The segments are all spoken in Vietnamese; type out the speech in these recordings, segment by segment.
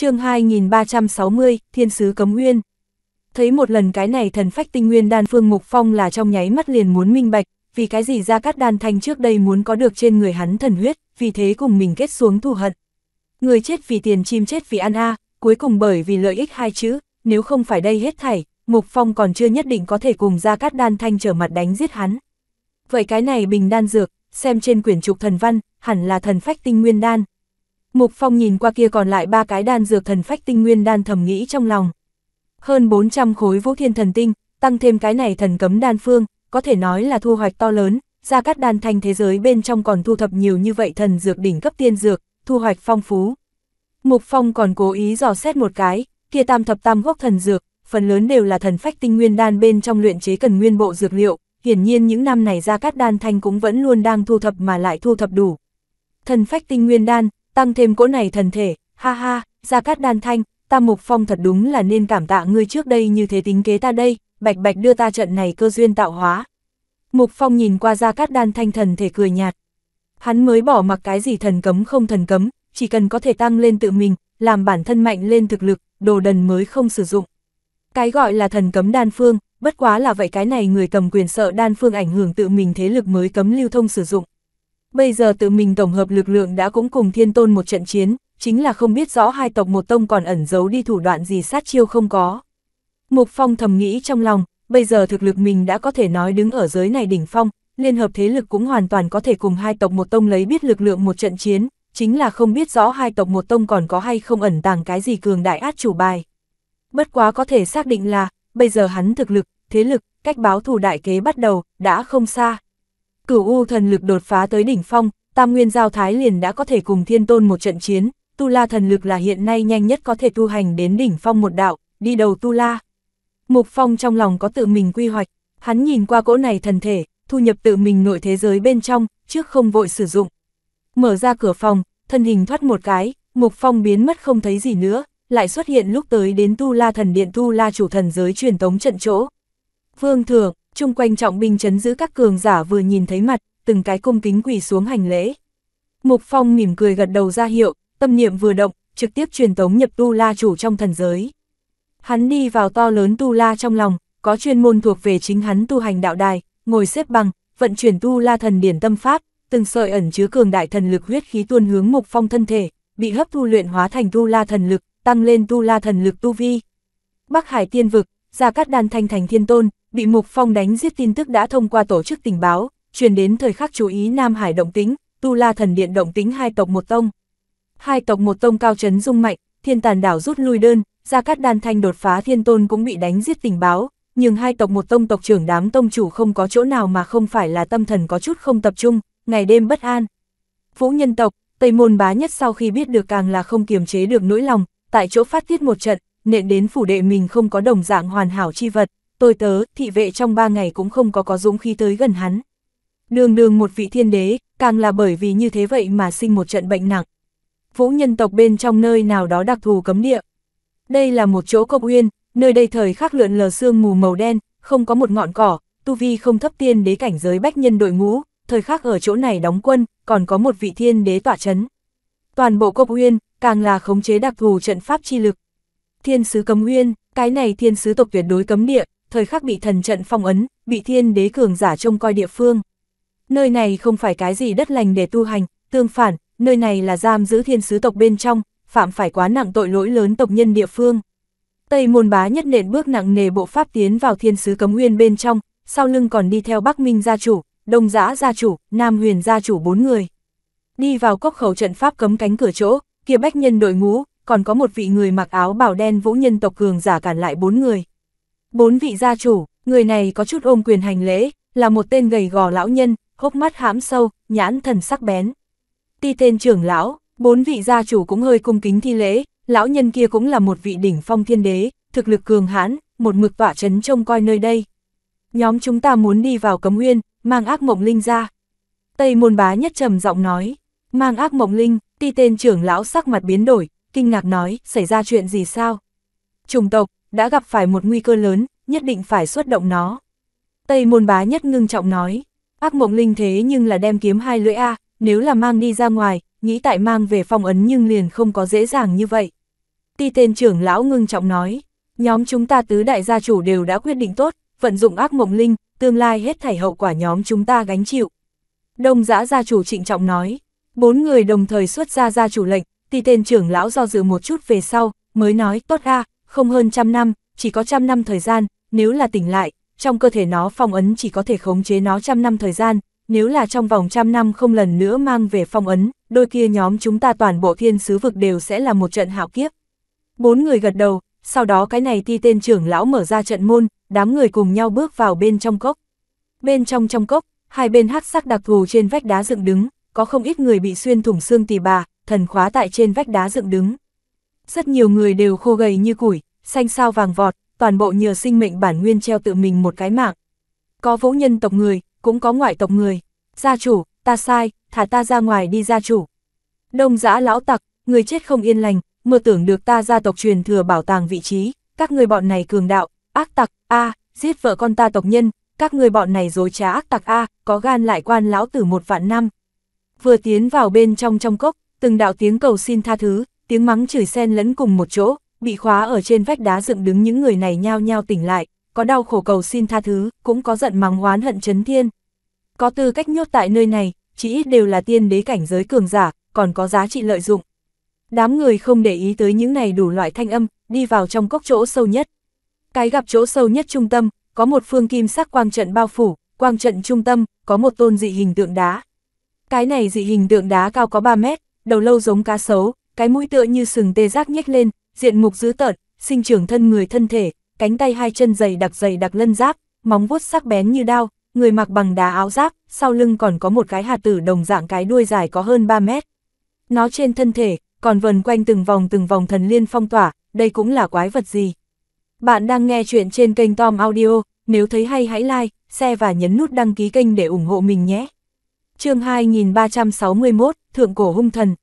chương 2360, Thiên sứ Cấm Nguyên. Thấy một lần cái này thần phách tinh nguyên đan phương Mục Phong là trong nháy mắt liền muốn minh bạch, vì cái gì ra cát đan thanh trước đây muốn có được trên người hắn thần huyết, vì thế cùng mình kết xuống thù hận. Người chết vì tiền chim chết vì ăn a, cuối cùng bởi vì lợi ích hai chữ, nếu không phải đây hết thảy, Mục Phong còn chưa nhất định có thể cùng ra cát đan thanh trở mặt đánh giết hắn. Vậy cái này bình đan dược, xem trên quyển trục thần văn, hẳn là thần phách tinh nguyên đan, Mục Phong nhìn qua kia còn lại ba cái đan dược thần phách tinh nguyên đan thầm nghĩ trong lòng. Hơn 400 khối vũ thiên thần tinh, tăng thêm cái này thần cấm đan phương, có thể nói là thu hoạch to lớn, ra các đan thanh thế giới bên trong còn thu thập nhiều như vậy thần dược đỉnh cấp tiên dược, thu hoạch phong phú. Mục Phong còn cố ý dò xét một cái, kia tam thập tam gốc thần dược, phần lớn đều là thần phách tinh nguyên đan bên trong luyện chế cần nguyên bộ dược liệu, hiển nhiên những năm này ra các đan thanh cũng vẫn luôn đang thu thập mà lại thu thập đủ. Thần phách tinh nguyên đan, tăng thêm cỗ này thần thể, ha ha, Gia Cát Đan Thanh, ta Mục Phong thật đúng là nên cảm tạ ngươi trước đây như thế tính kế ta đây, bạch bạch đưa ta trận này cơ duyên tạo hóa. Mục Phong nhìn qua Gia Cát Đan Thanh thần thể cười nhạt. Hắn mới bỏ mặc cái gì thần cấm không thần cấm, chỉ cần có thể tăng lên tự mình, làm bản thân mạnh lên thực lực, đồ đần mới không sử dụng. Cái gọi là thần cấm đan phương, bất quá là vậy cái này người cầm quyền sợ đan phương ảnh hưởng tự mình thế lực mới cấm lưu thông sử dụng. Bây giờ tự mình tổng hợp lực lượng đã cũng cùng thiên tôn một trận chiến, chính là không biết rõ hai tộc một tông còn ẩn giấu đi thủ đoạn gì sát chiêu không có. Mục Phong thầm nghĩ trong lòng, bây giờ thực lực mình đã có thể nói đứng ở giới này đỉnh phong, liên hợp thế lực cũng hoàn toàn có thể cùng hai tộc một tông lấy biết lực lượng một trận chiến, chính là không biết rõ hai tộc một tông còn có hay không ẩn tàng cái gì cường đại át chủ bài. Bất quá có thể xác định là, bây giờ hắn thực lực, thế lực, cách báo thù đại kế bắt đầu, đã không xa, cửu u thần lực đột phá tới đỉnh phong, tam nguyên giao thái liền đã có thể cùng thiên tôn một trận chiến, tu la thần lực là hiện nay nhanh nhất có thể tu hành đến đỉnh phong một đạo, đi đầu tu la. Mục Phong trong lòng có tự mình quy hoạch, hắn nhìn qua cỗ này thần thể, thu nhập tự mình nội thế giới bên trong, trước không vội sử dụng. Mở ra cửa phòng, thân hình thoát một cái, Mục Phong biến mất không thấy gì nữa, lại xuất hiện lúc tới đến tu la thần điện tu la chủ thần giới truyền tống trận chỗ. Vương Thượng, chung quanh trọng binh chấn giữ các cường giả vừa nhìn thấy mặt, từng cái cung kính quỳ xuống hành lễ. Mục Phong mỉm cười gật đầu ra hiệu, tâm niệm vừa động, trực tiếp truyền tống nhập Tu La chủ trong thần giới. Hắn đi vào to lớn Tu La trong lòng, có chuyên môn thuộc về chính hắn tu hành đạo đài, ngồi xếp bằng, vận chuyển Tu La thần điển tâm pháp, từng sợi ẩn chứa cường đại thần lực huyết khí tuôn hướng Mục Phong thân thể, bị hấp thu luyện hóa thành Tu La thần lực, tăng lên Tu La thần lực tu vi. Bắc Hải Tiên vực, Gia Cát Đan Thanh Thành Thiên Tôn, bị Mục Phong đánh giết tin tức đã thông qua tổ chức tình báo, truyền đến thời khắc chú ý Nam Hải động tính, Tu La Thần Điện động tính hai tộc một tông. Hai tộc một tông cao trấn dung mạnh, thiên tàn đảo rút lui đơn, ra Cát Đan Thanh đột phá thiên tôn cũng bị đánh giết tình báo, nhưng hai tộc một tông tộc trưởng đám tông chủ không có chỗ nào mà không phải là tâm thần có chút không tập trung, ngày đêm bất an. Vũ nhân tộc, Tây môn bá nhất sau khi biết được càng là không kiềm chế được nỗi lòng, tại chỗ phát tiết một trận, nện đến phủ đệ mình không có đồng dạng hoàn hảo chi vật tôi tớ, thị vệ trong ba ngày cũng không có có dũng khí tới gần hắn. Đường đường một vị thiên đế, càng là bởi vì như thế vậy mà sinh một trận bệnh nặng. Vũ nhân tộc bên trong nơi nào đó đặc thù cấm địa. Đây là một chỗ cốc uyên, nơi đây thời khắc lượn lờ sương mù màu đen, không có một ngọn cỏ, tu vi không thấp tiên đế cảnh giới bách nhân đội ngũ, thời khắc ở chỗ này đóng quân, còn có một vị thiên đế tỏa chấn. Toàn bộ cốc uyên, càng là khống chế đặc thù trận pháp chi lực. Thiên sứ cấm uyên, cái này thiên sứ tộc tuyệt đối cấm địa, thời khắc bị thần trận phong ấn, bị thiên đế cường giả trông coi địa phương. Nơi này không phải cái gì đất lành để tu hành, tương phản, nơi này là giam giữ thiên sứ tộc bên trong, phạm phải quá nặng tội lỗi lớn tộc nhân địa phương. Tây môn bá nhất nện bước nặng nề bộ pháp tiến vào thiên sứ cấm nguyên bên trong, sau lưng còn đi theo Bắc Minh gia chủ, Đông Giã gia chủ, Nam Huyền gia chủ bốn người. Đi vào cốc khẩu trận pháp cấm cánh cửa chỗ, kia bách nhân đội ngũ, còn có một vị người mặc áo bảo đen vũ nhân tộc cường giả cản lại bốn người. Bốn vị gia chủ, người này có chút ôm quyền hành lễ, là một tên gầy gò lão nhân, hốc mắt hãm sâu, nhãn thần sắc bén. Ti tên trưởng lão, bốn vị gia chủ cũng hơi cung kính thi lễ, lão nhân kia cũng là một vị đỉnh phong thiên đế, thực lực cường hãn, một mực vả trấn trông coi nơi đây. Nhóm chúng ta muốn đi vào cấm nguyên mang ác mộng linh ra. Tây môn bá nhất trầm giọng nói, mang ác mộng linh, ti tên trưởng lão sắc mặt biến đổi, kinh ngạc nói, xảy ra chuyện gì sao? Trùng tộc, đã gặp phải một nguy cơ lớn, nhất định phải xuất động nó. Tây môn bá nhất ngưng trọng nói, ác mộng linh thế nhưng là đem kiếm hai lưỡi A, nếu là mang đi ra ngoài, nghĩ tại mang về phong ấn nhưng liền không có dễ dàng như vậy. Ti tên trưởng lão ngưng trọng nói, nhóm chúng ta tứ đại gia chủ đều đã quyết định tốt, vận dụng ác mộng linh, tương lai hết thảy hậu quả nhóm chúng ta gánh chịu. Đông giã gia chủ trịnh trọng nói, bốn người đồng thời xuất ra gia chủ lệnh, thì tên trưởng lão do dự một chút về sau, mới nói, tốt a không hơn trăm năm, chỉ có trăm năm thời gian, nếu là tỉnh lại, trong cơ thể nó phong ấn chỉ có thể khống chế nó trăm năm thời gian, nếu là trong vòng trăm năm không lần nữa mang về phong ấn, đôi kia nhóm chúng ta toàn bộ thiên sứ vực đều sẽ là một trận hạo kiếp. Bốn người gật đầu, sau đó cái này ti tên trưởng lão mở ra trận môn, đám người cùng nhau bước vào bên trong cốc. Bên trong trong cốc, hai bên hắc sắc đặc thù trên vách đá dựng đứng, có không ít người bị xuyên thủng xương tỳ bà, thần khóa tại trên vách đá dựng đứng rất nhiều người đều khô gầy như củi, xanh sao vàng vọt, toàn bộ nhờ sinh mệnh bản nguyên treo tự mình một cái mạng. Có vũ nhân tộc người, cũng có ngoại tộc người. Gia chủ, ta sai, thả ta ra ngoài đi gia chủ. Đông giã lão tặc, người chết không yên lành, mơ tưởng được ta gia tộc truyền thừa bảo tàng vị trí, các người bọn này cường đạo, ác tặc, a giết vợ con ta tộc nhân, các người bọn này dối trá ác tặc a có gan lại quan lão tử một vạn năm. Vừa tiến vào bên trong trong cốc, từng đạo tiếng cầu xin tha thứ, tiếng mắng chửi xen lẫn cùng một chỗ, bị khóa ở trên vách đá dựng đứng những người này nhao nhao tỉnh lại, có đau khổ cầu xin tha thứ, cũng có giận mắng oán hận chấn thiên. Có tư cách nhốt tại nơi này, chỉ ít đều là tiên đế cảnh giới cường giả, còn có giá trị lợi dụng. Đám người không để ý tới những này đủ loại thanh âm, đi vào trong cốc chỗ sâu nhất. Cái gặp chỗ sâu nhất trung tâm, có một phương kim sắc quang trận bao phủ, quang trận trung tâm, có một tôn dị hình tượng đá. Cái này dị hình tượng đá cao có 3 mét, đầu lâu giống cá sấu, cái mũi tựa như sừng tê giác nhếch lên, diện mục dữ tợn, sinh trưởng thân người thân thể, cánh tay hai chân dày đặc dày đặc lân giáp, móng vuốt sắc bén như đao, người mặc bằng đá áo giáp, sau lưng còn có một cái hạt tử đồng dạng cái đuôi dài có hơn 3 mét. Nó trên thân thể, còn vần quanh từng vòng từng vòng thần liên phong tỏa, đây cũng là quái vật gì. Bạn đang nghe chuyện trên kênh Tom Audio, nếu thấy hay hãy like, share và nhấn nút đăng ký kênh để ủng hộ mình nhé. chương 2361, Thượng Cổ Hung Thần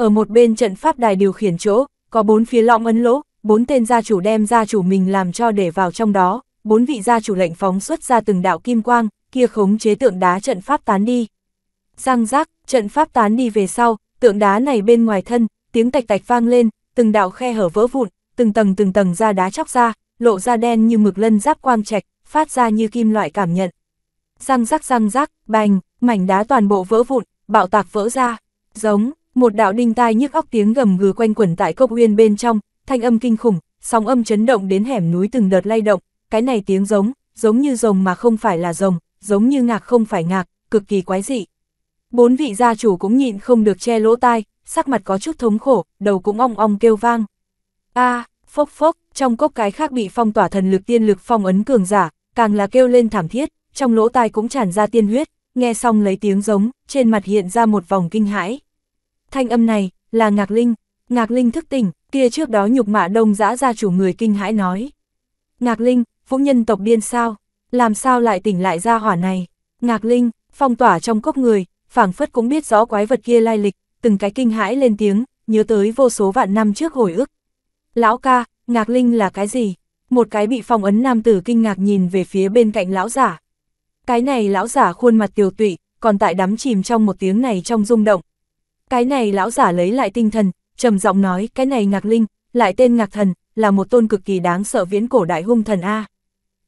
ở một bên trận pháp đài điều khiển chỗ, có bốn phía lõng ấn lỗ, bốn tên gia chủ đem gia chủ mình làm cho để vào trong đó, bốn vị gia chủ lệnh phóng xuất ra từng đạo kim quang, kia khống chế tượng đá trận pháp tán đi. Răng rác, trận pháp tán đi về sau, tượng đá này bên ngoài thân, tiếng tạch tạch vang lên, từng đạo khe hở vỡ vụn, từng tầng từng tầng ra đá chóc ra, lộ ra đen như mực lân giáp quang trạch, phát ra như kim loại cảm nhận. Răng rác răng rác bành, mảnh đá toàn bộ vỡ vụn, bạo tạc vỡ ra, giống, một đạo đinh tai nhức óc tiếng gầm gừ quanh quẩn tại cốc uyên bên trong, thanh âm kinh khủng, sóng âm chấn động đến hẻm núi từng đợt lay động, cái này tiếng giống, giống như rồng mà không phải là rồng, giống như ngạc không phải ngạc, cực kỳ quái dị. Bốn vị gia chủ cũng nhịn không được che lỗ tai, sắc mặt có chút thống khổ, đầu cũng ong ong kêu vang. A, à, phốc phốc, trong cốc cái khác bị phong tỏa thần lực tiên lực phong ấn cường giả, càng là kêu lên thảm thiết, trong lỗ tai cũng tràn ra tiên huyết, nghe xong lấy tiếng giống, trên mặt hiện ra một vòng kinh hãi. Thanh âm này, là Ngạc Linh. Ngạc Linh thức tỉnh, kia trước đó nhục mạ đông dã ra chủ người kinh hãi nói. Ngạc Linh, vũ nhân tộc điên sao, làm sao lại tỉnh lại ra hỏa này. Ngạc Linh, phong tỏa trong cốc người, phảng phất cũng biết rõ quái vật kia lai lịch, từng cái kinh hãi lên tiếng, nhớ tới vô số vạn năm trước hồi ức. Lão ca, Ngạc Linh là cái gì? Một cái bị phong ấn nam tử kinh ngạc nhìn về phía bên cạnh lão giả. Cái này lão giả khuôn mặt tiều tụy, còn tại đắm chìm trong một tiếng này trong rung động, cái này lão giả lấy lại tinh thần, trầm giọng nói cái này ngạc linh, lại tên ngạc thần, là một tôn cực kỳ đáng sợ viễn cổ đại hung thần A.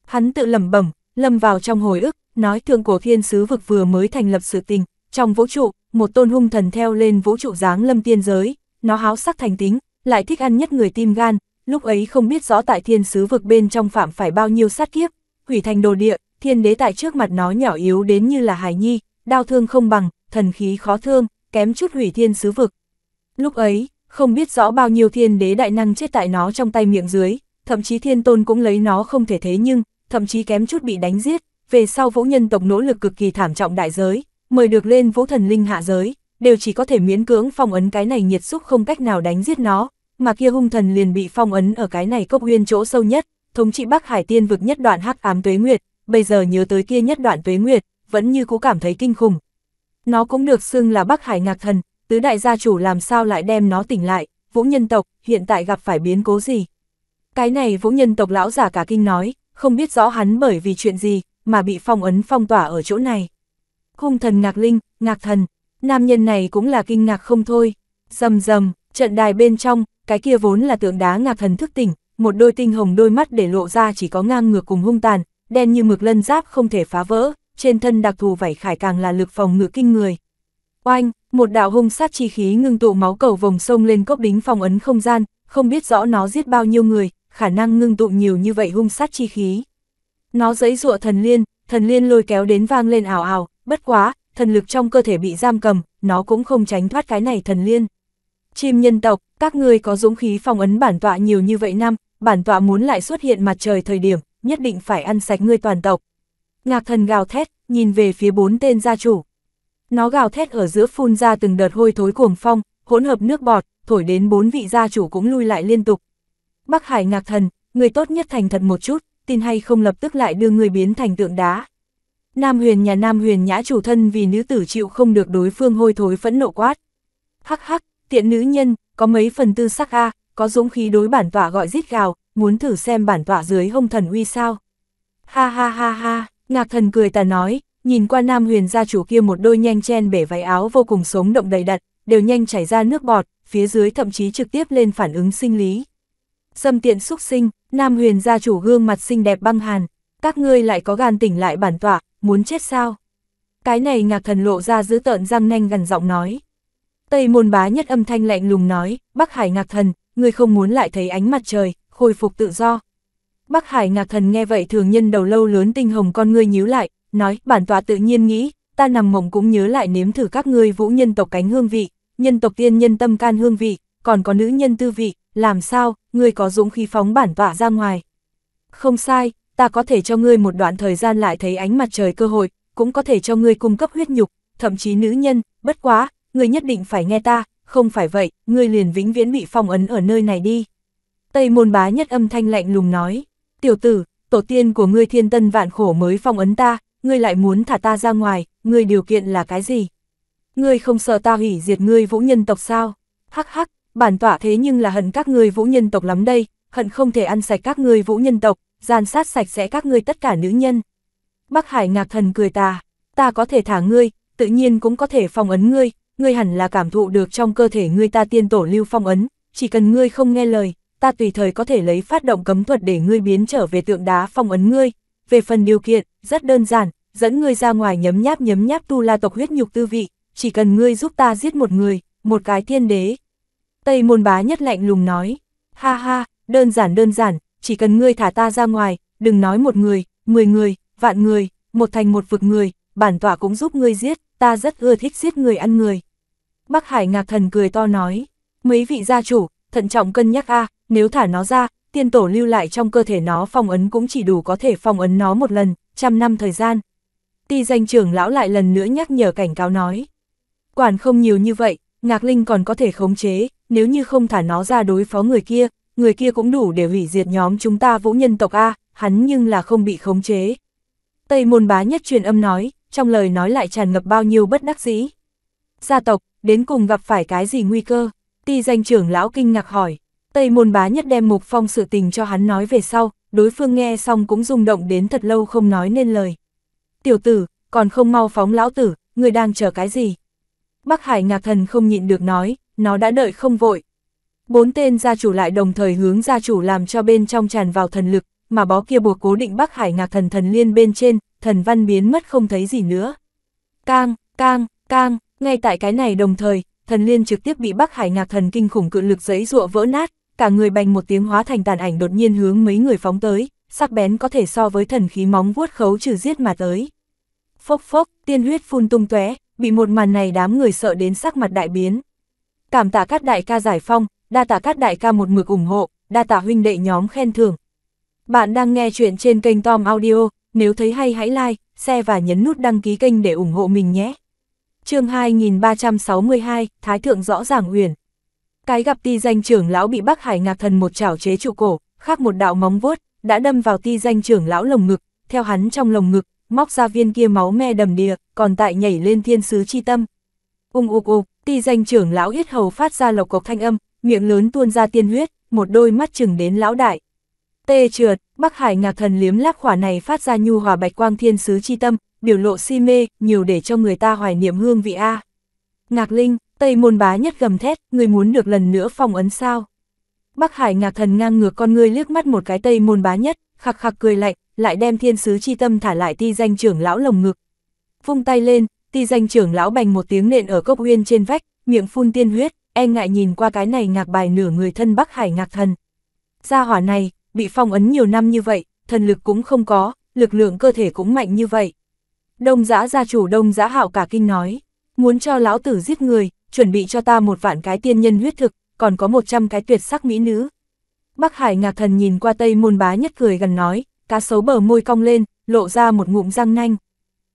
Hắn tự lầm bẩm, lâm vào trong hồi ức, nói thương cổ thiên sứ vực vừa mới thành lập sự tình, trong vũ trụ, một tôn hung thần theo lên vũ trụ dáng lâm tiên giới, nó háo sắc thành tính, lại thích ăn nhất người tim gan, lúc ấy không biết rõ tại thiên sứ vực bên trong phạm phải bao nhiêu sát kiếp, hủy thành đồ địa, thiên đế tại trước mặt nó nhỏ yếu đến như là hài nhi, đau thương không bằng, thần khí khó thương, kém chút hủy thiên sứ vực. Lúc ấy, không biết rõ bao nhiêu thiên đế đại năng chết tại nó trong tay miệng dưới, thậm chí thiên tôn cũng lấy nó không thể thế nhưng, thậm chí kém chút bị đánh giết, về sau vũ nhân tộc nỗ lực cực kỳ thảm trọng đại giới, mời được lên vũ thần linh hạ giới, đều chỉ có thể miễn cưỡng phong ấn cái này nhiệt xúc không cách nào đánh giết nó, mà kia hung thần liền bị phong ấn ở cái này cốc uyên chỗ sâu nhất, thống trị Bắc Hải Tiên vực nhất đoạn hắc ám tuế nguyệt, bây giờ nhớ tới kia nhất đoạn tuế nguyệt, vẫn như cũ cảm thấy kinh khủng, nó cũng được xưng là Bắc Hải Ngạc Thần, tứ đại gia chủ làm sao lại đem nó tỉnh lại, vũ nhân tộc, hiện tại gặp phải biến cố gì. Cái này vũ nhân tộc lão giả cả kinh nói, không biết rõ hắn bởi vì chuyện gì, mà bị phong ấn phong tỏa ở chỗ này. khung thần ngạc linh, ngạc thần, nam nhân này cũng là kinh ngạc không thôi. Dầm dầm, trận đài bên trong, cái kia vốn là tượng đá ngạc thần thức tỉnh, một đôi tinh hồng đôi mắt để lộ ra chỉ có ngang ngược cùng hung tàn, đen như mực lân giáp không thể phá vỡ, trên thân đặc thù vảy khải càng là lực phòng ngự kinh người. Oanh, một đạo hung sát chi khí ngưng tụ máu cầu vòng sông lên cốc đính phòng ấn không gian, không biết rõ nó giết bao nhiêu người, khả năng ngưng tụ nhiều như vậy hung sát chi khí. Nó giấy dụa thần liên, thần liên lôi kéo đến vang lên ảo ảo, bất quá, thần lực trong cơ thể bị giam cầm, nó cũng không tránh thoát cái này thần liên. Chim nhân tộc, các ngươi có dũng khí phòng ấn bản tọa nhiều như vậy năm, bản tọa muốn lại xuất hiện mặt trời thời điểm, nhất định phải ăn sạch ngươi toàn tộc. Ngạc thần gào thét, nhìn về phía bốn tên gia chủ. Nó gào thét ở giữa phun ra từng đợt hôi thối cuồng phong, hỗn hợp nước bọt, thổi đến bốn vị gia chủ cũng lui lại liên tục. Bắc Hải ngạc thần, người tốt nhất thành thật một chút, tin hay không lập tức lại đưa người biến thành tượng đá. Nam huyền nhà Nam huyền nhã chủ thân vì nữ tử chịu không được đối phương hôi thối phẫn nộ quát. Hắc hắc, tiện nữ nhân, có mấy phần tư sắc a có dũng khí đối bản tọa gọi giết gào, muốn thử xem bản tọa dưới hông thần uy sao. Ha ha ha ha. Ngạc thần cười ta nói, nhìn qua nam huyền gia chủ kia một đôi nhanh chen bể váy áo vô cùng sống động đầy đặn, đều nhanh chảy ra nước bọt, phía dưới thậm chí trực tiếp lên phản ứng sinh lý. Dâm tiện xúc sinh, nam huyền gia chủ gương mặt xinh đẹp băng hàn, các ngươi lại có gan tỉnh lại bản tọa, muốn chết sao? Cái này ngạc thần lộ ra giữ tợn răng nanh gần giọng nói. Tây môn bá nhất âm thanh lạnh lùng nói, Bắc Hải ngạc thần, người không muốn lại thấy ánh mặt trời, khôi phục tự do, Bắc Hải ngạc thần nghe vậy thường nhân đầu lâu lớn tinh hồng con ngươi nhíu lại, nói, bản tọa tự nhiên nghĩ, ta nằm mộng cũng nhớ lại nếm thử các ngươi vũ nhân tộc cánh hương vị, nhân tộc tiên nhân tâm can hương vị, còn có nữ nhân tư vị, làm sao, ngươi có dũng khí phóng bản tọa ra ngoài. Không sai, ta có thể cho ngươi một đoạn thời gian lại thấy ánh mặt trời cơ hội, cũng có thể cho ngươi cung cấp huyết nhục, thậm chí nữ nhân, bất quá, ngươi nhất định phải nghe ta, không phải vậy, ngươi liền vĩnh viễn bị phong ấn ở nơi này đi. Tây môn bá nhất âm thanh lạnh lùng nói tiểu tử, tổ tiên của ngươi thiên tân vạn khổ mới phong ấn ta, ngươi lại muốn thả ta ra ngoài, ngươi điều kiện là cái gì? Ngươi không sợ ta hủy diệt ngươi vũ nhân tộc sao? Hắc hắc, bản tỏa thế nhưng là hận các ngươi vũ nhân tộc lắm đây, hận không thể ăn sạch các ngươi vũ nhân tộc, gian sát sạch sẽ các ngươi tất cả nữ nhân. Bắc Hải ngạc thần cười ta, ta có thể thả ngươi, tự nhiên cũng có thể phong ấn ngươi, ngươi hẳn là cảm thụ được trong cơ thể ngươi ta tiên tổ lưu phong ấn, chỉ cần ngươi không nghe lời, ta tùy thời có thể lấy phát động cấm thuật để ngươi biến trở về tượng đá phong ấn ngươi. Về phần điều kiện, rất đơn giản, dẫn ngươi ra ngoài nhấm nháp nhấm nháp tu la tộc huyết nhục tư vị, chỉ cần ngươi giúp ta giết một người, một cái thiên đế. Tây môn bá nhất lạnh lùng nói, ha ha, đơn giản đơn giản, chỉ cần ngươi thả ta ra ngoài, đừng nói một người, mười người, vạn người, một thành một vực người, bản tọa cũng giúp ngươi giết, ta rất ưa thích giết người ăn người. Bắc Hải ngạc thần cười to nói, mấy vị gia chủ, thận trọng cân nhắc a nếu thả nó ra, tiên tổ lưu lại trong cơ thể nó phong ấn cũng chỉ đủ có thể phong ấn nó một lần, trăm năm thời gian. Ti danh trưởng lão lại lần nữa nhắc nhở cảnh cáo nói. Quản không nhiều như vậy, Ngạc Linh còn có thể khống chế, nếu như không thả nó ra đối phó người kia, người kia cũng đủ để hủy diệt nhóm chúng ta vũ nhân tộc A, hắn nhưng là không bị khống chế. Tây môn bá nhất truyền âm nói, trong lời nói lại tràn ngập bao nhiêu bất đắc dĩ. Gia tộc, đến cùng gặp phải cái gì nguy cơ? Ti danh trưởng lão kinh ngạc hỏi. Tây môn bá nhất đem mục phong sự tình cho hắn nói về sau, đối phương nghe xong cũng rung động đến thật lâu không nói nên lời. Tiểu tử, còn không mau phóng lão tử, người đang chờ cái gì? Bắc Hải ngạc thần không nhịn được nói, nó đã đợi không vội. Bốn tên gia chủ lại đồng thời hướng gia chủ làm cho bên trong tràn vào thần lực, mà bó kia buộc cố định Bắc Hải ngạc thần thần liên bên trên, thần văn biến mất không thấy gì nữa. Cang, cang, cang, ngay tại cái này đồng thời, thần liên trực tiếp bị Bắc Hải ngạc thần kinh khủng cự lực giấy rụa vỡ nát, cả người bành một tiếng hóa thành tàn ảnh đột nhiên hướng mấy người phóng tới, sắc bén có thể so với thần khí móng vuốt khấu trừ giết mà tới. Phốc phốc, tiên huyết phun tung tóe, bị một màn này đám người sợ đến sắc mặt đại biến. Cảm tạ các đại ca giải phong, đa tạ các đại ca một mực ủng hộ, đa tạ huynh đệ nhóm khen thưởng. Bạn đang nghe chuyện trên kênh Tom Audio, nếu thấy hay hãy like, share và nhấn nút đăng ký kênh để ủng hộ mình nhé. chương 2362, Thái Thượng rõ ràng huyền. Cái gặp ti danh trưởng lão bị Bắc Hải Ngạc Thần một chảo chế trụ cổ, khác một đạo móng vuốt, đã đâm vào ti danh trưởng lão lồng ngực, theo hắn trong lồng ngực, móc ra viên kia máu me đầm đìa, còn tại nhảy lên thiên sứ chi tâm. Ung ục ục, ti danh trưởng lão yết hầu phát ra lộc cộc thanh âm, miệng lớn tuôn ra tiên huyết, một đôi mắt chừng đến lão đại. Tê trượt, Bắc Hải Ngạc Thần liếm láp khỏa này phát ra nhu hòa bạch quang thiên sứ chi tâm, biểu lộ si mê, nhiều để cho người ta hoài niệm hương vị a. Ngạc Linh, Tây môn bá nhất gầm thét, người muốn được lần nữa phong ấn sao. Bắc Hải ngạc thần ngang ngược con ngươi liếc mắt một cái Tây môn bá nhất, khặc khặc cười lạnh, lại đem thiên sứ chi tâm thả lại ti danh trưởng lão lồng ngực. Vung tay lên, ti danh trưởng lão bành một tiếng nện ở cốc uyên trên vách, miệng phun tiên huyết, e ngại nhìn qua cái này ngạc bài nửa người thân Bắc Hải ngạc thần. Gia hỏa này, bị phong ấn nhiều năm như vậy, thần lực cũng không có, lực lượng cơ thể cũng mạnh như vậy. Đông giã gia chủ đông giã hạo cả kinh nói, muốn cho lão tử giết người, chuẩn bị cho ta một vạn cái tiên nhân huyết thực, còn có một trăm cái tuyệt sắc mỹ nữ. Bắc Hải ngạc thần nhìn qua Tây Môn Bá Nhất cười gần nói, cá sấu bờ môi cong lên, lộ ra một ngụm răng nanh.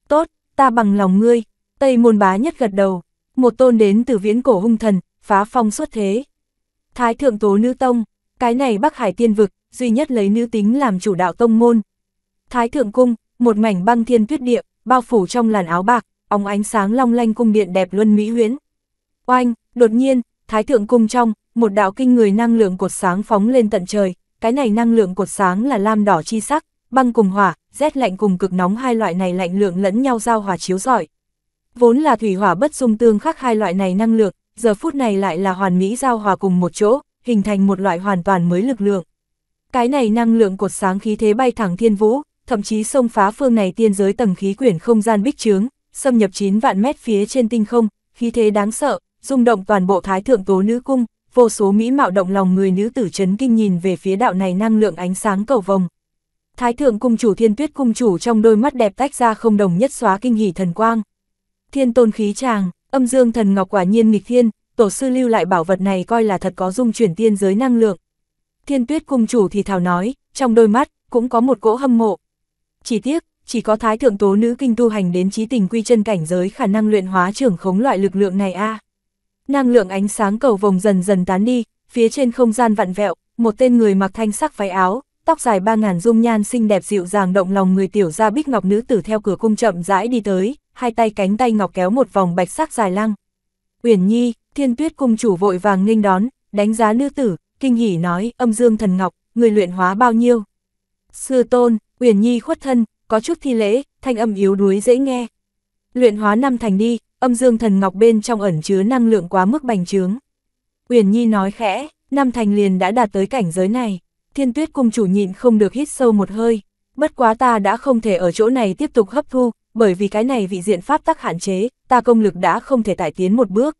Tốt, ta bằng lòng ngươi, Tây Môn Bá Nhất gật đầu, một tôn đến từ viễn cổ hung thần, phá phong xuất thế. Thái thượng tố nữ tông, cái này Bắc Hải tiên vực, duy nhất lấy nữ tính làm chủ đạo tông môn. Thái thượng cung, một mảnh băng thiên tuyết địa, bao phủ trong làn áo bạc, ông ánh sáng long lanh cung điện đẹp luân mỹ huyễn. Oanh, đột nhiên, thái thượng cung trong, một đạo kinh người năng lượng cột sáng phóng lên tận trời, cái này năng lượng cột sáng là lam đỏ chi sắc, băng cùng hỏa, rét lạnh cùng cực nóng hai loại này lạnh lượng lẫn nhau giao hòa chiếu giỏi. Vốn là thủy hỏa bất dung tương khắc hai loại này năng lượng, giờ phút này lại là hoàn mỹ giao hòa cùng một chỗ, hình thành một loại hoàn toàn mới lực lượng. Cái này năng lượng cột sáng khí thế bay thẳng thiên vũ, thậm chí xông phá phương này tiên giới tầng khí quyển không gian bích trướng, xâm nhập 9 vạn mét phía trên tinh không, khí thế đáng sợ, rung động toàn bộ thái thượng tố nữ cung, vô số mỹ mạo động lòng người nữ tử chấn kinh nhìn về phía đạo này năng lượng ánh sáng cầu vồng. Thái thượng cung chủ thiên tuyết cung chủ trong đôi mắt đẹp tách ra không đồng nhất xóa kinh hỉ thần quang. Thiên tôn khí tràng, âm dương thần ngọc quả nhiên nghịch thiên, tổ sư lưu lại bảo vật này coi là thật có dung chuyển tiên giới năng lượng. Thiên tuyết cung chủ thì thảo nói, trong đôi mắt, cũng có một cỗ hâm mộ. Chỉ tiếc, chỉ có thái thượng tố nữ kinh tu hành đến trí tình quy chân cảnh giới khả năng luyện hóa trưởng khống loại lực lượng này a à năng lượng ánh sáng cầu vồng dần dần tán đi, phía trên không gian vặn vẹo, một tên người mặc thanh sắc váy áo, tóc dài ba ngàn dung nhan xinh đẹp dịu dàng động lòng người tiểu gia bích ngọc nữ tử theo cửa cung chậm rãi đi tới, hai tay cánh tay ngọc kéo một vòng bạch sắc dài lăng. Uyển Nhi, Thiên Tuyết cung chủ vội vàng nghênh đón, đánh giá nữ tử, kinh hỉ nói, "Âm Dương thần ngọc, người luyện hóa bao nhiêu?" Sư tôn, Uyển Nhi khuất thân, có chút thi lễ, thanh âm yếu đuối dễ nghe. Luyện hóa năm thành đi, âm dương thần ngọc bên trong ẩn chứa năng lượng quá mức bành trướng. Uyển Nhi nói khẽ, năm thành liền đã đạt tới cảnh giới này, thiên tuyết cung chủ nhịn không được hít sâu một hơi, bất quá ta đã không thể ở chỗ này tiếp tục hấp thu, bởi vì cái này vị diện pháp tắc hạn chế, ta công lực đã không thể tải tiến một bước.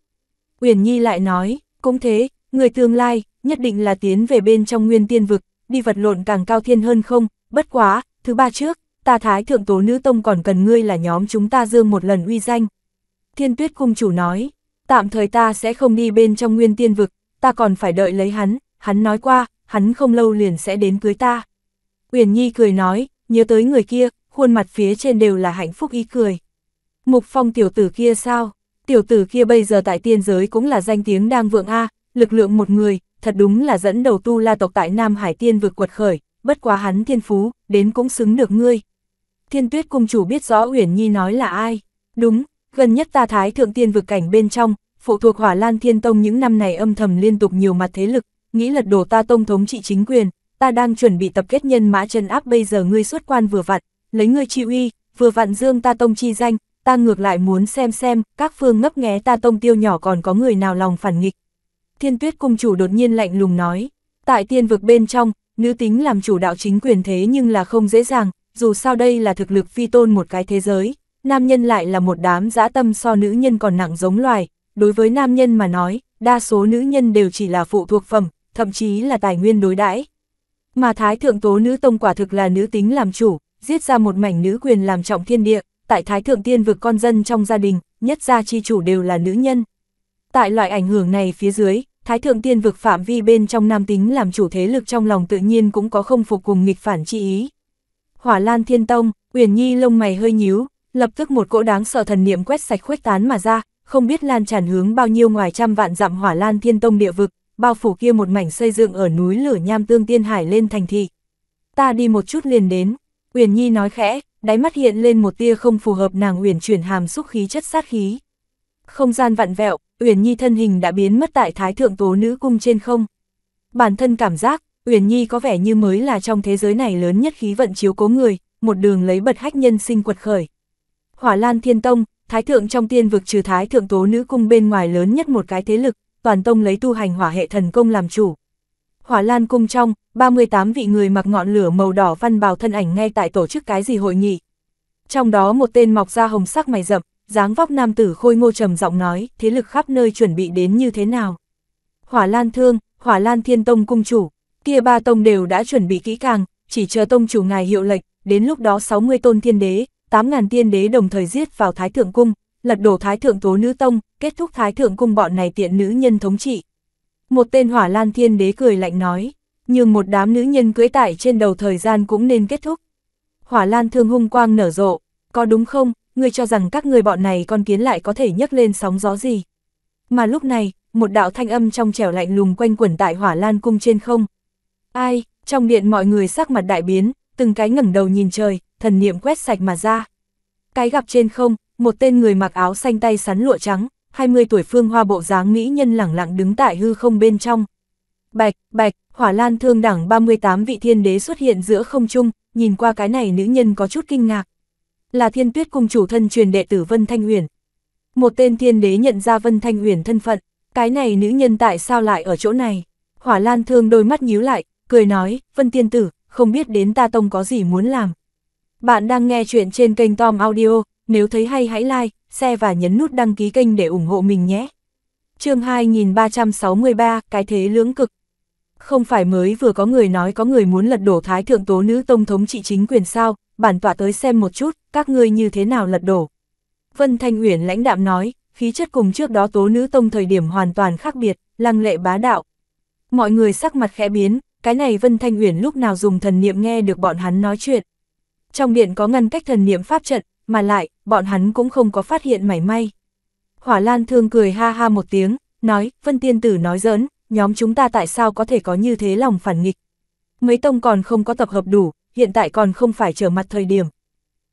Uyển Nhi lại nói, cũng thế, người tương lai, nhất định là tiến về bên trong nguyên tiên vực, đi vật lộn càng cao thiên hơn không, bất quá, thứ ba trước, ta thái thượng tố nữ tông còn cần ngươi là nhóm chúng ta dương một lần uy danh, thiên tuyết cung chủ nói, tạm thời ta sẽ không đi bên trong nguyên tiên vực, ta còn phải đợi lấy hắn, hắn nói qua, hắn không lâu liền sẽ đến cưới ta. Uyển Nhi cười nói, nhớ tới người kia, khuôn mặt phía trên đều là hạnh phúc ý cười. Mục phong tiểu tử kia sao? Tiểu tử kia bây giờ tại tiên giới cũng là danh tiếng đang vượng A, lực lượng một người, thật đúng là dẫn đầu tu la tộc tại Nam Hải tiên vực quật khởi, bất quá hắn thiên phú, đến cũng xứng được ngươi. Thiên tuyết cung chủ biết rõ Uyển Nhi nói là ai. Đúng, Gần nhất ta thái thượng tiên vực cảnh bên trong, phụ thuộc hỏa lan thiên tông những năm này âm thầm liên tục nhiều mặt thế lực, nghĩ lật đổ ta tông thống trị chính quyền, ta đang chuẩn bị tập kết nhân mã chân áp bây giờ ngươi xuất quan vừa vặn, lấy ngươi chịu uy, vừa vặn dương ta tông chi danh, ta ngược lại muốn xem xem, các phương ngấp nghé ta tông tiêu nhỏ còn có người nào lòng phản nghịch. Thiên tuyết cung chủ đột nhiên lạnh lùng nói, tại tiên vực bên trong, nữ tính làm chủ đạo chính quyền thế nhưng là không dễ dàng, dù sao đây là thực lực phi tôn một cái thế giới, nam nhân lại là một đám dã tâm so nữ nhân còn nặng giống loài, đối với nam nhân mà nói, đa số nữ nhân đều chỉ là phụ thuộc phẩm, thậm chí là tài nguyên đối đãi. Mà thái thượng tố nữ tông quả thực là nữ tính làm chủ, giết ra một mảnh nữ quyền làm trọng thiên địa, tại thái thượng tiên vực con dân trong gia đình, nhất gia chi chủ đều là nữ nhân. Tại loại ảnh hưởng này phía dưới, thái thượng tiên vực phạm vi bên trong nam tính làm chủ thế lực trong lòng tự nhiên cũng có không phục cùng nghịch phản chi ý. Hỏa Lan Thiên Tông, Uyển Nhi lông mày hơi nhíu, lập tức một cỗ đáng sợ thần niệm quét sạch khuếch tán mà ra, không biết lan tràn hướng bao nhiêu ngoài trăm vạn dặm hỏa lan thiên tông địa vực, bao phủ kia một mảnh xây dựng ở núi lửa nham tương tiên hải lên thành thị. Ta đi một chút liền đến, Uyển Nhi nói khẽ, đáy mắt hiện lên một tia không phù hợp nàng Uyển chuyển hàm xúc khí chất sát khí. Không gian vặn vẹo, Uyển Nhi thân hình đã biến mất tại Thái Thượng Tố Nữ Cung trên không. Bản thân cảm giác, Uyển Nhi có vẻ như mới là trong thế giới này lớn nhất khí vận chiếu cố người, một đường lấy bật hách nhân sinh quật khởi. Hỏa Lan Thiên Tông, Thái Thượng trong tiên vực trừ Thái Thượng Tố Nữ Cung bên ngoài lớn nhất một cái thế lực, toàn tông lấy tu hành hỏa hệ thần công làm chủ. Hỏa Lan Cung trong, 38 vị người mặc ngọn lửa màu đỏ văn bào thân ảnh ngay tại tổ chức cái gì hội nghị. Trong đó một tên mọc da hồng sắc mày rậm, dáng vóc nam tử khôi ngô trầm giọng nói, thế lực khắp nơi chuẩn bị đến như thế nào. Hỏa Lan Thương, Hỏa Lan Thiên Tông cung chủ, kia ba tông đều đã chuẩn bị kỹ càng, chỉ chờ tông chủ ngài hiệu lệnh, đến lúc đó 60 tôn thiên đế, 8.000 tiên đế đồng thời giết vào Thái Thượng Cung, lật đổ Thái Thượng Tố Nữ Tông, kết thúc Thái Thượng Cung bọn này tiện nữ nhân thống trị. Một tên hỏa lan tiên đế cười lạnh nói, nhưng một đám nữ nhân cưỡi tải trên đầu thời gian cũng nên kết thúc. Hỏa lan thương hung quang nở rộ, có đúng không, ngươi cho rằng các người bọn này con kiến lại có thể nhấc lên sóng gió gì. Mà lúc này, một đạo thanh âm trong trẻo lạnh lùng quanh quẩn tại hỏa lan cung trên không. Ai, trong điện mọi người sắc mặt đại biến, từng cái ngẩng đầu nhìn trời, thần niệm quét sạch mà ra. Cái gặp trên không, một tên người mặc áo xanh tay sắn lụa trắng, 20 tuổi phương hoa bộ dáng mỹ nhân lẳng lặng đứng tại hư không bên trong. Bạch, bạch, hỏa lan thương đẳng 38 vị thiên đế xuất hiện giữa không trung, nhìn qua cái này nữ nhân có chút kinh ngạc. Là thiên tuyết cung chủ thân truyền đệ tử Vân Thanh uyển Một tên thiên đế nhận ra Vân Thanh uyển thân phận, cái này nữ nhân tại sao lại ở chỗ này? Hỏa lan thương đôi mắt nhíu lại, cười nói, Vân Tiên Tử, không biết đến ta tông có gì muốn làm. Bạn đang nghe chuyện trên kênh Tom Audio, nếu thấy hay hãy like, share và nhấn nút đăng ký kênh để ủng hộ mình nhé. chương 2363, Cái thế lưỡng cực. Không phải mới vừa có người nói có người muốn lật đổ Thái Thượng Tố Nữ Tông Thống trị chính quyền sao, bản tọa tới xem một chút, các ngươi như thế nào lật đổ. Vân Thanh Uyển lãnh đạm nói, khí chất cùng trước đó Tố Nữ Tông thời điểm hoàn toàn khác biệt, lăng lệ bá đạo. Mọi người sắc mặt khẽ biến, cái này Vân Thanh Uyển lúc nào dùng thần niệm nghe được bọn hắn nói chuyện trong điện có ngăn cách thần niệm pháp trận, mà lại, bọn hắn cũng không có phát hiện mảy may. Hỏa Lan Thương cười ha ha một tiếng, nói, Vân Tiên Tử nói giỡn, nhóm chúng ta tại sao có thể có như thế lòng phản nghịch. Mấy tông còn không có tập hợp đủ, hiện tại còn không phải trở mặt thời điểm.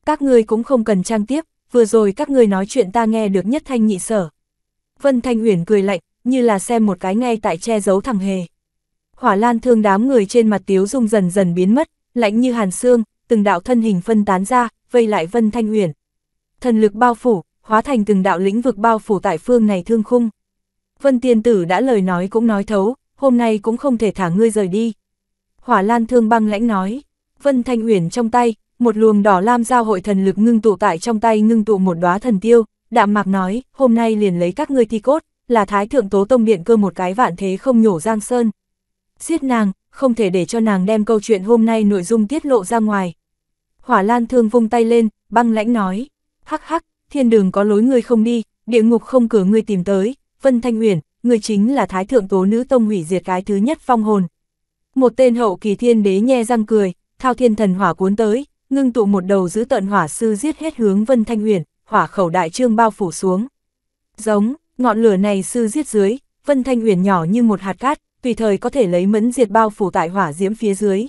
Các ngươi cũng không cần trang tiếp, vừa rồi các ngươi nói chuyện ta nghe được nhất thanh nhị sở. Vân Thanh Uyển cười lạnh, như là xem một cái ngay tại che giấu thằng hề. Hỏa Lan Thương đám người trên mặt tiếu dung dần dần biến mất, lạnh như hàn xương, từng đạo thân hình phân tán ra, vây lại Vân Thanh Uyển. Thần lực bao phủ, hóa thành từng đạo lĩnh vực bao phủ tại phương này thương khung. Vân Tiên Tử đã lời nói cũng nói thấu, hôm nay cũng không thể thả ngươi rời đi. Hỏa Lan Thương băng lãnh nói, Vân Thanh Uyển trong tay, một luồng đỏ lam giao hội thần lực ngưng tụ tại trong tay ngưng tụ một đóa thần tiêu, đạm mạc nói, hôm nay liền lấy các ngươi thi cốt, là Thái Thượng Tố Tông Điện cơ một cái vạn thế không nhổ giang sơn. Giết nàng, không thể để cho nàng đem câu chuyện hôm nay nội dung tiết lộ ra ngoài. Hỏa Lan Thương vung tay lên, băng lãnh nói, hắc hắc, thiên đường có lối ngươi không đi, địa ngục không cửa ngươi tìm tới, Vân Thanh Uyển, người chính là Thái Thượng Tố Nữ Tông hủy diệt cái thứ nhất phong hồn. Một tên hậu kỳ thiên đế nhe răng cười, thao thiên thần hỏa cuốn tới, ngưng tụ một đầu giữ tận hỏa sư giết hết hướng Vân Thanh Uyển, hỏa khẩu đại trương bao phủ xuống. Giống, ngọn lửa này sư giết dưới, Vân Thanh Uyển nhỏ như một hạt cát, tùy thời có thể lấy mẫn diệt bao phủ tại hỏa diễm phía dưới.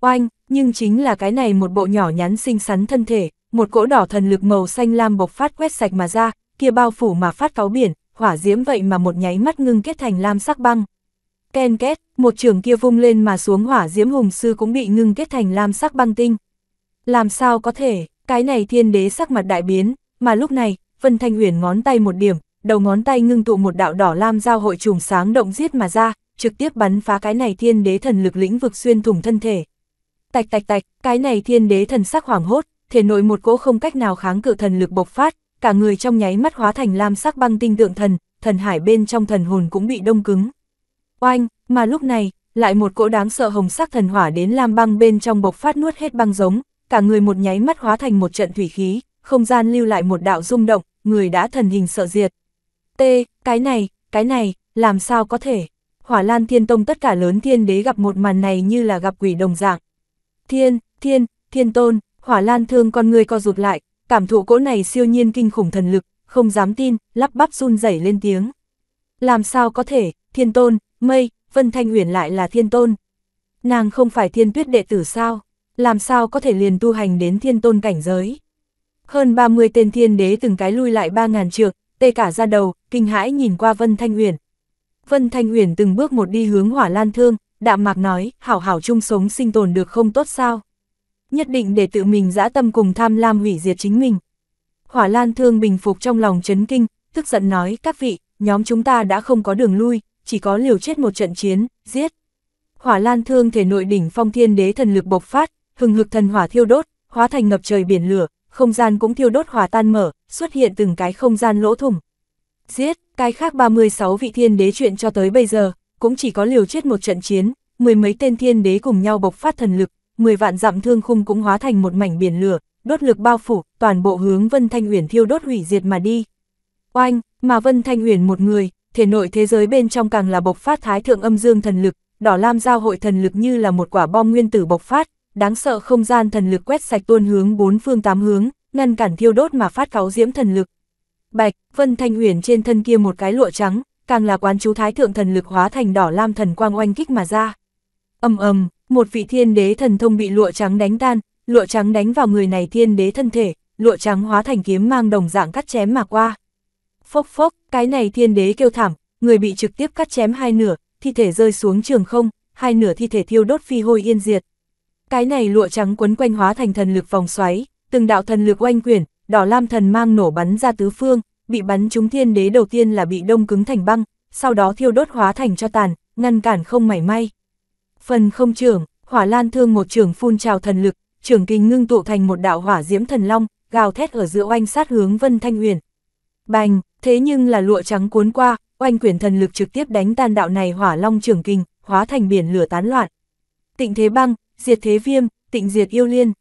Oanh, nhưng chính là cái này một bộ nhỏ nhắn xinh xắn thân thể, một cỗ đỏ thần lực màu xanh lam bộc phát quét sạch mà ra, kia bao phủ mà phát cáo biển, hỏa diễm vậy mà một nháy mắt ngưng kết thành lam sắc băng. Ken két, một trường kia vung lên mà xuống hỏa diễm hùng sư cũng bị ngưng kết thành lam sắc băng tinh. Làm sao có thể, cái này thiên đế sắc mặt đại biến, mà lúc này, Vân Thanh Huyền ngón tay một điểm, đầu ngón tay ngưng tụ một đạo đỏ lam giao hội trùng sáng động giết mà ra, trực tiếp bắn phá cái này thiên đế thần lực lĩnh vực xuyên thủng thân thể. Tạch tạch tạch, cái này thiên đế thần sắc hoảng hốt, thể nội một cỗ không cách nào kháng cự thần lực bộc phát, cả người trong nháy mắt hóa thành lam sắc băng tinh tượng thần, thần hải bên trong thần hồn cũng bị đông cứng. Oanh, mà lúc này, lại một cỗ đáng sợ hồng sắc thần hỏa đến lam băng bên trong bộc phát nuốt hết băng giống, cả người một nháy mắt hóa thành một trận thủy khí, không gian lưu lại một đạo rung động, người đã thần hình sợ diệt. T, cái này, cái này, làm sao có thể? hỏa lan thiên tông tất cả lớn thiên đế gặp một màn này như là gặp quỷ đồng dạng. Thiên, thiên, thiên tôn, hỏa lan thương con người co rụt lại, cảm thụ cỗ này siêu nhiên kinh khủng thần lực, không dám tin, lắp bắp run rẩy lên tiếng. Làm sao có thể, thiên tôn, mây, Vân Thanh Huyền lại là thiên tôn. Nàng không phải thiên tuyết đệ tử sao, làm sao có thể liền tu hành đến thiên tôn cảnh giới. Hơn 30 tên thiên đế từng cái lui lại 3.000 trượng, tê cả ra đầu, kinh hãi nhìn qua Vân Thanh Huyền. Vân Thanh Huyền từng bước một đi hướng hỏa lan thương, đạm mạc nói, hảo hảo chung sống sinh tồn được không tốt sao. Nhất định để tự mình dã tâm cùng tham lam hủy diệt chính mình. Hỏa lan thương bình phục trong lòng chấn kinh, tức giận nói, các vị, nhóm chúng ta đã không có đường lui, chỉ có liều chết một trận chiến, giết. Hỏa lan thương thể nội đỉnh phong thiên đế thần lực bộc phát, hừng hực thần hỏa thiêu đốt, hóa thành ngập trời biển lửa, không gian cũng thiêu đốt hòa tan mở, xuất hiện từng cái không gian lỗ thủng giết, cái khác 36 vị thiên đế chuyện cho tới bây giờ, cũng chỉ có liều chết một trận chiến, mười mấy tên thiên đế cùng nhau bộc phát thần lực, mười vạn dặm thương khung cũng hóa thành một mảnh biển lửa, đốt lực bao phủ, toàn bộ hướng Vân Thanh Uyển thiêu đốt hủy diệt mà đi. Oanh, mà Vân Thanh Uyển một người, thể nội thế giới bên trong càng là bộc phát thái thượng âm dương thần lực, đỏ lam giao hội thần lực như là một quả bom nguyên tử bộc phát, đáng sợ không gian thần lực quét sạch tuôn hướng bốn phương tám hướng, ngăn cản thiêu đốt mà phát cáo diễm thần lực. Bạch, Vân Thanh Huyền trên thân kia một cái lụa trắng, càng là quán chú thái thượng thần lực hóa thành đỏ lam thần quang oanh kích mà ra. Ầm ầm, một vị thiên đế thần thông bị lụa trắng đánh tan, lụa trắng đánh vào người này thiên đế thân thể, lụa trắng hóa thành kiếm mang đồng dạng cắt chém mà qua. Phốc phốc, cái này thiên đế kêu thảm, người bị trực tiếp cắt chém hai nửa, thi thể rơi xuống trường không, hai nửa thi thể thiêu đốt phi hôi yên diệt. Cái này lụa trắng quấn quanh hóa thành thần lực vòng xoáy, từng đạo thần lực oanh quyển, đỏ lam thần mang nổ bắn ra tứ phương, bị bắn trúng thiên đế đầu tiên là bị đông cứng thành băng, sau đó thiêu đốt hóa thành cho tàn, ngăn cản không mảy may. Phần không trưởng, hỏa lan thương một trưởng phun trào thần lực, trưởng kinh ngưng tụ thành một đạo hỏa diễm thần long, gào thét ở giữa oanh sát hướng Vân Thanh Huyền. Bành, thế nhưng là lụa trắng cuốn qua, oanh quyển thần lực trực tiếp đánh tan đạo này hỏa long trưởng kinh, hóa thành biển lửa tán loạn. Tịnh thế băng, diệt thế viêm, tịnh diệt yêu liên,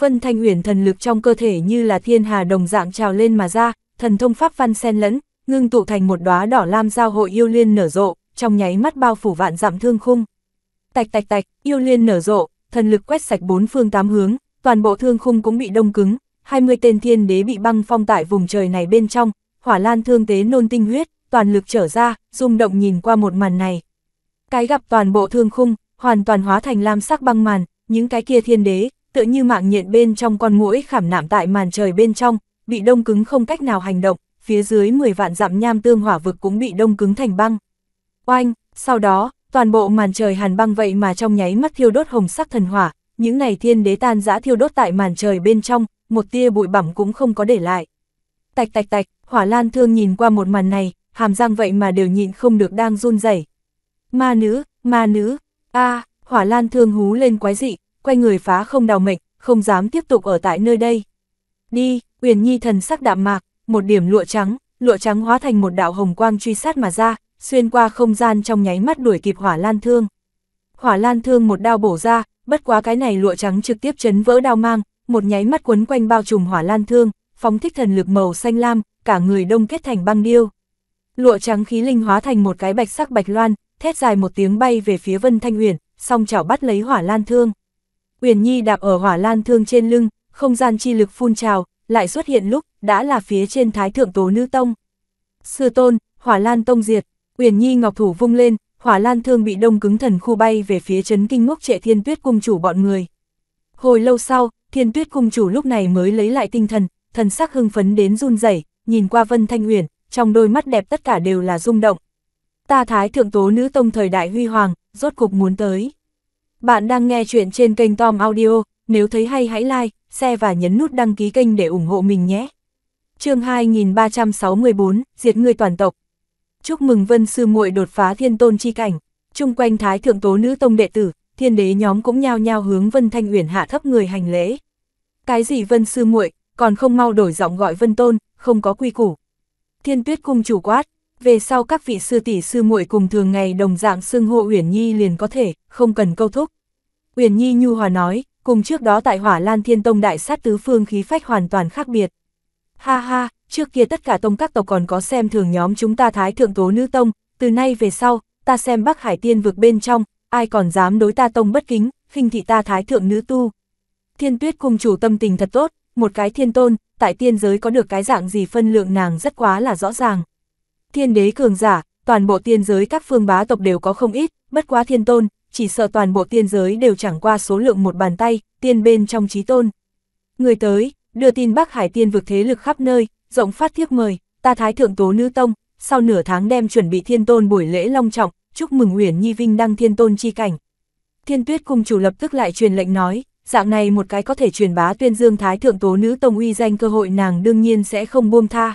Vân Thanh Huyền thần lực trong cơ thể như là thiên hà đồng dạng trào lên mà ra, thần thông pháp văn xen lẫn, ngưng tụ thành một đóa đỏ lam giao hội yêu liên nở rộ, trong nháy mắt bao phủ vạn dặm thương khung. Tạch tạch tạch, yêu liên nở rộ, thần lực quét sạch bốn phương tám hướng, toàn bộ thương khung cũng bị đông cứng, 20 tên thiên đế bị băng phong tại vùng trời này bên trong, hỏa lan thương tế nôn tinh huyết, toàn lực trở ra, rung động nhìn qua một màn này. Cái gặp toàn bộ thương khung, hoàn toàn hóa thành lam sắc băng màn, những cái kia thiên đế, tựa như mạng nhện bên trong con mũi khảm nạm tại màn trời bên trong, bị đông cứng không cách nào hành động, phía dưới 10 vạn dặm nham tương hỏa vực cũng bị đông cứng thành băng. Oanh, sau đó, toàn bộ màn trời hàn băng vậy mà trong nháy mắt thiêu đốt hồng sắc thần hỏa, những này thiên đế tan giã thiêu đốt tại màn trời bên trong, một tia bụi bẩm cũng không có để lại. Tạch tạch tạch, hỏa lan thương nhìn qua một màn này, hàm răng vậy mà đều nhịn không được đang run rẩy. Ma nữ, ma nữ, a hỏa lan thương hú lên quái dị, quay người phá không đào mệnh, không dám tiếp tục ở tại nơi đây. Đi, Uyển Nhi thần sắc đạm mạc, một điểm lụa trắng, lụa trắng hóa thành một đạo hồng quang truy sát mà ra, xuyên qua không gian trong nháy mắt đuổi kịp Hỏa Lan Thương. Hỏa Lan Thương một đao bổ ra, bất quá cái này lụa trắng trực tiếp chấn vỡ đao mang, một nháy mắt quấn quanh bao trùm Hỏa Lan Thương, phóng thích thần lực màu xanh lam, cả người đông kết thành băng điêu. Lụa trắng khí linh hóa thành một cái bạch sắc bạch loan, thét dài một tiếng bay về phía Vân Thanh Uyển, song chảo bắt lấy Hỏa Lan Thương. Uyển Nhi đạp ở hỏa lan thương trên lưng, không gian chi lực phun trào, lại xuất hiện lúc, đã là phía trên thái thượng tố nữ tông. Sư tôn, hỏa lan tông diệt, Uyển Nhi ngọc thủ vung lên, hỏa lan thương bị đông cứng thần khu bay về phía chấn kinh ngốc trệ thiên tuyết cung chủ bọn người. Hồi lâu sau, thiên tuyết cung chủ lúc này mới lấy lại tinh thần, thần sắc hưng phấn đến run rẩy nhìn qua Vân Thanh Uyển, trong đôi mắt đẹp tất cả đều là rung động. Ta thái thượng tố nữ tông thời đại huy hoàng, rốt cục muốn tới. Bạn đang nghe chuyện trên kênh Tom Audio, nếu thấy hay hãy like, share và nhấn nút đăng ký kênh để ủng hộ mình nhé. chương 2364, Diệt người toàn tộc. Chúc mừng Vân Sư muội đột phá thiên tôn chi cảnh, chung quanh Thái Thượng Tố Nữ Tông đệ tử, thiên đế nhóm cũng nhao nhao hướng Vân Thanh Uyển hạ thấp người hành lễ. Cái gì Vân Sư muội còn không mau đổi giọng gọi Vân Tôn, không có quy củ. Thiên tuyết cung chủ quát, về sau các vị sư tỷ sư muội cùng thường ngày đồng dạng xưng hộ Uyển Nhi liền có thể, không cần câu thúc. Uyển Nhi nhu hòa nói, cùng trước đó tại Hỏa Lan Thiên Tông đại sát tứ phương khí phách hoàn toàn khác biệt. Ha ha, trước kia tất cả tông các tộc còn có xem thường nhóm chúng ta thái thượng tố nữ tông, từ nay về sau, ta xem Bắc Hải Tiên vực bên trong, ai còn dám đối ta tông bất kính, khinh thị ta thái thượng nữ tu. Thiên Tuyết cung chủ tâm tình thật tốt, một cái thiên tôn, tại tiên giới có được cái dạng gì phân lượng nàng rất quá là rõ ràng. Thiên đế cường giả, toàn bộ tiên giới các phương bá tộc đều có không ít, bất quá thiên tôn, chỉ sợ toàn bộ tiên giới đều chẳng qua số lượng một bàn tay, tiên bên trong trí tôn. Người tới, đưa tin Bắc Hải tiên vực thế lực khắp nơi, rộng phát thiếp mời, ta thái thượng tố nữ tông, sau nửa tháng đem chuẩn bị thiên tôn buổi lễ long trọng, chúc mừng Uyển Nhi Vinh đăng thiên tôn chi cảnh. Thiên Tuyết cung chủ lập tức lại truyền lệnh nói, dạng này một cái có thể truyền bá tuyên dương thái thượng tố nữ tông uy danh cơ hội nàng đương nhiên sẽ không buông tha.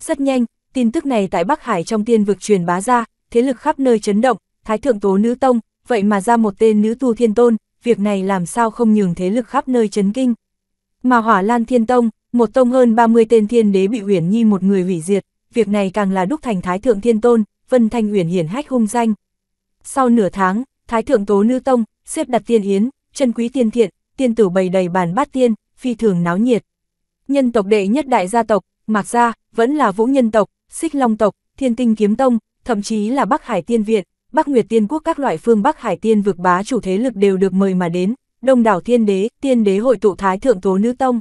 Rất nhanh, tin tức này tại Bắc Hải trong tiên vực truyền bá ra, thế lực khắp nơi chấn động, Thái Thượng Tố Nữ Tông, vậy mà ra một tên nữ tu thiên tôn, việc này làm sao không nhường thế lực khắp nơi chấn kinh. Mà Hỏa Lan Thiên Tông, một tông hơn 30 tên thiên đế bị Uyển Nhi một người hủy diệt, việc này càng là đúc thành Thái Thượng Thiên Tôn, Vân Thanh Uyển hiển hách hung danh. Sau nửa tháng, Thái Thượng Tố Nữ Tông, xếp đặt tiên yến, chân quý tiên thiện, tiên tử bày đầy bàn bát tiên, phi thường náo nhiệt. Nhân tộc đệ nhất đại gia tộc, Mạc Gia, vẫn là Vũ Nhân tộc, Xích Long tộc, Thiên Tinh Kiếm Tông, thậm chí là Bắc Hải Tiên Viện, Bắc Nguyệt Tiên Quốc các loại phương Bắc Hải Tiên vực bá chủ thế lực đều được mời mà đến, đông đảo Thiên Đế, Tiên Đế hội tụ Thái Thượng Tố Nữ Tông.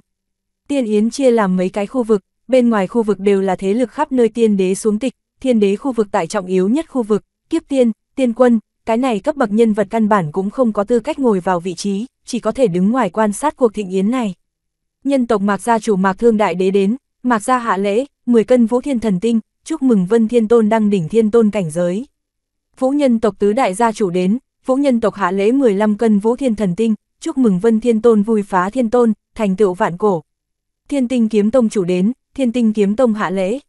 Tiên Yến chia làm mấy cái khu vực, bên ngoài khu vực đều là thế lực khắp nơi Tiên Đế xuống tịch, Thiên Đế khu vực tại trọng yếu nhất khu vực, Kiếp Tiên, Tiên Quân, cái này cấp bậc nhân vật căn bản cũng không có tư cách ngồi vào vị trí, chỉ có thể đứng ngoài quan sát cuộc thịnh yến này. Nhân tộc Mạc gia chủ Mạc Thương Đại Đế đến, Mạc gia hạ lễ, 10 cân vũ thiên thần tinh, chúc mừng Vân Thiên Tôn đăng đỉnh thiên tôn cảnh giới. Vũ nhân tộc tứ đại gia chủ đến, vũ nhân tộc hạ lễ 15 cân vũ thiên thần tinh, chúc mừng Vân Thiên Tôn vui phá thiên tôn, thành tựu vạn cổ. Thiên tinh kiếm tông chủ đến, thiên tinh kiếm tông hạ lễ.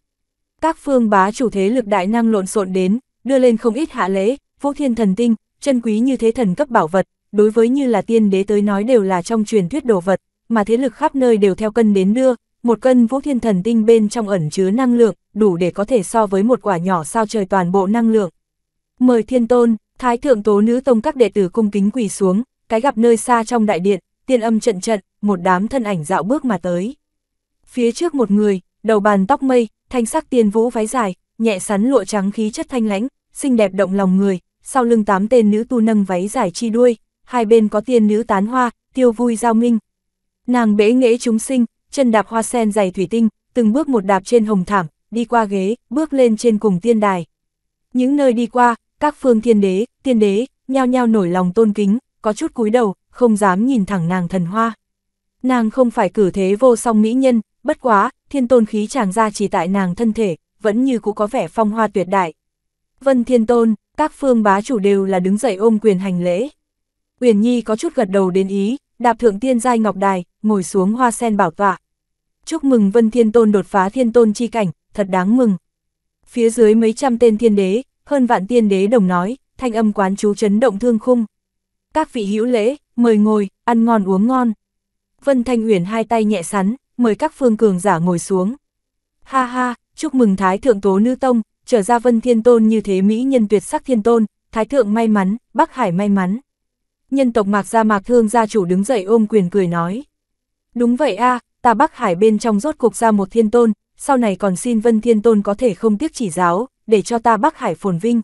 Các phương bá chủ thế lực đại năng lộn xộn đến, đưa lên không ít hạ lễ, vũ thiên thần tinh, chân quý như thế thần cấp bảo vật, đối với như là tiên đế tới nói đều là trong truyền thuyết đồ vật, mà thế lực khắp nơi đều theo cân đến đưa, một cân vũ thiên thần tinh bên trong ẩn chứa năng lượng, đủ để có thể so với một quả nhỏ sao trời toàn bộ năng lượng. Mời thiên tôn, thái thượng tố nữ tông các đệ tử cung kính quỳ xuống, cái gặp nơi xa trong đại điện, tiên âm trận trận, một đám thân ảnh dạo bước mà tới. Phía trước một người, đầu bàn tóc mây, thanh sắc tiên vũ váy dài, nhẹ sắn lụa trắng khí chất thanh lãnh, xinh đẹp động lòng người, sau lưng tám tên nữ tu nâng váy dài chi đuôi, hai bên có tiên nữ tán hoa, tiêu vui giao minh. Nàng bế nghệ chúng sinh, chân đạp hoa sen dày thủy tinh, từng bước một đạp trên hồng thảm, đi qua ghế, bước lên trên cùng tiên đài. Những nơi đi qua, các phương thiên đế, tiên đế, nhao nhao nổi lòng tôn kính, có chút cúi đầu, không dám nhìn thẳng nàng thần hoa. Nàng không phải cử thế vô song mỹ nhân, bất quá, thiên tôn khí chàng ra chỉ tại nàng thân thể, vẫn như cũ có vẻ phong hoa tuyệt đại. Vân thiên tôn, các phương bá chủ đều là đứng dậy ôm quyền hành lễ. Uyển Nhi có chút gật đầu đến ý, đạp thượng tiên giai ngọc đài, ngồi xuống hoa sen bảo tọa chúc mừng Vân Thiên Tôn đột phá Thiên Tôn chi cảnh, thật đáng mừng. Phía dưới mấy trăm tên thiên đế, hơn vạn tiên đế đồng nói, thanh âm quán chú chấn động thương khung. Các vị hữu lễ, mời ngồi, ăn ngon uống ngon. Vân Thanh Uyển hai tay nhẹ sắn, mời các phương cường giả ngồi xuống. Ha ha, chúc mừng Thái Thượng Tố Nữ Tông, trở ra Vân Thiên Tôn như thế Mỹ nhân tuyệt sắc Thiên Tôn, Thái Thượng may mắn, Bắc Hải may mắn. Nhân tộc Mạc Gia Mạc Thương gia chủ đứng dậy ôm quyền cười nói. Đúng vậy a ta Bắc Hải bên trong rốt cuộc ra một thiên tôn, sau này còn xin Vân Thiên Tôn có thể không tiếc chỉ giáo, để cho ta Bắc Hải phồn vinh.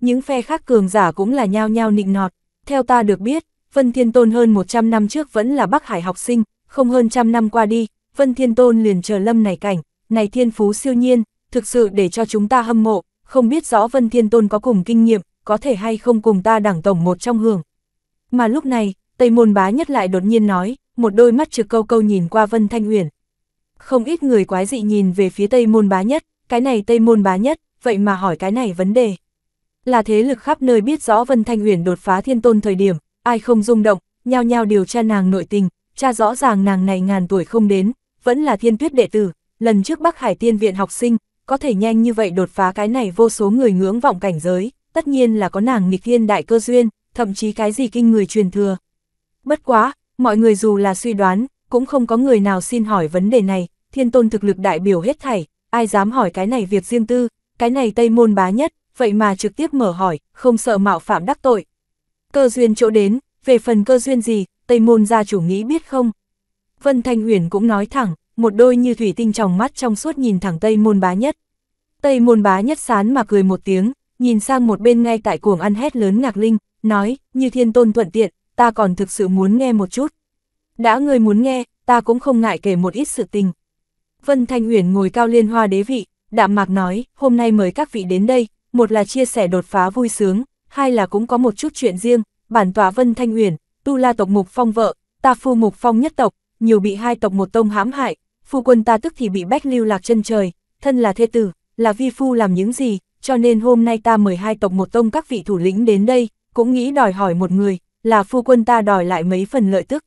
Những phe khác cường giả cũng là nhao nhao nịnh nọt, theo ta được biết, Vân Thiên Tôn hơn 100 năm trước vẫn là Bắc Hải học sinh, không hơn trăm năm qua đi, Vân Thiên Tôn liền chờ lâm này cảnh, này thiên phú siêu nhiên, thực sự để cho chúng ta hâm mộ, không biết rõ Vân Thiên Tôn có cùng kinh nghiệm, có thể hay không cùng ta đẳng tổng một trong hưởng. Mà lúc này, Tây môn bá nhất lại đột nhiên nói, một đôi mắt trực câu câu nhìn qua Vân Thanh Uyển. Không ít người quái dị nhìn về phía Tây môn bá nhất, cái này Tây môn bá nhất, vậy mà hỏi cái này vấn đề. Là thế lực khắp nơi biết rõ Vân Thanh Uyển đột phá thiên tôn thời điểm, ai không rung động, nhao nhao điều tra nàng nội tình, cha rõ ràng nàng này ngàn tuổi không đến, vẫn là thiên tuyết đệ tử, lần trước Bắc Hải Tiên Viện học sinh, có thể nhanh như vậy đột phá cái này vô số người ngưỡng vọng cảnh giới, tất nhiên là có nàng nghịch thiên đại cơ duyên, thậm chí cái gì kinh người truyền thừa, Bất quá, mọi người dù là suy đoán, cũng không có người nào xin hỏi vấn đề này, thiên tôn thực lực đại biểu hết thảy, ai dám hỏi cái này việc riêng tư, cái này tây môn bá nhất, vậy mà trực tiếp mở hỏi, không sợ mạo phạm đắc tội. Cơ duyên chỗ đến, về phần cơ duyên gì, tây môn gia chủ nghĩ biết không? Vân Thanh Huyền cũng nói thẳng, một đôi như thủy tinh trong mắt trong suốt nhìn thẳng tây môn bá nhất. Tây môn bá nhất sán mà cười một tiếng, nhìn sang một bên ngay tại cuồng ăn hét lớn ngạc linh, nói, như thiên tôn thuận tiện, ta còn thực sự muốn nghe một chút. Đã ngươi muốn nghe, ta cũng không ngại kể một ít sự tình. Vân Thanh Uyển ngồi cao liên hoa đế vị, đạm mạc nói, hôm nay mời các vị đến đây, một là chia sẻ đột phá vui sướng, hai là cũng có một chút chuyện riêng, bản tòa Vân Thanh Uyển, tu la tộc mục phong vợ, ta phu mục phong nhất tộc, nhiều bị hai tộc một tông hãm hại, phu quân ta tức thì bị bách lưu lạc chân trời, thân là thê tử, là vi phu làm những gì, cho nên hôm nay ta mời hai tộc một tông các vị thủ lĩnh đến đây, cũng nghĩ đòi hỏi một người, là phu quân ta đòi lại mấy phần lợi tức.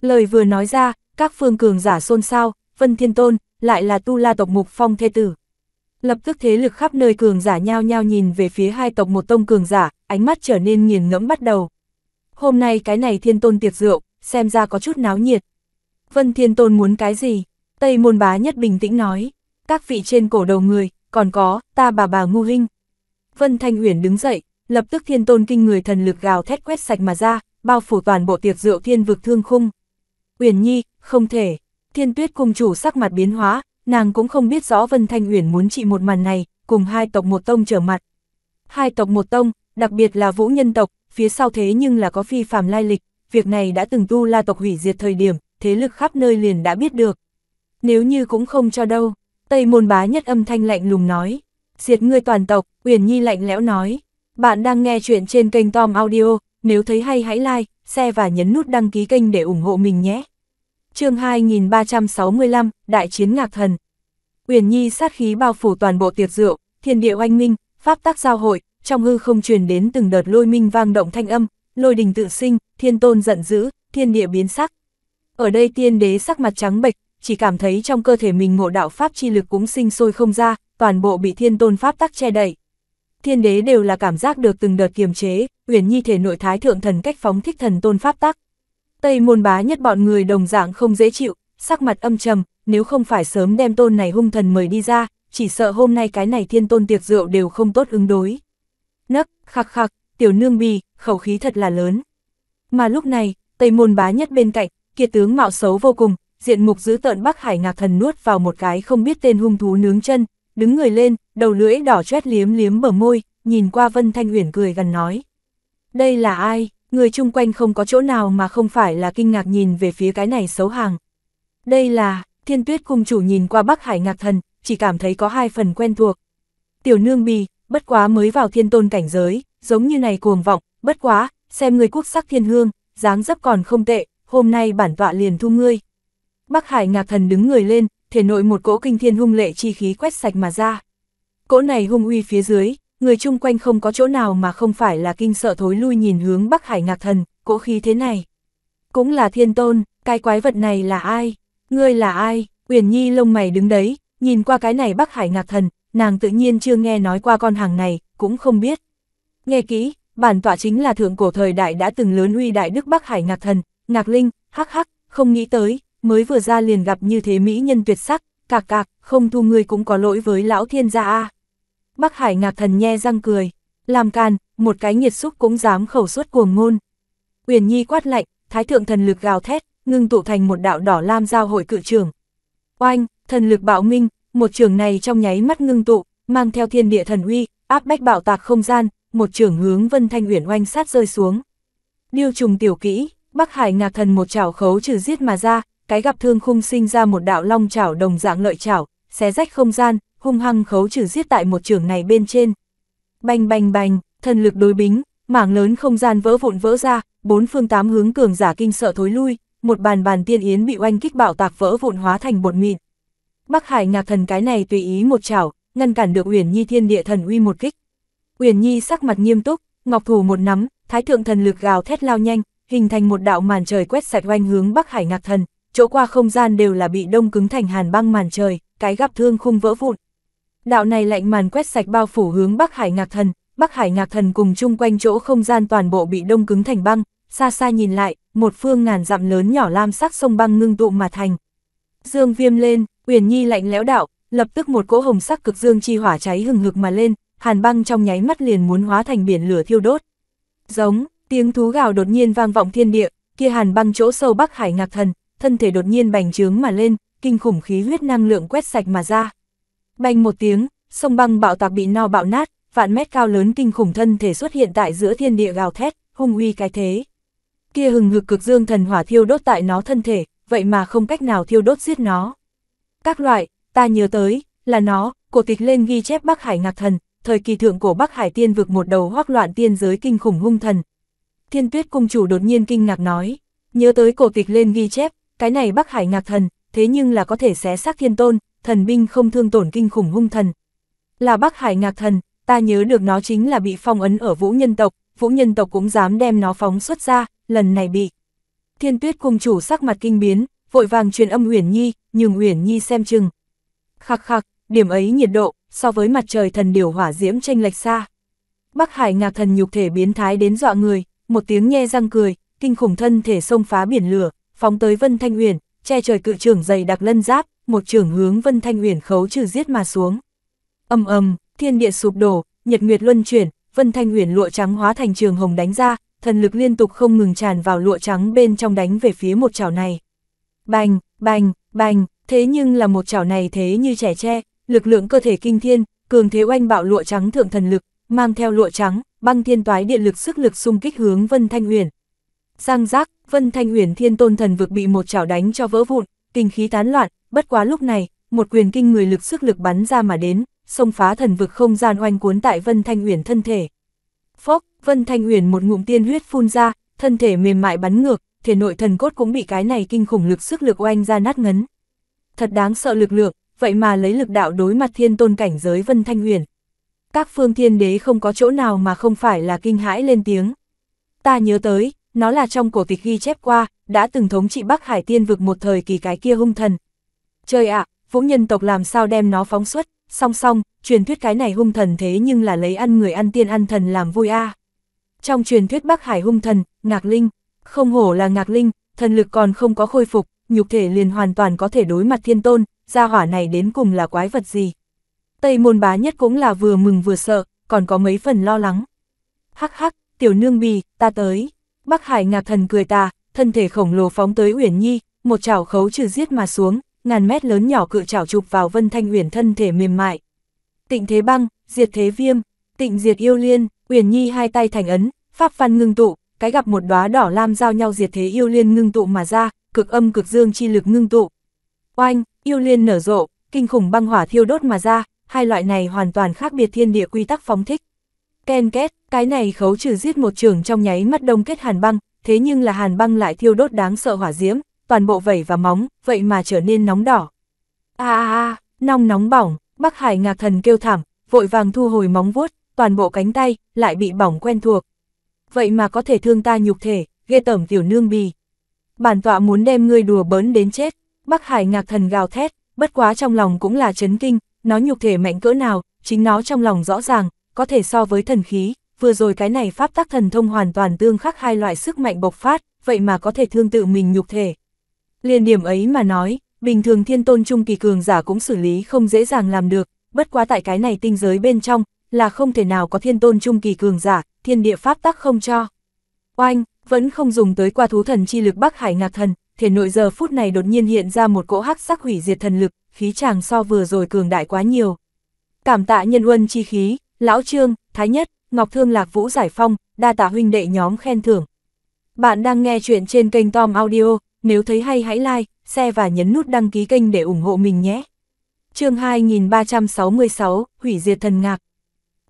Lời vừa nói ra, các phương cường giả xôn xao, Vân Thiên Tôn, lại là tu la tộc mục phong thê tử. Lập tức thế lực khắp nơi cường giả nhao nhao nhìn về phía hai tộc một tông cường giả, ánh mắt trở nên nghiền ngẫm bắt đầu. Hôm nay cái này Thiên Tôn tiệc rượu, xem ra có chút náo nhiệt. Vân Thiên Tôn muốn cái gì? Tây môn bá nhất bình tĩnh nói, các vị trên cổ đầu người, còn có, ta bà bà ngu hinh. Vân Thanh Huyền đứng dậy, lập tức thiên tôn kinh người thần lực gào thét quét sạch mà ra, bao phủ toàn bộ tiệc rượu thiên vực thương khung. Uyển Nhi, không thể. Thiên Tuyết cung chủ sắc mặt biến hóa, nàng cũng không biết rõ Vân Thanh Uyển muốn trị một màn này, cùng hai tộc một tông trở mặt. Hai tộc một tông, đặc biệt là Vũ nhân tộc, phía sau thế nhưng là có phi phàm lai lịch, việc này đã từng tu La tộc hủy diệt thời điểm, thế lực khắp nơi liền đã biết được. Nếu như cũng không cho đâu, Tây môn bá nhất âm thanh lạnh lùng nói, diệt ngươi toàn tộc, Uyển Nhi lạnh lẽo nói, bạn đang nghe chuyện trên kênh Tom Audio, nếu thấy hay hãy like, share và nhấn nút đăng ký kênh để ủng hộ mình nhé. chương 2365, Đại chiến Ngạc Thần Uyển Nhi sát khí bao phủ toàn bộ tiệc rượu, thiên địa oanh minh, pháp tác giao hội, trong hư không truyền đến từng đợt lôi minh vang động thanh âm, lôi đình tự sinh, thiên tôn giận dữ, thiên địa biến sắc. Ở đây tiên đế sắc mặt trắng bệch, chỉ cảm thấy trong cơ thể mình ngộ đạo pháp chi lực cũng sinh sôi không ra, toàn bộ bị thiên tôn pháp tắc che đẩy thiên đế đều là cảm giác được từng đợt kiềm chế, uyển nhi thể nội thái thượng thần cách phóng thích thần tôn pháp tắc. Tây môn bá nhất bọn người đồng dạng không dễ chịu, sắc mặt âm trầm, nếu không phải sớm đem tôn này hung thần mời đi ra, chỉ sợ hôm nay cái này thiên tôn tiệc rượu đều không tốt ứng đối. Nấc, khắc khắc, tiểu nương bì, khẩu khí thật là lớn. Mà lúc này, Tây môn bá nhất bên cạnh, kia tướng mạo xấu vô cùng, diện mục giữ tợn Bắc Hải ngạc thần nuốt vào một cái không biết tên hung thú nướng chân, đứng người lên, đầu lưỡi đỏ chét liếm liếm bờ môi, nhìn qua Vân Thanh Uyển cười gần nói. Đây là ai? Người chung quanh không có chỗ nào mà không phải là kinh ngạc nhìn về phía cái này xấu hàng. Đây là, thiên tuyết cung chủ nhìn qua Bắc Hải ngạc thần, chỉ cảm thấy có hai phần quen thuộc. Tiểu nương bì, bất quá mới vào thiên tôn cảnh giới, giống như này cuồng vọng, bất quá, xem người quốc sắc thiên hương, dáng dấp còn không tệ, hôm nay bản tọa liền thu ngươi. Bắc Hải ngạc thần đứng người lên, thể nội một cỗ kinh thiên hung lệ chi khí quét sạch mà ra. Cỗ này hung uy phía dưới, người chung quanh không có chỗ nào mà không phải là kinh sợ thối lui nhìn hướng Bắc Hải Ngạc Thần, cỗ khí thế này. Cũng là thiên tôn, cái quái vật này là ai? Ngươi là ai? Uyển Nhi lông mày đứng đấy, nhìn qua cái này Bắc Hải Ngạc Thần, nàng tự nhiên chưa nghe nói qua con hàng này, cũng không biết. Nghe kỹ, bản tọa chính là thượng cổ thời đại đã từng lớn uy đại đức Bắc Hải Ngạc Thần, Ngạc Linh, hắc hắc, không nghĩ tới, mới vừa ra liền gặp như thế mỹ nhân tuyệt sắc, cạc cạc, không thu ngươi cũng có lỗi với lão thiên gia a. Bắc Hải ngạc thần nhe răng cười, làm càn, một cái nhiệt xúc cũng dám khẩu suất cuồng ngôn. Uyển Nhi quát lạnh, thái thượng thần lực gào thét, ngưng tụ thành một đạo đỏ lam giao hội cự trường. Oanh, thần lực bạo minh, một trường này trong nháy mắt ngưng tụ, mang theo thiên địa thần uy, áp bách bạo tạc không gian, một trường hướng Vân Thanh Uyển oanh sát rơi xuống. Điêu trùng tiểu kỹ, Bắc Hải ngạc thần một chảo khấu trừ giết mà ra, cái gặp thương khung sinh ra một đạo long chảo đồng dạng lợi chảo, xé rách không gian, hung hăng khấu trừ giết tại một trường này bên trên. Bành bành bành, thần lực đối bính, mảng lớn không gian vỡ vụn vỡ ra, bốn phương tám hướng cường giả kinh sợ thối lui, một bàn bàn tiên yến bị oanh kích bạo tạc vỡ vụn hóa thành bột mịn. Bắc Hải Ngạc Thần cái này tùy ý một chảo, ngăn cản được Uyển Nhi Thiên Địa Thần uy một kích. Uyển Nhi sắc mặt nghiêm túc, ngọc thủ một nắm, thái thượng thần lực gào thét lao nhanh, hình thành một đạo màn trời quét sạch oanh hướng Bắc Hải Ngạc Thần, chỗ qua không gian đều là bị đông cứng thành hàn băng màn trời, cái gặp thương khung vỡ vụn. Đạo này lạnh màn quét sạch bao phủ hướng Bắc Hải Ngạc Thần, Bắc Hải Ngạc Thần cùng chung quanh chỗ không gian toàn bộ bị đông cứng thành băng, xa xa nhìn lại, một phương ngàn dặm lớn nhỏ lam sắc sông băng ngưng tụ mà thành. Dương viêm lên, Uyển Nhi lạnh lẽo đạo, lập tức một cỗ hồng sắc cực dương chi hỏa cháy hừng hực mà lên, hàn băng trong nháy mắt liền muốn hóa thành biển lửa thiêu đốt. Giống, tiếng thú gào đột nhiên vang vọng thiên địa, kia hàn băng chỗ sâu Bắc Hải Ngạc Thần, thân thể đột nhiên bành trướng mà lên, kinh khủng khí huyết năng lượng quét sạch mà ra. Bành một tiếng, sông băng bạo tạc bị no bạo nát, vạn mét cao lớn kinh khủng thân thể xuất hiện tại giữa thiên địa gào thét, hung uy cái thế. Kia hừng hực cực dương thần hỏa thiêu đốt tại nó thân thể, vậy mà không cách nào thiêu đốt giết nó. Các loại, ta nhớ tới, là nó, cổ tịch lên ghi chép Bắc Hải Ngạc Thần, thời kỳ thượng cổ Bắc Hải Tiên vực một đầu hoác loạn tiên giới kinh khủng hung thần. Thiên Tuyết cung chủ đột nhiên kinh ngạc nói, nhớ tới cổ tịch lên ghi chép, cái này Bắc Hải ngạc thần, thế nhưng là có thể xé xác thiên tôn, thần binh không thương tổn kinh khủng hung thần. Là Bắc Hải ngạc thần, ta nhớ được nó chính là bị phong ấn ở vũ nhân tộc, vũ nhân tộc cũng dám đem nó phóng xuất ra, lần này bị. Thiên tuyết cung chủ sắc mặt kinh biến, vội vàng truyền âm Uyển Nhi, nhường Uyển Nhi xem chừng. Khắc khắc, điểm ấy nhiệt độ, so với mặt trời thần điều hỏa diễm tranh lệch xa. Bắc Hải ngạc thần nhục thể biến thái đến dọa người, một tiếng nhe răng cười, kinh khủng thân thể xông phá biển lửa, phóng tới Vân Thanh Huyền, che trời cự trưởng dày đặc lân giáp, một trưởng hướng Vân Thanh Huyền khấu trừ giết mà xuống. âm ầm, thiên địa sụp đổ, nhật nguyệt luân chuyển, Vân Thanh Huyền lụa trắng hóa thành trường hồng đánh ra, thần lực liên tục không ngừng tràn vào lụa trắng bên trong đánh về phía một chảo này. Bành, bành, bành, thế nhưng là một chảo này thế như trẻ tre, lực lượng cơ thể kinh thiên, cường thế oanh bạo lụa trắng thượng thần lực, mang theo lụa trắng, băng thiên toái điện lực sức lực xung kích hướng Vân Thanh Huyền. Giang giác, Vân Thanh Huyền Thiên Tôn Thần vực bị một chảo đánh cho vỡ vụn, kinh khí tán loạn, bất quá lúc này, một quyền kinh người lực sức lực bắn ra mà đến, xông phá thần vực không gian oanh cuốn tại Vân Thanh Huyền thân thể. Phốc, Vân Thanh Huyền một ngụm tiên huyết phun ra, thân thể mềm mại bắn ngược, thể nội thần cốt cũng bị cái này kinh khủng lực sức lực oanh ra nát ngấn. Thật đáng sợ lực lượng, vậy mà lấy lực đạo đối mặt thiên tôn cảnh giới Vân Thanh Huyền. Các phương thiên đế không có chỗ nào mà không phải là kinh hãi lên tiếng. Ta nhớ tới, nó là trong cổ tịch ghi chép qua, đã từng thống trị Bắc Hải tiên vực một thời kỳ cái kia hung thần. Trời ạ, vũ nhân tộc làm sao đem nó phóng xuất, song song, truyền thuyết cái này hung thần thế nhưng là lấy ăn người ăn tiên ăn thần làm vui a. Trong truyền thuyết Bắc Hải hung thần, Ngạc Linh, không hổ là Ngạc Linh, thần lực còn không có khôi phục, nhục thể liền hoàn toàn có thể đối mặt thiên tôn, gia hỏa này đến cùng là quái vật gì. Tây môn bá nhất cũng là vừa mừng vừa sợ, còn có mấy phần lo lắng. Hắc hắc, tiểu nương bì, ta tới. Bắc Hải ngạc thần cười ta, thân thể khổng lồ phóng tới Uyển Nhi, một chảo khấu trừ giết mà xuống, ngàn mét lớn nhỏ cự chảo chụp vào Vân Thanh Uyển thân thể mềm mại. Tịnh thế băng, diệt thế viêm, tịnh diệt yêu liên, Uyển Nhi hai tay thành ấn, pháp văn ngưng tụ, cái gặp một đóa đỏ lam giao nhau diệt thế yêu liên ngưng tụ mà ra, cực âm cực dương chi lực ngưng tụ. Oanh, yêu liên nở rộ, kinh khủng băng hỏa thiêu đốt mà ra, hai loại này hoàn toàn khác biệt thiên địa quy tắc phóng thích. Ken két, cái này khấu trừ giết một trường trong nháy mắt đông kết hàn băng, thế nhưng là hàn băng lại thiêu đốt đáng sợ hỏa diễm, toàn bộ vẩy và móng, vậy mà trở nên nóng đỏ. A a a, nóng nóng bỏng, Bắc Hải ngạc thần kêu thảm, vội vàng thu hồi móng vuốt, toàn bộ cánh tay lại bị bỏng quen thuộc. Vậy mà có thể thương ta nhục thể, ghê tởm tiểu nương bì. Bản tọa muốn đem ngươi đùa bỡn đến chết, Bắc Hải ngạc thần gào thét, bất quá trong lòng cũng là chấn kinh, nó nhục thể mạnh cỡ nào, chính nó trong lòng rõ ràng, có thể so với thần khí, vừa rồi cái này pháp tắc thần thông hoàn toàn tương khắc hai loại sức mạnh bộc phát, vậy mà có thể thương tự mình nhục thể. Liên điểm ấy mà nói, bình thường thiên tôn trung kỳ cường giả cũng xử lý không dễ dàng làm được, bất quá tại cái này tinh giới bên trong, là không thể nào có thiên tôn trung kỳ cường giả, thiên địa pháp tắc không cho. Oanh, vẫn không dùng tới qua thú thần chi lực Bắc Hải Ngạc Thần, thể nội giờ phút này đột nhiên hiện ra một cỗ hắc sắc hủy diệt thần lực, khí chàng so vừa rồi cường đại quá nhiều. Cảm tạ nhân uân chi khí, Lão Trương, Thái Nhất, Ngọc Thương Lạc Vũ Giải Phong, đa tạ huynh đệ nhóm khen thưởng. Bạn đang nghe chuyện trên kênh Tom Audio, nếu thấy hay hãy like, share và nhấn nút đăng ký kênh để ủng hộ mình nhé. chương 2366, Hủy Diệt Thần Ngạc.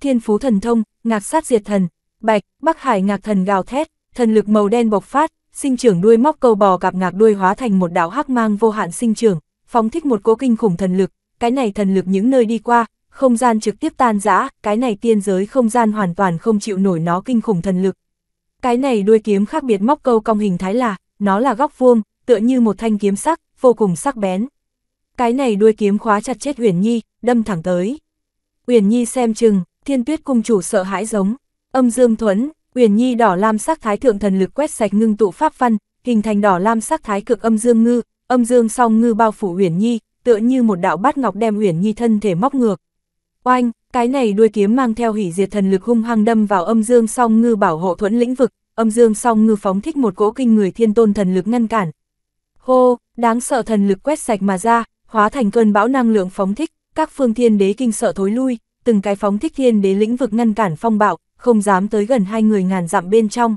Thiên Phú Thần Thông, Ngạc Sát Diệt Thần, Bạch, Bắc Hải Ngạc Thần gào thét, thần lực màu đen bộc phát, sinh trưởng đuôi móc câu bò cạp ngạc đuôi hóa thành một đạo hắc mang vô hạn sinh trưởng, phóng thích một cố kinh khủng thần lực, cái này thần lực những nơi đi qua, không gian trực tiếp tan rã, cái này tiên giới không gian hoàn toàn không chịu nổi nó kinh khủng thần lực. Cái này đuôi kiếm khác biệt móc câu cong hình thái là, nó là góc vuông, tựa như một thanh kiếm sắc, vô cùng sắc bén. Cái này đuôi kiếm khóa chặt chết Uyển Nhi, đâm thẳng tới. Uyển Nhi xem chừng, Thiên Tuyết cung chủ sợ hãi giống, âm dương thuẫn, Uyển Nhi đỏ lam sắc thái thượng thần lực quét sạch ngưng tụ pháp văn, hình thành đỏ lam sắc thái cực âm dương ngư, âm dương song ngư bao phủ Uyển Nhi, tựa như một đạo bát ngọc đem Uyển Nhi thân thể móc ngược. Oanh, cái này đuôi kiếm mang theo hủy diệt thần lực hung hăng đâm vào âm dương song ngư bảo hộ thuẫn lĩnh vực, âm dương song ngư phóng thích một cỗ kinh người thiên tôn thần lực ngăn cản. Hô, đáng sợ thần lực quét sạch mà ra, hóa thành cơn bão năng lượng phóng thích, các phương thiên đế kinh sợ thối lui, từng cái phóng thích thiên đế lĩnh vực ngăn cản phong bạo, không dám tới gần hai người ngàn dặm bên trong.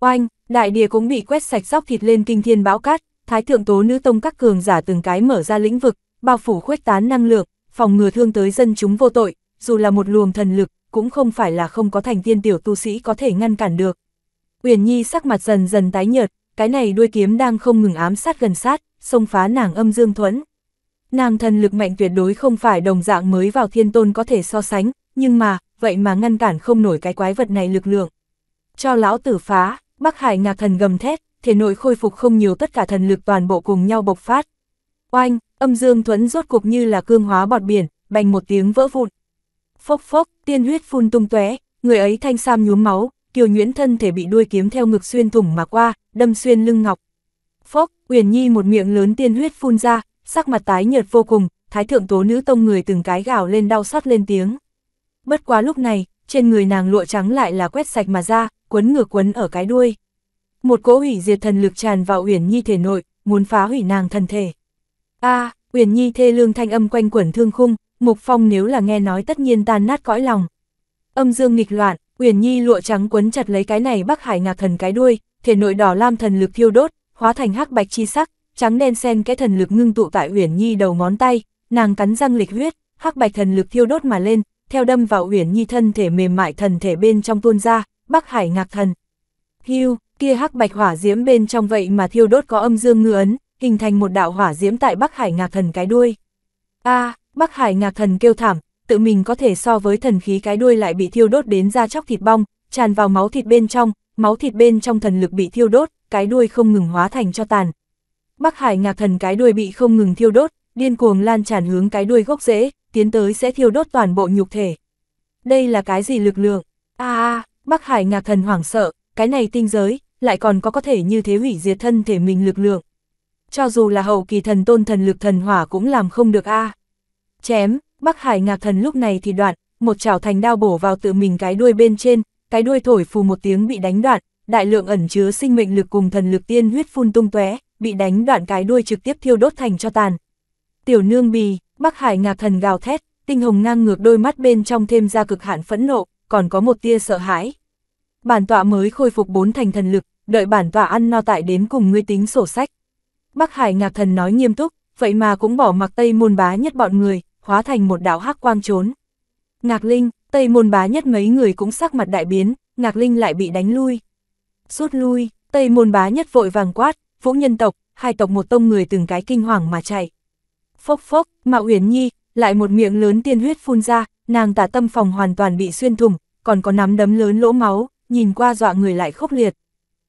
Oanh, đại địa cũng bị quét sạch dóc thịt lên kinh thiên bão cát, thái thượng tố nữ tông các cường giả từng cái mở ra lĩnh vực, bao phủ khuếch tán năng lượng, phòng ngừa thương tới dân chúng vô tội, dù là một luồng thần lực, cũng không phải là không có thành tiên tiểu tu sĩ có thể ngăn cản được. Uyển Nhi sắc mặt dần dần tái nhợt, cái này đuôi kiếm đang không ngừng ám sát gần sát, xông phá nàng âm dương thuẫn. Nàng thần lực mạnh tuyệt đối không phải đồng dạng mới vào thiên tôn có thể so sánh, nhưng mà, vậy mà ngăn cản không nổi cái quái vật này lực lượng. Cho lão tử phá, Bắc Hải ngạc thần gầm thét, thể nội khôi phục không nhiều tất cả thần lực toàn bộ cùng nhau bộc phát. Oanh, Âm Dương thuẫn rốt cuộc như là cương hóa bọt biển, bành một tiếng vỡ vụn. Phốc phốc, tiên huyết phun tung tóe, người ấy thanh sam nhuốm máu, Kiều Nhuyễn thân thể bị đuôi kiếm theo ngực xuyên thủng mà qua, đâm xuyên lưng ngọc. Phốc, Uyển Nhi một miệng lớn tiên huyết phun ra, sắc mặt tái nhợt vô cùng, thái thượng tố nữ tông người từng cái gào lên đau xót lên tiếng. Bất quá lúc này, trên người nàng lụa trắng lại là quét sạch mà ra, quấn ngược quấn ở cái đuôi. Một cỗ hủy diệt thần lực tràn vào Uyển Nhi thể nội, muốn phá hủy nàng thân thể a à, Uyển Nhi thê lương thanh âm quanh quẩn thương khung, Mục Phong nếu là nghe nói tất nhiên tan nát cõi lòng. Âm dương nghịch loạn, Uyển Nhi lụa trắng quấn chặt lấy cái này Bắc Hải Ngạc Thần cái đuôi, thể nội đỏ lam thần lực thiêu đốt, hóa thành hắc bạch chi sắc, trắng đen xen cái thần lực ngưng tụ tại Uyển Nhi đầu ngón tay, nàng cắn răng lịch huyết, hắc bạch thần lực thiêu đốt mà lên, theo đâm vào Uyển Nhi thân thể mềm mại thần thể bên trong tuôn ra, Bắc Hải Ngạc Thần. Hưu, kia hắc bạch hỏa diễm bên trong vậy mà thiêu đốt có âm dương ngư ấn, hình thành một đạo hỏa diễm tại Bắc Hải Ngạc Thần cái đuôi. A, à, Bắc Hải Ngạc Thần kêu thảm, tự mình có thể so với thần khí cái đuôi lại bị thiêu đốt đến da chóc thịt bong, tràn vào máu thịt bên trong, máu thịt bên trong thần lực bị thiêu đốt, cái đuôi không ngừng hóa thành cho tàn. Bắc Hải Ngạc Thần cái đuôi bị không ngừng thiêu đốt, điên cuồng lan tràn hướng cái đuôi gốc rễ, tiến tới sẽ thiêu đốt toàn bộ nhục thể. Đây là cái gì lực lượng? A à, a, Bắc Hải Ngạc Thần hoảng sợ, cái này tinh giới, lại còn có có thể như thế hủy diệt thân thể mình lực lượng cho dù là hậu kỳ thần tôn thần lực thần hỏa cũng làm không được a. À. Chém, Bắc Hải ngạc thần lúc này thì đoạn, một chảo thành đao bổ vào tự mình cái đuôi bên trên, cái đuôi thổi phù một tiếng bị đánh đoạn, đại lượng ẩn chứa sinh mệnh lực cùng thần lực tiên huyết phun tung tóe, bị đánh đoạn cái đuôi trực tiếp thiêu đốt thành cho tàn. Tiểu nương bì, Bắc Hải ngạc thần gào thét, tinh hồng ngang ngược đôi mắt bên trong thêm ra cực hạn phẫn nộ, còn có một tia sợ hãi. Bản tọa mới khôi phục bốn thành thần lực, đợi bản tọa ăn no tại đến cùng ngươi tính sổ sách. Bắc Hải ngạc thần nói nghiêm túc, vậy mà cũng bỏ mặc Tây môn bá nhất bọn người, hóa thành một đạo hắc quang trốn. Ngạc Linh, Tây môn bá nhất mấy người cũng sắc mặt đại biến, Ngạc Linh lại bị đánh lui. Rút lui, Tây môn bá nhất vội vàng quát, vũ nhân tộc, hai tộc một tông người từng cái kinh hoàng mà chạy. Phốc phốc, Mạo Uyển Nhi, lại một miệng lớn tiên huyết phun ra, nàng tả tâm phòng hoàn toàn bị xuyên thủng, còn có nắm đấm lớn lỗ máu, nhìn qua dọa người lại khốc liệt.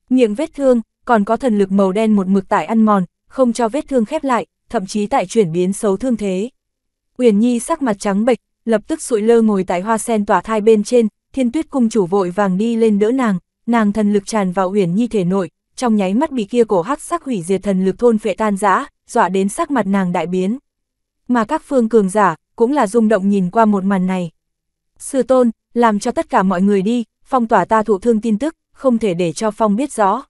Miệng vết thương, còn có thần lực màu đen một mực tại ăn mòn, không cho vết thương khép lại, thậm chí tại chuyển biến xấu thương thế. Uyển Nhi sắc mặt trắng bệch, lập tức sụi lơ ngồi tại hoa sen tỏa thai bên trên, Thiên Tuyết cung chủ vội vàng đi lên đỡ nàng, nàng thần lực tràn vào Uyển Nhi thể nội, trong nháy mắt bị kia cổ hắc sắc hủy diệt thần lực thôn phệ tan rã, dọa đến sắc mặt nàng đại biến. Mà các phương cường giả cũng là rung động nhìn qua một màn này. Sư tôn, làm cho tất cả mọi người đi, phong tỏa ta thụ thương tin tức, không thể để cho phong biết rõ.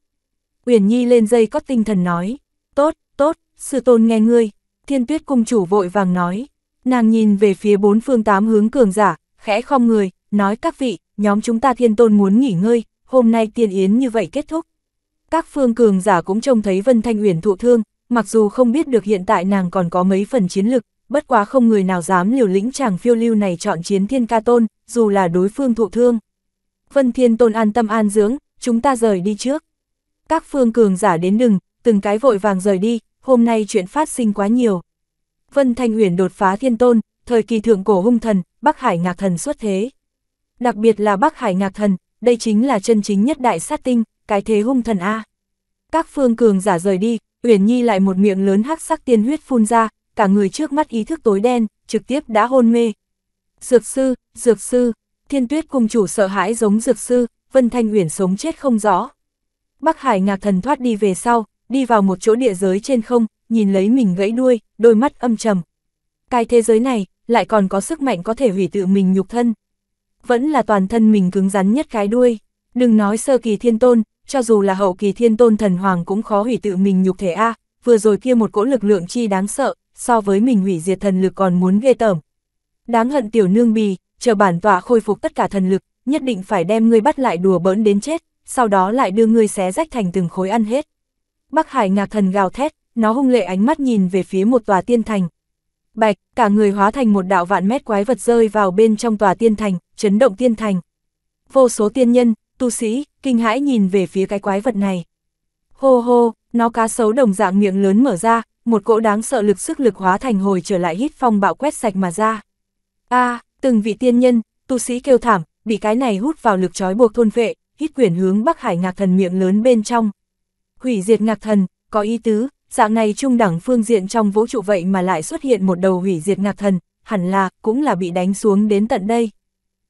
Uyển Nhi lên dây có tinh thần nói. Tốt, tốt, sư tôn nghe ngươi, thiên tuyết cung chủ vội vàng nói. Nàng nhìn về phía bốn phương tám hướng cường giả, khẽ không người, nói các vị, nhóm chúng ta thiên tôn muốn nghỉ ngơi, hôm nay tiên yến như vậy kết thúc. Các phương cường giả cũng trông thấy Vân Thanh Uyển thụ thương, mặc dù không biết được hiện tại nàng còn có mấy phần chiến lực, bất quá không người nào dám liều lĩnh chàng phiêu lưu này chọn chiến thiên ca tôn, dù là đối phương thụ thương. Vân Thiên Tôn an tâm an dưỡng, chúng ta rời đi trước. Các phương cường giả đến đừng, từng cái vội vàng rời đi, hôm nay chuyện phát sinh quá nhiều. Vân Thanh Uyển đột phá thiên tôn, thời kỳ thượng cổ hung thần, Bắc Hải Ngạc Thần xuất thế. Đặc biệt là Bắc Hải Ngạc Thần, đây chính là chân chính nhất đại sát tinh, cái thế hung thần A. Các phương cường giả rời đi, Uyển Nhi lại một miệng lớn hắc sắc tiên huyết phun ra, cả người trước mắt ý thức tối đen, trực tiếp đã hôn mê. Dược sư, dược sư, thiên tuyết cùng chủ sợ hãi giống dược sư, Vân Thanh Uyển sống chết không rõ. Bắc Hải Ngạc Thần thoát đi về sau, đi vào một chỗ địa giới trên không, nhìn lấy mình gãy đuôi, đôi mắt âm trầm. Cái thế giới này, lại còn có sức mạnh có thể hủy tự mình nhục thân. Vẫn là toàn thân mình cứng rắn nhất cái đuôi. Đừng nói sơ kỳ thiên tôn, cho dù là hậu kỳ thiên tôn thần hoàng cũng khó hủy tự mình nhục thể A, vừa rồi kia một cỗ lực lượng chi đáng sợ, so với mình hủy diệt thần lực còn muốn ghê tởm. Đáng hận tiểu nương bì, chờ bản tọa khôi phục tất cả thần lực, nhất định phải đem ngươi bắt lại đùa bỡn đến chết, sau đó lại đưa ngươi xé rách thành từng khối ăn hết. Bắc Hải ngạc thần gào thét, nó hung lệ ánh mắt nhìn về phía một tòa tiên thành. Bạch, cả người hóa thành một đạo vạn mét quái vật rơi vào bên trong tòa tiên thành, chấn động tiên thành. Vô số tiên nhân, tu sĩ, kinh hãi nhìn về phía cái quái vật này. Hô hô, nó cá sấu đồng dạng miệng lớn mở ra, một cỗ đáng sợ lực sức lực hóa thành hồi trở lại hít phong bạo quét sạch mà ra. a từng vị tiên nhân, tu sĩ kêu thảm, bị cái này hút vào lực trói buộc thôn vệ, hít quyển hướng Bắc Hải ngạc thần miệng lớn bên trong hủy diệt ngạc thần, có ý tứ, dạng này trung đẳng phương diện trong vũ trụ vậy mà lại xuất hiện một đầu hủy diệt ngạc thần, hẳn là, cũng là bị đánh xuống đến tận đây.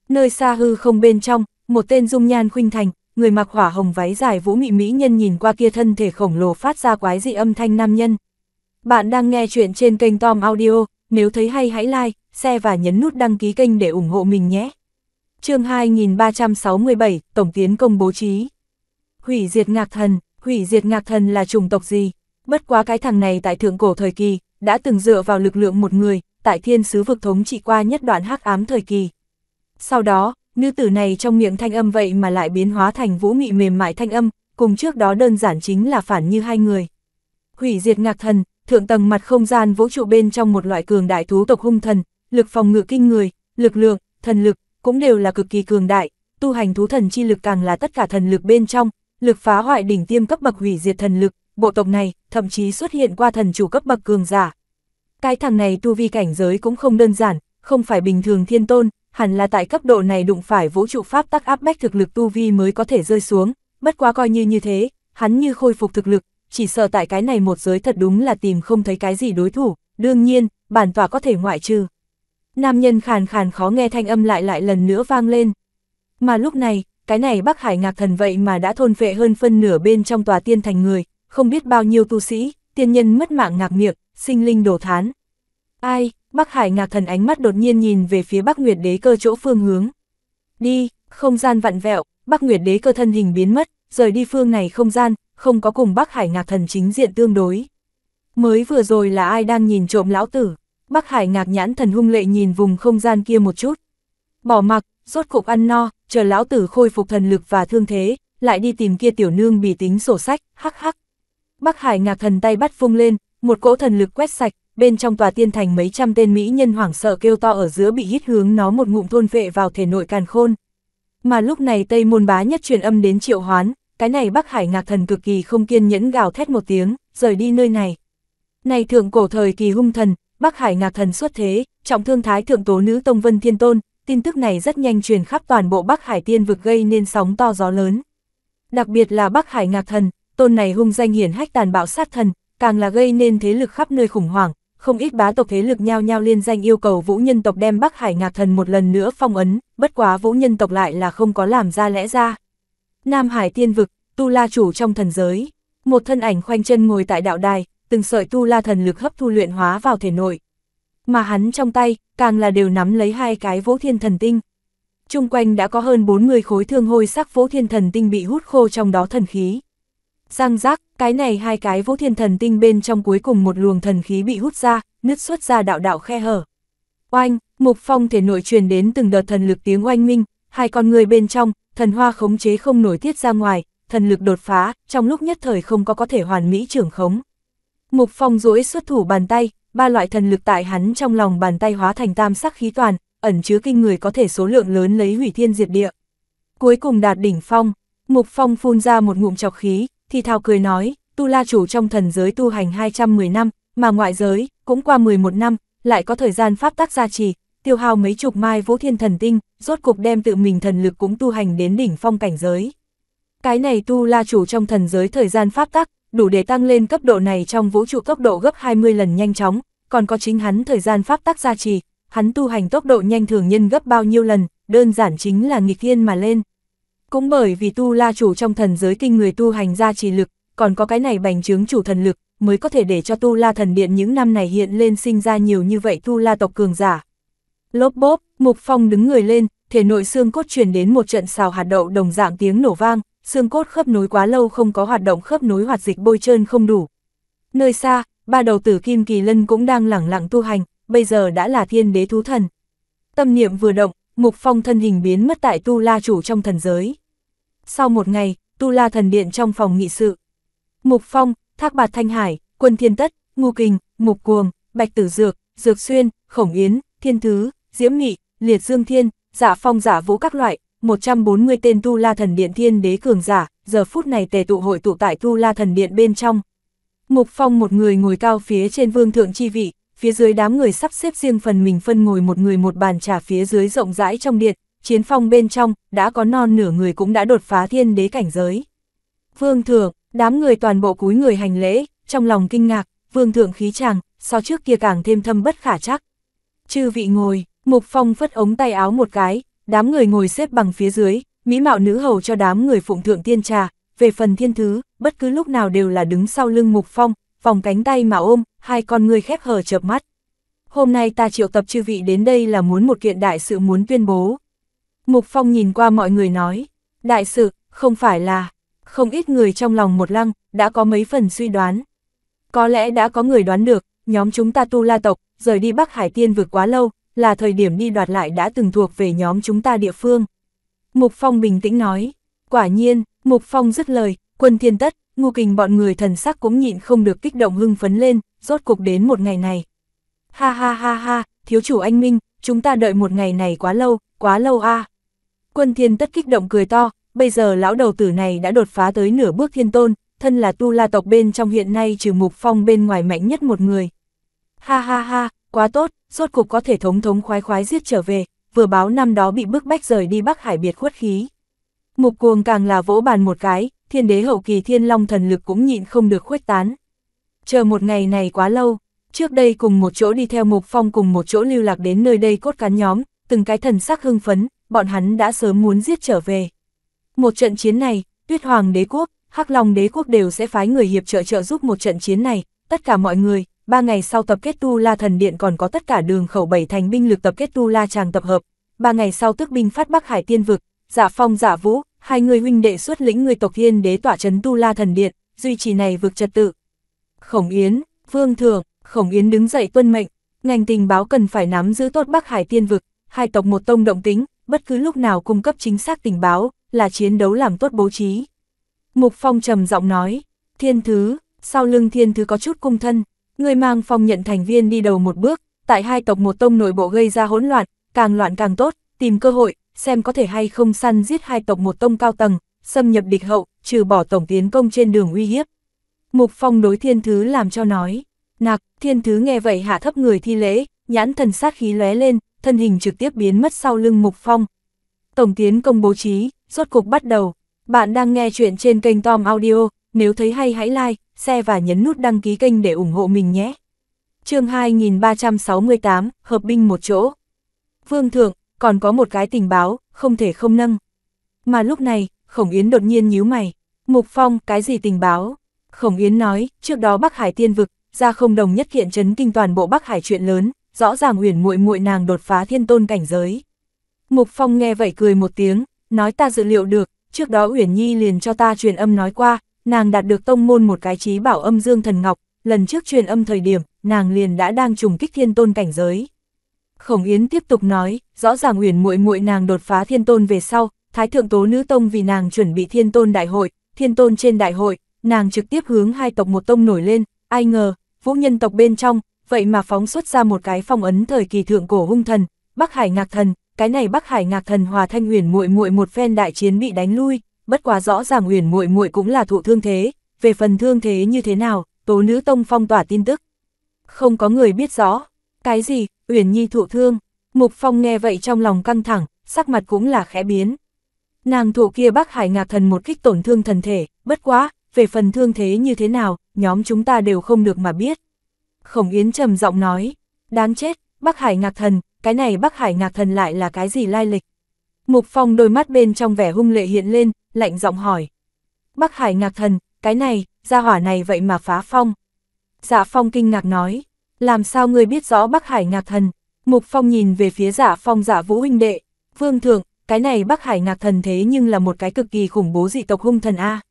Nơi xa hư không bên trong, một tên dung nhan khuynh thành, người mặc hỏa hồng váy dài vũ mị mỹ nhân nhìn qua kia thân thể khổng lồ phát ra quái dị âm thanh nam nhân. Bạn đang nghe chuyện trên kênh Tom Audio, nếu thấy hay hãy like, share và nhấn nút đăng ký kênh để ủng hộ mình nhé. chương 2367, Tổng tiến công bố trí. Hủy diệt ngạc thần hủy diệt ngạc thần là chủng tộc gì. Bất quá cái thằng này tại thượng cổ thời kỳ, đã từng dựa vào lực lượng một người, tại thiên sứ vực thống trị qua nhất đoạn hắc ám thời kỳ. Sau đó, nữ tử này trong miệng thanh âm vậy mà lại biến hóa thành vũ nghị mềm mại thanh âm, cùng trước đó đơn giản chính là phản như hai người. Hủy diệt ngạc thần, thượng tầng mặt không gian vũ trụ bên trong một loại cường đại thú tộc hung thần, lực phòng ngự kinh người, lực lượng, thần lực, cũng đều là cực kỳ cường đại, tu hành thú thần chi lực càng là tất cả thần lực bên trong, lực phá hoại đỉnh tiêm cấp bậc hủy diệt thần lực, bộ tộc này thậm chí xuất hiện qua thần chủ cấp bậc cường giả. Cái thằng này tu vi cảnh giới cũng không đơn giản, không phải bình thường thiên tôn, hẳn là tại cấp độ này đụng phải vũ trụ pháp tắc áp bách thực lực tu vi mới có thể rơi xuống, bất quá coi như như thế, hắn như khôi phục thực lực, chỉ sợ tại cái này một giới thật đúng là tìm không thấy cái gì đối thủ, đương nhiên, bản tỏa có thể ngoại trừ. Nam nhân khàn khàn khó nghe thanh âm lại lại lần nữa vang lên. Mà lúc này, cái này Bắc Hải ngạc thần vậy mà đã thôn vệ hơn phân nửa bên trong tòa tiên thành người, không biết bao nhiêu tu sĩ, tiên nhân mất mạng ngạc miệng, sinh linh đổ thán. Ai, Bắc Hải ngạc thần ánh mắt đột nhiên nhìn về phía Bắc Nguyệt đế cơ chỗ phương hướng. Đi, không gian vặn vẹo, Bắc Nguyệt đế cơ thân hình biến mất, rời đi phương này không gian, không có cùng Bắc Hải ngạc thần chính diện tương đối. Mới vừa rồi là ai đang nhìn trộm lão tử, Bắc Hải ngạc nhãn thần hung lệ nhìn vùng không gian kia một chút. Bỏ mặc, rốt cục ăn no, chờ lão tử khôi phục thần lực và thương thế, lại đi tìm kia tiểu nương bị tính sổ sách, hắc hắc. Bắc Hải ngạc thần tay bắt phung lên, một cỗ thần lực quét sạch, bên trong tòa tiên thành mấy trăm tên mỹ nhân hoảng sợ kêu to ở giữa bị hít hướng nó một ngụm thôn vệ vào thể nội càn khôn. Mà lúc này Tây môn bá nhất truyền âm đến triệu hoán, cái này Bắc Hải ngạc thần cực kỳ không kiên nhẫn gào thét một tiếng, rời đi nơi này. Này thượng cổ thời kỳ hung thần, Bắc Hải ngạc thần xuất thế, trọng thương thái thượng tố nữ Tông Vân Thiên Tôn, tin tức này rất nhanh truyền khắp toàn bộ Bắc Hải tiên vực gây nên sóng to gió lớn. Đặc biệt là Bắc Hải ngạc thần, tôn này hung danh hiển hách tàn bạo sát thần, càng là gây nên thế lực khắp nơi khủng hoảng, không ít bá tộc thế lực nhao nhao liên danh yêu cầu vũ nhân tộc đem Bắc Hải ngạc thần một lần nữa phong ấn, bất quá vũ nhân tộc lại là không có làm ra lẽ ra. Nam Hải tiên vực, tu la chủ trong thần giới, một thân ảnh khoanh chân ngồi tại đạo đài, từng sợi tu la thần lực hấp thu luyện hóa vào thể nội, mà hắn trong tay, càng là đều nắm lấy hai cái vỗ thiên thần tinh. Trung quanh đã có hơn 40 khối thương hôi sắc vỗ thiên thần tinh bị hút khô trong đó thần khí. Giang giác, cái này hai cái vỗ thiên thần tinh bên trong cuối cùng một luồng thần khí bị hút ra, nứt xuất ra đạo đạo khe hở. Oanh, mục phong thể nội truyền đến từng đợt thần lực tiếng oanh minh, hai con người bên trong, thần hoa khống chế không nổi tiết ra ngoài, thần lực đột phá, trong lúc nhất thời không có có thể hoàn mỹ trưởng khống. Mục phong duỗi xuất thủ bàn tay, ba loại thần lực tại hắn trong lòng bàn tay hóa thành tam sắc khí toàn, ẩn chứa kinh người có thể số lượng lớn lấy hủy thiên diệt địa. Cuối cùng đạt đỉnh phong, Mục Phong phun ra một ngụm chọc khí, thì thào cười nói, tu la chủ trong thần giới tu hành 210 năm, mà ngoại giới, cũng qua 11 năm, lại có thời gian pháp tác gia trì, tiêu hao mấy chục mai vũ thiên thần tinh, rốt cục đem tự mình thần lực cũng tu hành đến đỉnh phong cảnh giới. Cái này tu la chủ trong thần giới thời gian pháp tắc, đủ để tăng lên cấp độ này trong vũ trụ tốc độ gấp 20 lần nhanh chóng, còn có chính hắn thời gian pháp tác gia trì, hắn tu hành tốc độ nhanh thường nhân gấp bao nhiêu lần, đơn giản chính là nghịch thiên mà lên. Cũng bởi vì tu la chủ trong thần giới kinh người tu hành gia trì lực, còn có cái này bành trướng chủ thần lực, mới có thể để cho tu la thần điện những năm này hiện lên sinh ra nhiều như vậy tu la tộc cường giả. Lốp bốp, Mục Phong đứng người lên, thể nội xương cốt truyền đến một trận xào hạt đậu đồng dạng tiếng nổ vang, xương cốt khớp nối quá lâu không có hoạt động khớp nối hoạt dịch bôi trơn không đủ. Nơi xa, ba đầu tử Kim Kỳ Lân cũng đang lẳng lặng tu hành, bây giờ đã là thiên đế thú thần. Tâm niệm vừa động, Mục Phong thân hình biến mất tại Tu La Chủ trong thần giới. Sau một ngày, Tu La Thần Điện trong phòng nghị sự. Mục Phong, Thác Bạt Thanh Hải, Quân Thiên Tất, Ngu Kình, Mục Cuồng, Bạch Tử Dược, Dược Xuyên, Khổng Yến, Thiên Thứ, Diễm Nghị, Liệt Dương Thiên, giả dạ Phong giả dạ Vũ các loại, 140 tên Tu La Thần Điện Thiên Đế Cường Giả, giờ phút này tề tụ hội tụ tại Tu La Thần Điện bên trong. Mục Phong một người ngồi cao phía trên vương thượng chi vị, phía dưới đám người sắp xếp riêng phần mình phân ngồi một người một bàn trà phía dưới rộng rãi trong điện, chiến phong bên trong, đã có non nửa người cũng đã đột phá thiên đế cảnh giới. Vương thượng, đám người toàn bộ cúi người hành lễ, trong lòng kinh ngạc, vương thượng khí chàng, so trước kia càng thêm thâm bất khả chắc. Chư vị ngồi, Mục Phong phất ống tay áo một cái, Đám người ngồi xếp bằng phía dưới, mỹ mạo nữ hầu cho đám người phụng thượng tiên trà, về phần thiên thứ, bất cứ lúc nào đều là đứng sau lưng mục phong, vòng cánh tay mà ôm, hai con người khép hờ chợp mắt. Hôm nay ta triệu tập chư vị đến đây là muốn một kiện đại sự muốn tuyên bố. Mục phong nhìn qua mọi người nói, đại sự, không phải là, không ít người trong lòng một lăng, đã có mấy phần suy đoán. Có lẽ đã có người đoán được, nhóm chúng ta tu la tộc, rời đi Bắc Hải Tiên vượt quá lâu, là thời điểm đi đoạt lại đã từng thuộc về nhóm chúng ta địa phương. Mục Phong bình tĩnh nói, quả nhiên, Mục Phong dứt lời, quân thiên tất, ngu kình bọn người thần sắc cũng nhịn không được kích động hưng phấn lên, rốt cục đến một ngày này. Ha ha ha ha, thiếu chủ anh Minh, chúng ta đợi một ngày này quá lâu, quá lâu a. À. Quân thiên tất kích động cười to, bây giờ lão đầu tử này đã đột phá tới nửa bước thiên tôn, thân là tu la tộc bên trong hiện nay trừ mục phong bên ngoài mạnh nhất một người. Ha ha ha, quá tốt, rốt cục có thể thống thống khoái khoái giết trở về, vừa báo năm đó bị bức bách rời đi Bắc Hải biệt khuất khí. Mục cuồng càng là vỗ bàn một cái, thiên đế hậu kỳ thiên long thần lực cũng nhịn không được khuếch tán. Chờ một ngày này quá lâu, trước đây cùng một chỗ đi theo mục phong cùng một chỗ lưu lạc đến nơi đây cốt cán nhóm, từng cái thần sắc hưng phấn, bọn hắn đã sớm muốn giết trở về. Một trận chiến này, tuyết hoàng đế quốc, hắc long đế quốc đều sẽ phái người hiệp trợ trợ giúp một trận chiến này, tất cả mọi người, ba ngày sau tập kết Tu La Thần Điện còn có tất cả đường khẩu bảy thành binh lực tập kết Tu La Tràng tập hợp, ba ngày sau tước binh phát Bắc Hải Tiên Vực, giả dạ Phong giả dạ Vũ, hai người huynh đệ xuất lĩnh người tộc thiên đế tỏa trấn Tu La Thần Điện, duy trì này vực trật tự. Khổng Yến, Vương Thường, Khổng Yến đứng dậy tuân mệnh, ngành tình báo cần phải nắm giữ tốt Bắc Hải Tiên Vực, hai tộc một tông động tính, bất cứ lúc nào cung cấp chính xác tình báo, là chiến đấu làm tốt bố trí. Mục Phong trầm giọng nói, thiên thứ, sau lưng thiên thứ có chút cung thân, Người mang phong nhận thành viên đi đầu một bước, tại hai tộc một tông nội bộ gây ra hỗn loạn, càng loạn càng tốt, tìm cơ hội, xem có thể hay không săn giết hai tộc một tông cao tầng, xâm nhập địch hậu, trừ bỏ tổng tiến công trên đường uy hiếp. Mục phong đối thiên thứ làm cho nói, nạc, thiên thứ nghe vậy hạ thấp người thi lễ, nhãn thần sát khí lóe lên, thân hình trực tiếp biến mất sau lưng mục phong. Tổng tiến công bố trí, rốt cuộc bắt đầu. Bạn đang nghe chuyện trên kênh Tom Audio, nếu thấy hay hãy like, share và nhấn nút đăng ký kênh để ủng hộ mình nhé. chương 2368, Hợp binh một chỗ. Vương Thượng, còn có một cái tình báo, không thể không nâng. Mà lúc này, Khổng Yến đột nhiên nhíu mày. Mục Phong, cái gì tình báo? Khổng Yến nói, trước đó Bắc Hải tiên vực, ra không đồng nhất kiện chấn kinh toàn bộ Bắc Hải chuyện lớn, rõ ràng huyền muội muội nàng đột phá thiên tôn cảnh giới. Mục Phong nghe vậy cười một tiếng, nói ta dự liệu được, trước đó Uyển Nhi liền cho ta truyền âm nói qua, nàng đạt được tông môn một cái trí bảo âm dương thần ngọc, lần trước truyền âm thời điểm, nàng liền đã đang trùng kích thiên tôn cảnh giới. Khổng Yến tiếp tục nói, rõ ràng uyển muội muội nàng đột phá thiên tôn về sau, Thái thượng tố nữ tông vì nàng chuẩn bị thiên tôn đại hội, thiên tôn trên đại hội, nàng trực tiếp hướng hai tộc một tông nổi lên, ai ngờ, vũ nhân tộc bên trong, vậy mà phóng xuất ra một cái phong ấn thời kỳ thượng cổ hung thần, Bắc Hải Ngạc Thần, cái này Bắc Hải Ngạc Thần hòa Thanh Huyền muội muội một phen đại chiến bị đánh lui, bất quá rõ ràng uyển muội muội cũng là thụ thương thế, về phần thương thế như thế nào, tố nữ tông phong tỏa tin tức. Không có người biết rõ, cái gì, uyển nhi thụ thương, mục phong nghe vậy trong lòng căng thẳng, sắc mặt cũng là khẽ biến. Nàng thụ kia bắc hải ngạc thần một kích tổn thương thần thể, bất quá, về phần thương thế như thế nào, nhóm chúng ta đều không được mà biết. Khổng Yến trầm giọng nói, đáng chết, bắc hải ngạc thần, cái này bắc hải ngạc thần lại là cái gì lai lịch. Mục Phong đôi mắt bên trong vẻ hung lệ hiện lên, lạnh giọng hỏi. Bắc Hải ngạc thần, cái này, gia hỏa này vậy mà phá phong. Dạ phong kinh ngạc nói, làm sao ngươi biết rõ Bắc Hải ngạc thần? Mục phong nhìn về phía giả dạ phong giả dạ vũ huynh đệ, vương thượng, cái này Bắc Hải ngạc thần thế nhưng là một cái cực kỳ khủng bố dị tộc hung thần A.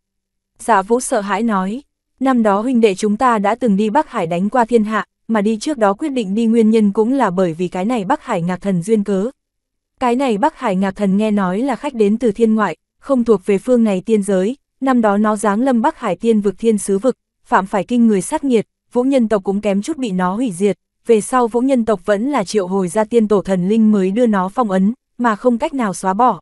Dạ vũ sợ hãi nói, năm đó huynh đệ chúng ta đã từng đi Bắc Hải đánh qua thiên hạ, mà đi trước đó quyết định đi nguyên nhân cũng là bởi vì cái này Bắc Hải ngạc thần duyên cớ. Cái này Bắc Hải ngạc thần nghe nói là khách đến từ thiên ngoại, không thuộc về phương này tiên giới, năm đó nó giáng lâm Bắc Hải tiên vực thiên sứ vực, phạm phải kinh người sát nghiệt, vũ nhân tộc cũng kém chút bị nó hủy diệt, về sau vũ nhân tộc vẫn là triệu hồi ra tiên tổ thần linh mới đưa nó phong ấn, mà không cách nào xóa bỏ.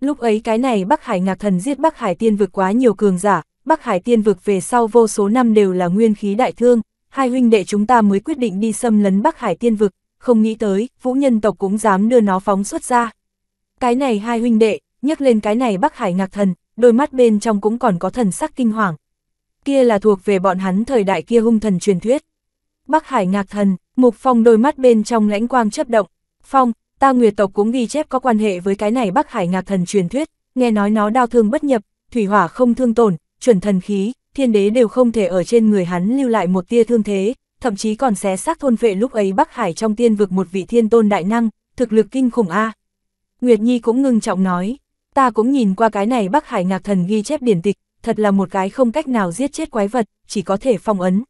Lúc ấy cái này Bắc Hải ngạc thần giết Bắc Hải tiên vực quá nhiều cường giả, Bắc Hải tiên vực về sau vô số năm đều là nguyên khí đại thương, hai huynh đệ chúng ta mới quyết định đi xâm lấn Bắc Hải tiên vực, không nghĩ tới, vũ nhân tộc cũng dám đưa nó phóng xuất ra. Cái này hai huynh đệ, nhắc lên cái này Bắc Hải ngạc thần, đôi mắt bên trong cũng còn có thần sắc kinh hoàng. Kia là thuộc về bọn hắn thời đại kia hung thần truyền thuyết. Bắc Hải ngạc thần, Mục Phong đôi mắt bên trong lãnh quang chấp động. Phong, ta nguyệt tộc cũng ghi chép có quan hệ với cái này Bắc Hải ngạc thần truyền thuyết, nghe nói nó đau thương bất nhập, thủy hỏa không thương tổn, chuẩn thần khí, thiên đế đều không thể ở trên người hắn lưu lại một tia thương thế, thậm chí còn xé xác thôn vệ lúc ấy Bắc Hải trong tiên vực một vị thiên tôn đại năng, thực lực kinh khủng a. Nguyệt Nhi cũng ngưng trọng nói ta cũng nhìn qua cái này Bắc Hải Ngạc Thần ghi chép điển tịch, thật là một cái không cách nào giết chết quái vật, chỉ có thể phong ấn.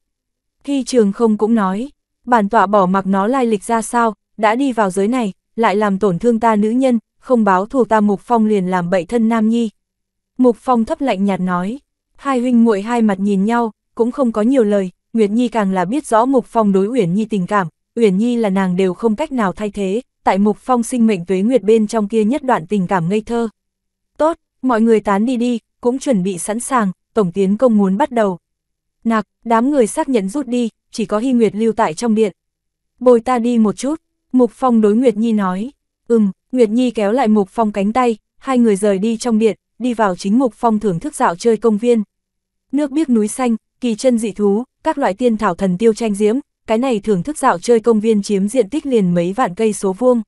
Khi trường không cũng nói, bản tọa bỏ mặc nó lai lịch ra sao, đã đi vào giới này, lại làm tổn thương ta nữ nhân, không báo thù ta Mục Phong liền làm bậy thân nam nhi. Mục Phong thấp lạnh nhạt nói, hai huynh muội hai mặt nhìn nhau, cũng không có nhiều lời, Nguyệt Nhi càng là biết rõ Mục Phong đối Uyển Nhi tình cảm, Uyển Nhi là nàng đều không cách nào thay thế, tại Mục Phong sinh mệnh tuế nguyệt bên trong kia nhất đoạn tình cảm ngây thơ. Tốt, mọi người tán đi đi, cũng chuẩn bị sẵn sàng, tổng tiến công muốn bắt đầu. Nạc, đám người xác nhận rút đi, chỉ có Hy Nguyệt lưu tại trong điện. Bồi ta đi một chút, Mục Phong đối Nguyệt Nhi nói. Ừm, Nguyệt Nhi kéo lại Mục Phong cánh tay, hai người rời đi trong điện, đi vào chính Mục Phong thưởng thức dạo chơi công viên. Nước biếc núi xanh, kỳ chân dị thú, các loại tiên thảo thần tiêu tranh diễm, cái này thưởng thức dạo chơi công viên chiếm diện tích liền mấy vạn cây số vuông.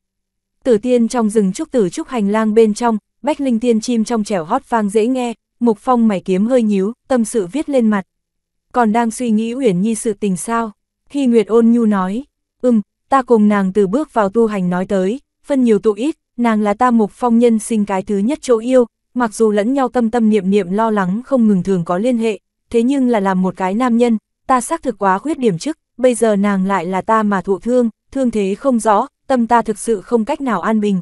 Tử tiên trong rừng trúc tử trúc hành lang bên trong, Bách Linh Tiên chim trong trẻo hót vang dễ nghe, Mục Phong mày kiếm hơi nhíu, tâm sự viết lên mặt. Còn đang suy nghĩ Uyển Nhi sự tình sao? Khi Nguyệt ôn nhu nói, ừm, ta cùng nàng từ bước vào tu hành nói tới, phân nhiều tụ ít, nàng là ta Mục Phong nhân sinh cái thứ nhất chỗ yêu, mặc dù lẫn nhau tâm tâm niệm niệm lo lắng không ngừng thường có liên hệ, thế nhưng là làm một cái nam nhân, ta xác thực quá khuyết điểm chức, bây giờ nàng lại là ta mà thụ thương, thương thế không rõ, tâm ta thực sự không cách nào an bình.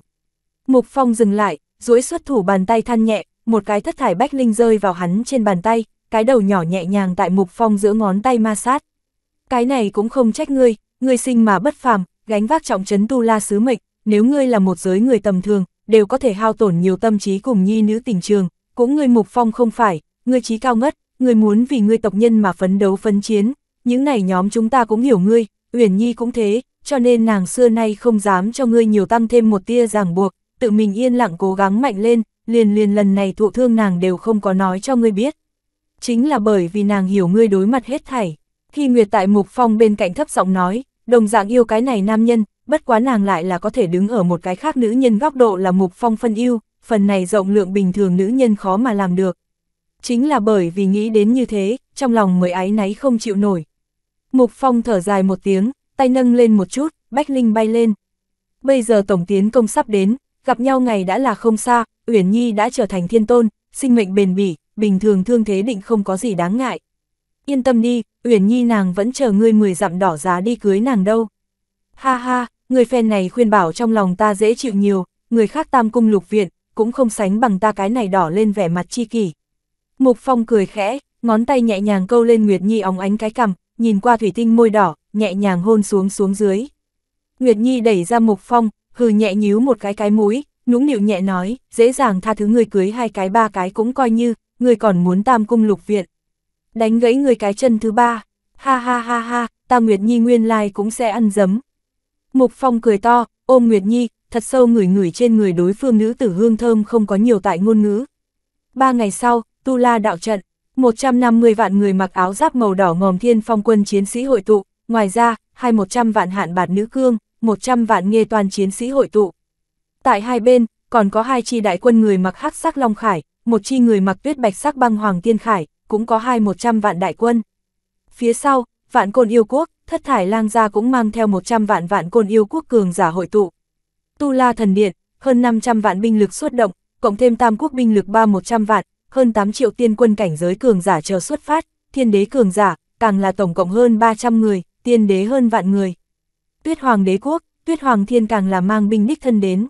Mục Phong dừng lại, duỗi xuất thủ bàn tay than nhẹ, một cái thất thải bách linh rơi vào hắn trên bàn tay, cái đầu nhỏ nhẹ nhàng tại mục phong giữa ngón tay ma sát. Cái này cũng không trách ngươi, ngươi sinh mà bất phàm, gánh vác trọng trấn tu la sứ mệnh, nếu ngươi là một giới người tầm thường, đều có thể hao tổn nhiều tâm trí cùng nhi nữ tình trường, cũng ngươi mục phong không phải, ngươi trí cao ngất, ngươi muốn vì ngươi tộc nhân mà phấn đấu phấn chiến, những này nhóm chúng ta cũng hiểu ngươi, Uyển Nhi cũng thế, cho nên nàng xưa nay không dám cho ngươi nhiều tăng thêm một tia ràng buộc, tự mình yên lặng cố gắng mạnh lên, liền liền lần này thụ thương nàng đều không có nói cho ngươi biết. Chính là bởi vì nàng hiểu ngươi đối mặt hết thảy. Khi Nguyệt tại Mục Phong bên cạnh thấp giọng nói, đồng dạng yêu cái này nam nhân, bất quá nàng lại là có thể đứng ở một cái khác nữ nhân góc độ là Mục Phong phân yêu, phần này rộng lượng bình thường nữ nhân khó mà làm được. Chính là bởi vì nghĩ đến như thế, trong lòng mới ái náy không chịu nổi. Mục Phong thở dài một tiếng, tay nâng lên một chút, Bách Linh bay lên. Bây giờ tổng tiến công sắp đến, gặp nhau ngày đã là không xa, Uyển Nhi đã trở thành thiên tôn, sinh mệnh bền bỉ, bình thường thương thế định không có gì đáng ngại. Yên tâm đi, Uyển Nhi nàng vẫn chờ ngươi mười dặm đỏ giá đi cưới nàng đâu. Ha ha, người phen này khuyên bảo trong lòng ta dễ chịu nhiều, người khác tam cung lục viện, cũng không sánh bằng ta cái này đỏ lên vẻ mặt chi kỷ. Mục Phong cười khẽ, ngón tay nhẹ nhàng câu lên Nguyệt Nhi óng ánh cái cằm, nhìn qua thủy tinh môi đỏ, nhẹ nhàng hôn xuống xuống dưới. Nguyệt Nhi đẩy ra Mục Phong, hừ nhẹ nhíu một cái cái mũi, nũng nịu nhẹ nói, dễ dàng tha thứ người cưới hai cái ba cái cũng coi như, người còn muốn tam cung lục viện. Đánh gãy người cái chân thứ ba, ha ha ha ha, ta Nguyệt Nhi nguyên lai cũng sẽ ăn dấm. Mục Phong cười to, ôm Nguyệt Nhi, thật sâu ngửi ngửi trên người đối phương nữ tử hương thơm không có nhiều tại ngôn ngữ. Ba ngày sau, Tu La đạo trận, 150 vạn người mặc áo giáp màu đỏ ngòm thiên phong quân chiến sĩ hội tụ, ngoài ra, hai 100 vạn hạn bạt nữ cương, 100 vạn nghe toàn chiến sĩ hội tụ. Tại hai bên, còn có hai chi đại quân người mặc hắc sắc long khải, một chi người mặc tuyết bạch sắc băng hoàng tiên khải, cũng có hai 100 vạn đại quân. Phía sau, vạn côn yêu quốc, thất thải lang gia cũng mang theo 100 vạn vạn côn yêu quốc cường giả hội tụ. Tu La thần điện, hơn 500 vạn binh lực xuất động, cộng thêm tam quốc binh lực 3100 vạn, hơn 8 triệu tiên quân cảnh giới cường giả chờ xuất phát, thiên đế cường giả, càng là tổng cộng hơn 300 người, tiên đế hơn vạn người tuyết hoàng đế quốc, tuyết hoàng thiên càng là mang binh đích thân đến.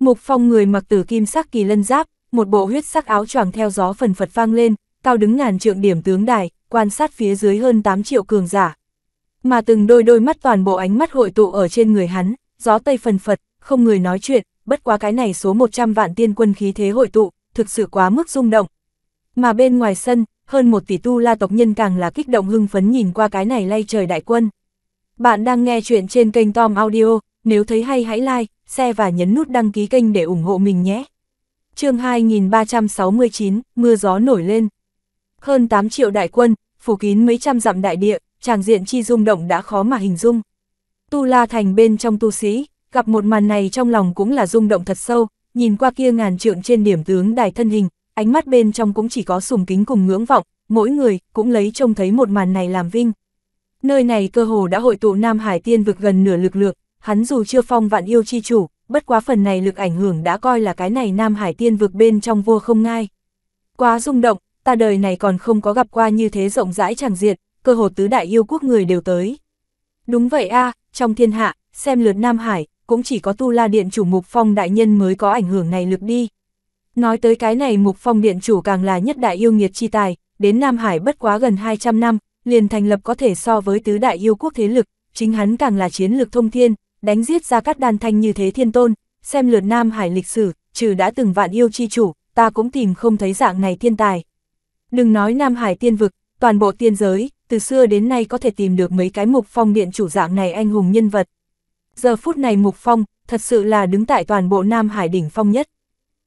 Mục phong người mặc tử kim sắc kỳ lân giáp, một bộ huyết sắc áo choàng theo gió phần phật vang lên, cao đứng ngàn trượng điểm tướng đài, quan sát phía dưới hơn 8 triệu cường giả. Mà từng đôi đôi mắt toàn bộ ánh mắt hội tụ ở trên người hắn, gió tây phần phật, không người nói chuyện, bất quá cái này số 100 vạn tiên quân khí thế hội tụ, thực sự quá mức rung động. Mà bên ngoài sân, hơn một tỷ tu la tộc nhân càng là kích động hưng phấn nhìn qua cái này lay trời đại quân. Bạn đang nghe chuyện trên kênh Tom Audio, nếu thấy hay hãy like, share và nhấn nút đăng ký kênh để ủng hộ mình nhé. chương 2369, mưa gió nổi lên. Hơn 8 triệu đại quân, phủ kín mấy trăm dặm đại địa, tràng diện chi rung động đã khó mà hình dung. Tu La Thành bên trong tu sĩ, gặp một màn này trong lòng cũng là rung động thật sâu, nhìn qua kia ngàn trượng trên điểm tướng đài thân hình, ánh mắt bên trong cũng chỉ có sùng kính cùng ngưỡng vọng, mỗi người cũng lấy trông thấy một màn này làm vinh. Nơi này cơ hồ đã hội tụ Nam Hải tiên vực gần nửa lực lượng, hắn dù chưa phong vạn yêu chi chủ, bất quá phần này lực ảnh hưởng đã coi là cái này Nam Hải tiên vực bên trong vua không ngai. Quá rung động, ta đời này còn không có gặp qua như thế rộng rãi chẳng diệt, cơ hồ tứ đại yêu quốc người đều tới. Đúng vậy a trong thiên hạ, xem lượt Nam Hải, cũng chỉ có tu la điện chủ mục phong đại nhân mới có ảnh hưởng này lực đi. Nói tới cái này mục phong điện chủ càng là nhất đại yêu nghiệt chi tài, đến Nam Hải bất quá gần 200 năm, liền thành lập có thể so với tứ đại yêu quốc thế lực, chính hắn càng là chiến lược thông thiên, đánh giết ra các đàn thanh như thế thiên tôn, xem lượt Nam Hải lịch sử, trừ đã từng vạn yêu chi chủ, ta cũng tìm không thấy dạng này thiên tài. Đừng nói Nam Hải tiên vực, toàn bộ tiên giới, từ xưa đến nay có thể tìm được mấy cái mục phong điện chủ dạng này anh hùng nhân vật. Giờ phút này mục phong, thật sự là đứng tại toàn bộ Nam Hải đỉnh phong nhất.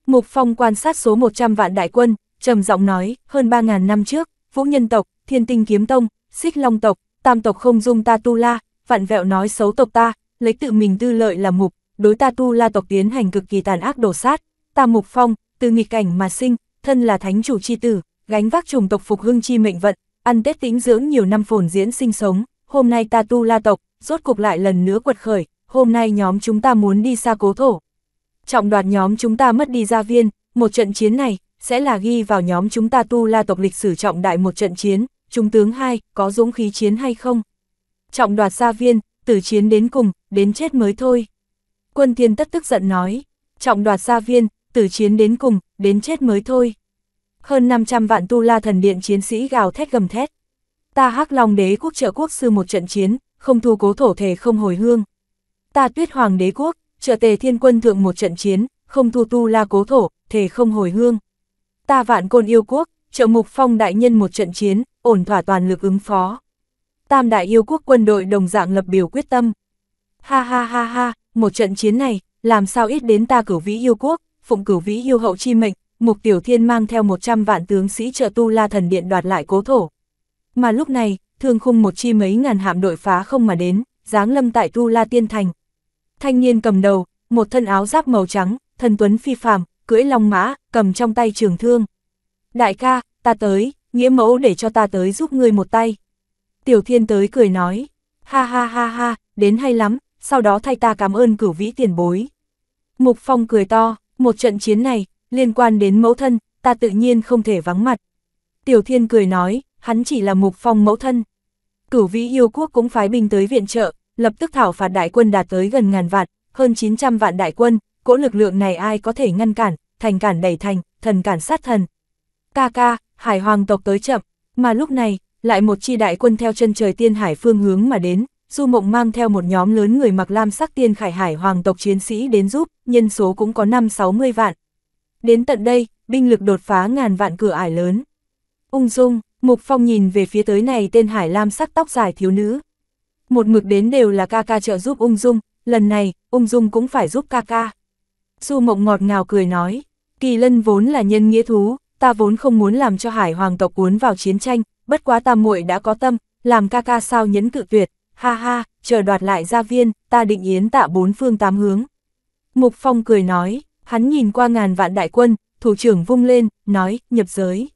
Mục phong quan sát số 100 vạn đại quân, trầm giọng nói, hơn 3.000 năm trước, vũ nhân tộc, thiên tinh kiếm tông, xích long tộc, tam tộc không dung ta tu la, vặn vẹo nói xấu tộc ta, lấy tự mình tư lợi làm mục, đối ta tu la tộc tiến hành cực kỳ tàn ác đổ sát, ta mục phong, từ nghịch cảnh mà sinh, thân là thánh chủ chi tử, gánh vác trùng tộc phục hưng chi mệnh vận, ăn tết tĩnh dưỡng nhiều năm phồn diễn sinh sống, hôm nay ta tu la tộc, rốt cục lại lần nữa quật khởi, hôm nay nhóm chúng ta muốn đi xa cố thổ. Trọng đoạt nhóm chúng ta mất đi gia viên, một trận chiến này, sẽ là ghi vào nhóm chúng ta tu la tộc lịch sử trọng đại một trận chiến, trung tướng hai có dũng khí chiến hay không? Trọng đoạt gia viên, tử chiến đến cùng, đến chết mới thôi. Quân thiên tất tức giận nói, trọng đoạt gia viên, tử chiến đến cùng, đến chết mới thôi. Hơn 500 vạn tu la thần điện chiến sĩ gào thét gầm thét. Ta hắc long đế quốc trợ quốc sư một trận chiến, không thu cố thổ thể không hồi hương. Ta tuyết hoàng đế quốc, trợ tề thiên quân thượng một trận chiến, không thu tu la cố thổ, thể không hồi hương ta vạn côn yêu quốc, trợ mục phong đại nhân một trận chiến, ổn thỏa toàn lực ứng phó. Tam đại yêu quốc quân đội đồng dạng lập biểu quyết tâm. Ha ha ha ha, một trận chiến này, làm sao ít đến ta cửu vĩ yêu quốc, phụng cửu vĩ yêu hậu chi mệnh, mục tiểu thiên mang theo 100 vạn tướng sĩ trợ tu la thần điện đoạt lại cố thổ. Mà lúc này, thương khung một chi mấy ngàn hạm đội phá không mà đến, giáng lâm tại tu la tiên thành. Thanh niên cầm đầu, một thân áo giáp màu trắng, thân tuấn phi phàm, cưỡi long mã, cầm trong tay trường thương. Đại ca, ta tới, nghĩa mẫu để cho ta tới giúp ngươi một tay. Tiểu thiên tới cười nói, ha ha ha ha, đến hay lắm, sau đó thay ta cảm ơn cửu vĩ tiền bối. Mục Phong cười to, một trận chiến này, liên quan đến mẫu thân, ta tự nhiên không thể vắng mặt. Tiểu thiên cười nói, hắn chỉ là mục Phong mẫu thân. Cửu vĩ yêu quốc cũng phái binh tới viện trợ, lập tức thảo phạt đại quân đạt tới gần ngàn vạn, hơn 900 vạn đại quân, cỗ lực lượng này ai có thể ngăn cản, thành cản đẩy thành, thần cản sát thần. Ca ca, hải hoàng tộc tới chậm, mà lúc này, lại một chi đại quân theo chân trời tiên hải phương hướng mà đến, Du Mộng mang theo một nhóm lớn người mặc lam sắc tiên khải hải hoàng tộc chiến sĩ đến giúp, nhân số cũng có 5-60 vạn. Đến tận đây, binh lực đột phá ngàn vạn cửa ải lớn. Ung dung, Mục Phong nhìn về phía tới này tên hải lam sắc tóc dài thiếu nữ. Một mực đến đều là ca ca trợ giúp ung dung, lần này, ung dung cũng phải giúp ca ca. Du Mộng ngọt ngào cười nói, Kỳ Lân vốn là nhân nghĩa thú, ta vốn không muốn làm cho Hải Hoàng tộc cuốn vào chiến tranh, bất quá ta muội đã có tâm, làm ca ca sao nhẫn cự tuyệt, ha ha, chờ đoạt lại gia viên, ta định yến tạ bốn phương tám hướng. Mục Phong cười nói, hắn nhìn qua ngàn vạn đại quân, thủ trưởng vung lên, nói, nhập giới.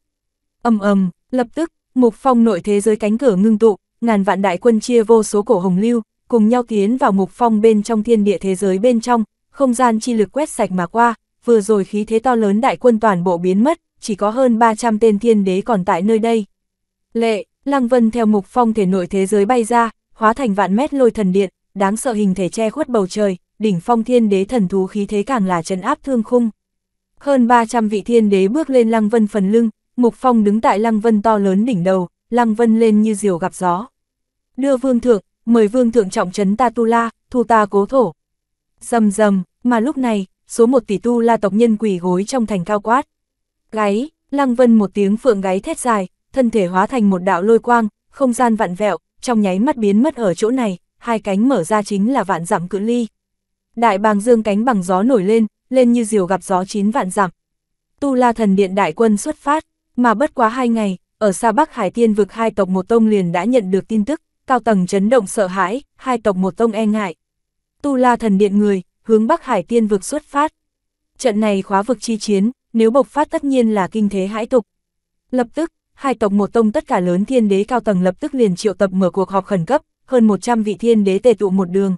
Âm ầm, lập tức, Mục Phong nội thế giới cánh cửa ngưng tụ, ngàn vạn đại quân chia vô số cổ hồng lưu, cùng nhau tiến vào Mục Phong bên trong thiên địa thế giới bên trong, không gian chi lực quét sạch mà qua, vừa rồi khí thế to lớn đại quân toàn bộ biến mất, chỉ có hơn 300 tên thiên đế còn tại nơi đây. Lệ, Lăng Vân theo mục phong thể nội thế giới bay ra, hóa thành vạn mét lôi thần điện, đáng sợ hình thể che khuất bầu trời, đỉnh phong thiên đế thần thú khí thế càng là trấn áp thương khung. Hơn 300 vị thiên đế bước lên Lăng Vân phần lưng, mục phong đứng tại Lăng Vân to lớn đỉnh đầu, Lăng Vân lên như diều gặp gió. Đưa vương thượng, mời vương thượng trọng trấn ta tu la, thu ta cố thổ, Dầm dầm, mà lúc này, số một tỷ tu la tộc nhân quỷ gối trong thành cao quát. Gáy, Lăng Vân một tiếng phượng gáy thét dài, thân thể hóa thành một đạo lôi quang, không gian vạn vẹo, trong nháy mắt biến mất ở chỗ này, hai cánh mở ra chính là vạn giảm cự ly. Đại bàng dương cánh bằng gió nổi lên, lên như diều gặp gió chín vạn giảm Tu La thần điện đại quân xuất phát, mà bất quá hai ngày, ở xa Bắc Hải Tiên vực hai tộc một tông liền đã nhận được tin tức, cao tầng chấn động sợ hãi, hai tộc một tông e ngại. Tu La thần điện người, hướng Bắc Hải tiên vực xuất phát. Trận này khóa vực chi chiến, nếu bộc phát tất nhiên là kinh thế hãi tục. Lập tức, hai tộc một tông tất cả lớn thiên đế cao tầng lập tức liền triệu tập mở cuộc họp khẩn cấp, hơn 100 vị thiên đế tề tụ một đường.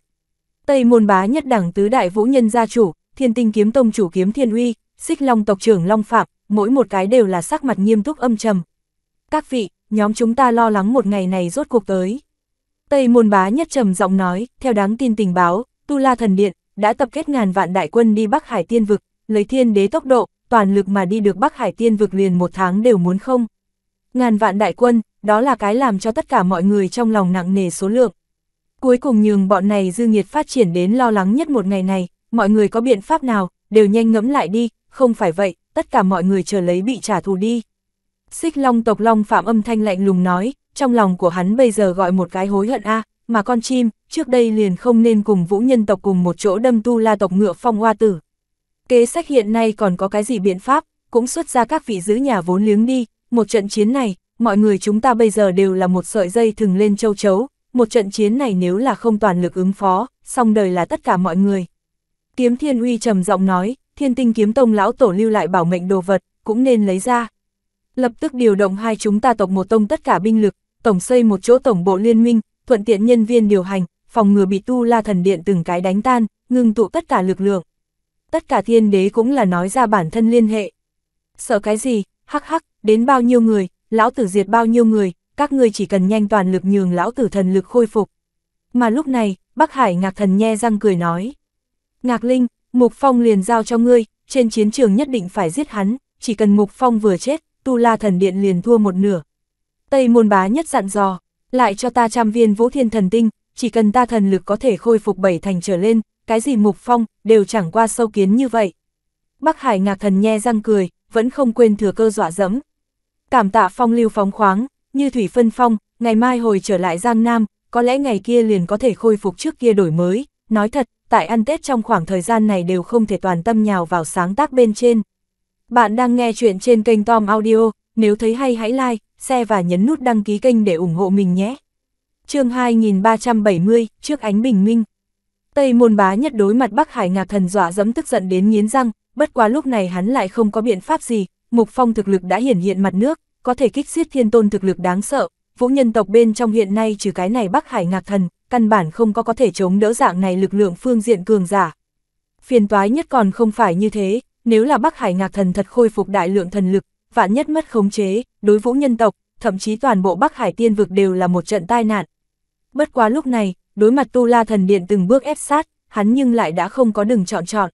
Tây môn bá nhất đẳng tứ đại vũ nhân gia chủ, thiên tinh kiếm tông chủ kiếm thiên uy, xích long tộc trưởng long phạm, mỗi một cái đều là sắc mặt nghiêm túc âm trầm. Các vị, nhóm chúng ta lo lắng một ngày này rốt cuộc tới. Tây môn bá nhất trầm giọng nói, theo đáng tin tình báo, Tu La Thần Điện đã tập kết ngàn vạn đại quân đi Bắc Hải Tiên Vực, lấy thiên đế tốc độ, toàn lực mà đi được Bắc Hải Tiên Vực liền một tháng đều muốn không. Ngàn vạn đại quân, đó là cái làm cho tất cả mọi người trong lòng nặng nề số lượng. Cuối cùng nhường bọn này dư nghiệt phát triển đến lo lắng nhất một ngày này, mọi người có biện pháp nào, đều nhanh ngẫm lại đi, không phải vậy, tất cả mọi người chờ lấy bị trả thù đi. Xích Long tộc Long Phạm âm thanh lạnh lùng nói, trong lòng của hắn bây giờ gọi một cái hối hận a, mà con chim, trước đây liền không nên cùng vũ nhân tộc cùng một chỗ đâm tu la tộc ngựa phong hoa tử. Kế sách hiện nay còn có cái gì biện pháp, cũng xuất ra các vị giữ nhà vốn liếng đi, một trận chiến này, mọi người chúng ta bây giờ đều là một sợi dây thừng lên châu chấu, một trận chiến này nếu là không toàn lực ứng phó, song đời là tất cả mọi người. Kiếm Thiên Uy trầm giọng nói, Thiên Tinh Kiếm Tông lão tổ lưu lại bảo mệnh đồ vật, cũng nên lấy ra. Lập tức điều động hai chúng ta tộc một tông tất cả binh lực, tổng xây một chỗ tổng bộ liên minh, thuận tiện nhân viên điều hành, phòng ngừa bị tu la thần điện từng cái đánh tan, ngưng tụ tất cả lực lượng. Tất cả thiên đế cũng là nói ra bản thân liên hệ. Sợ cái gì, hắc hắc, đến bao nhiêu người, lão tử diệt bao nhiêu người, các ngươi chỉ cần nhanh toàn lực nhường lão tử thần lực khôi phục. Mà lúc này, Bắc Hải ngạc thần nhe răng cười nói. Ngạc Linh, Mục Phong liền giao cho ngươi, trên chiến trường nhất định phải giết hắn, chỉ cần Mục Phong vừa chết, Tu La Thần Điện liền thua một nửa. Tây môn bá nhất dặn dò lại cho ta trăm viên vũ thiên thần tinh, chỉ cần ta thần lực có thể khôi phục bảy thành trở lên, cái gì mục phong, đều chẳng qua sâu kiến như vậy. Bắc Hải ngạc thần nhe răng cười, vẫn không quên thừa cơ dọa dẫm. Cảm tạ phong lưu phóng khoáng, như thủy phân phong, ngày mai hồi trở lại Giang Nam, có lẽ ngày kia liền có thể khôi phục trước kia đổi mới. Nói thật, tại ăn Tết trong khoảng thời gian này đều không thể toàn tâm nhào vào sáng tác bên trên. Bạn đang nghe chuyện trên kênh Tom Audio, nếu thấy hay hãy like, share và nhấn nút đăng ký kênh để ủng hộ mình nhé. chương 2370, trước ánh bình minh. Tây môn bá nhất đối mặt Bắc Hải ngạc thần dọa dẫm tức giận đến nghiến răng, bất quá lúc này hắn lại không có biện pháp gì, mục phong thực lực đã hiển hiện mặt nước, có thể kích xiết thiên tôn thực lực đáng sợ, vũ nhân tộc bên trong hiện nay trừ cái này Bắc Hải ngạc thần, căn bản không có có thể chống đỡ dạng này lực lượng phương diện cường giả. Phiền toái nhất còn không phải như thế, nếu là Bắc Hải ngạc thần thật khôi phục đại lượng thần lực, vạn nhất mất khống chế, đối vũ nhân tộc, thậm chí toàn bộ Bắc Hải tiên vực đều là một trận tai nạn. Bất quá lúc này, đối mặt Tu La Thần Điện từng bước ép sát, hắn nhưng lại đã không có đường chọn chọn.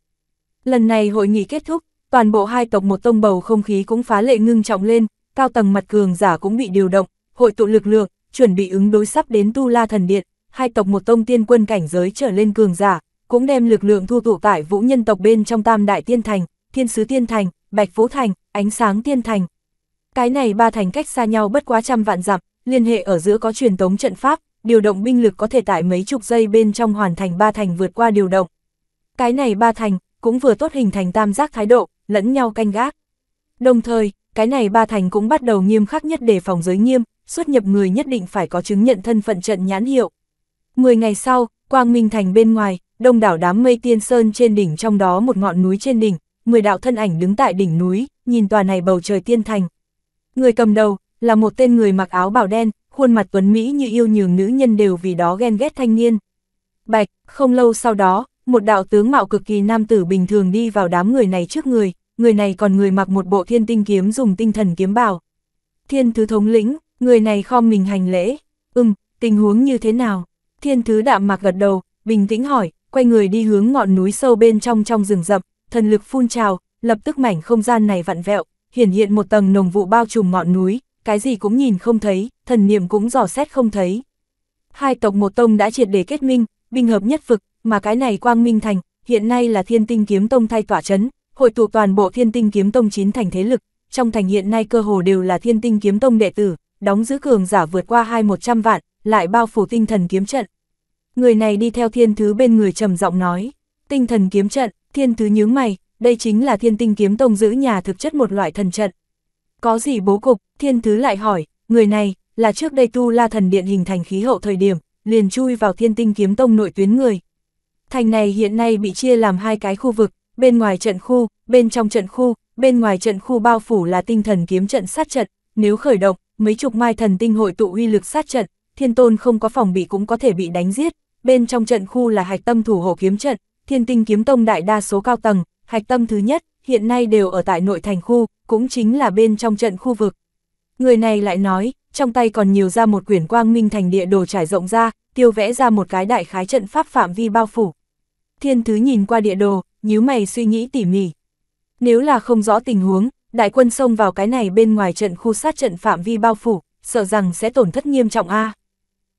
Lần này hội nghị kết thúc, toàn bộ hai tộc một tông bầu không khí cũng phá lệ ngưng trọng lên, cao tầng mặt cường giả cũng bị điều động, hội tụ lực lượng, chuẩn bị ứng đối sắp đến Tu La Thần Điện, hai tộc một tông tiên quân cảnh giới trở lên cường giả, cũng đem lực lượng thu tụ tại vũ nhân tộc bên trong tam đại tiên thành, thiên sứ tiên thành, Bạch Vũ Thành, Ánh Sáng Tiên Thành. Cái này ba thành cách xa nhau bất quá trăm vạn dặm, liên hệ ở giữa có truyền tống trận pháp, điều động binh lực có thể tại mấy chục giây bên trong hoàn thành ba thành vượt qua điều động. Cái này ba thành, cũng vừa tốt hình thành tam giác thái độ, lẫn nhau canh gác. Đồng thời, cái này ba thành cũng bắt đầu nghiêm khắc nhất để phòng giới nghiêm, xuất nhập người nhất định phải có chứng nhận thân phận trận nhãn hiệu. Mười ngày sau, Quang Minh Thành bên ngoài, đông đảo đám mây tiên sơn trên đỉnh trong đó một ngọn núi trên đỉnh, 10 đạo thân ảnh đứng tại đỉnh núi, nhìn tòa này bầu trời tiên thành. Người cầm đầu, là một tên người mặc áo bào đen, khuôn mặt tuấn Mỹ như yêu nhường nữ nhân đều vì đó ghen ghét thanh niên. Bạch, không lâu sau đó, một đạo tướng mạo cực kỳ nam tử bình thường đi vào đám người này trước người, người này còn người mặc một bộ thiên tinh kiếm dùng tinh thần kiếm bào. Thiên thứ thống lĩnh, người này khom mình hành lễ, ừm, tình huống như thế nào? Thiên thứ đạm mạc gật đầu, bình tĩnh hỏi, quay người đi hướng ngọn núi sâu bên trong trong rừng rậm, thần lực phun trào, lập tức mảnh không gian này vặn vẹo, hiển hiện một tầng nồng vụ bao trùm ngọn núi, cái gì cũng nhìn không thấy, thần niệm cũng dò xét không thấy. Hai tộc một tông đã triệt để kết minh, binh hợp nhất vực, mà cái này quang minh thành, hiện nay là thiên tinh kiếm tông thay tỏa chấn, hội tụ toàn bộ thiên tinh kiếm tông chín thành thế lực, trong thành hiện nay cơ hồ đều là thiên tinh kiếm tông đệ tử, đóng giữ cường giả vượt qua hai một trăm vạn, lại bao phủ tinh thần kiếm trận. Người này đi theo thiên thứ bên người trầm giọng nói, tinh thần kiếm trận, Thiên Thứ nhướng mày, đây chính là thiên tinh kiếm tông giữ nhà thực chất một loại thần trận. Có gì bố cục, Thiên Thứ lại hỏi, người này, là trước đây tu la thần điện hình thành khí hậu thời điểm, liền chui vào thiên tinh kiếm tông nội tuyến người. Thành này hiện nay bị chia làm hai cái khu vực, bên ngoài trận khu, bên trong trận khu, bên ngoài trận khu bao phủ là tinh thần kiếm trận sát trận, nếu khởi động, mấy chục mai thần tinh hội tụ uy lực sát trận, thiên tôn không có phòng bị cũng có thể bị đánh giết, bên trong trận khu là hạch tâm thủ hộ kiếm trận, Thiên tinh kiếm tông đại đa số cao tầng, hạch tâm thứ nhất, hiện nay đều ở tại nội thành khu, cũng chính là bên trong trận khu vực. Người này lại nói, trong tay còn nhiều ra một quyển quang minh thành địa đồ trải rộng ra, tiêu vẽ ra một cái đại khái trận pháp phạm vi bao phủ. Thiên thứ nhìn qua địa đồ, nhíu mày suy nghĩ tỉ mỉ. Nếu là không rõ tình huống, đại quân xông vào cái này bên ngoài trận khu sát trận phạm vi bao phủ, sợ rằng sẽ tổn thất nghiêm trọng a.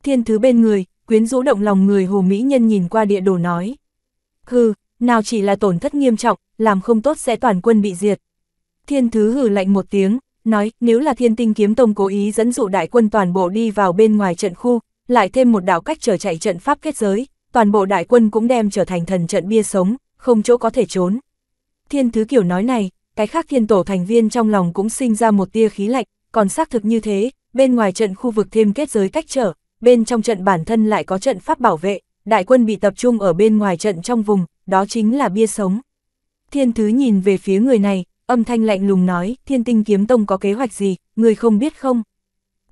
Thiên thứ bên người, quyến rũ động lòng người Hồ Mỹ Nhân nhìn qua địa đồ nói. Hừ, nào chỉ là tổn thất nghiêm trọng, làm không tốt sẽ toàn quân bị diệt. Thiên thứ hừ lạnh một tiếng, nói nếu là thiên tinh kiếm tông cố ý dẫn dụ đại quân toàn bộ đi vào bên ngoài trận khu, lại thêm một đạo cách trở chạy trận pháp kết giới, toàn bộ đại quân cũng đem trở thành thần trận bia sống, không chỗ có thể trốn. Thiên thứ kiểu nói này, cái khác thiên tổ thành viên trong lòng cũng sinh ra một tia khí lạnh, còn xác thực như thế, bên ngoài trận khu vực thêm kết giới cách trở, bên trong trận bản thân lại có trận pháp bảo vệ, đại quân bị tập trung ở bên ngoài trận trong vùng, đó chính là bia sống. Thiên Thứ nhìn về phía người này, âm thanh lạnh lùng nói, thiên tinh kiếm tông có kế hoạch gì, người không biết không?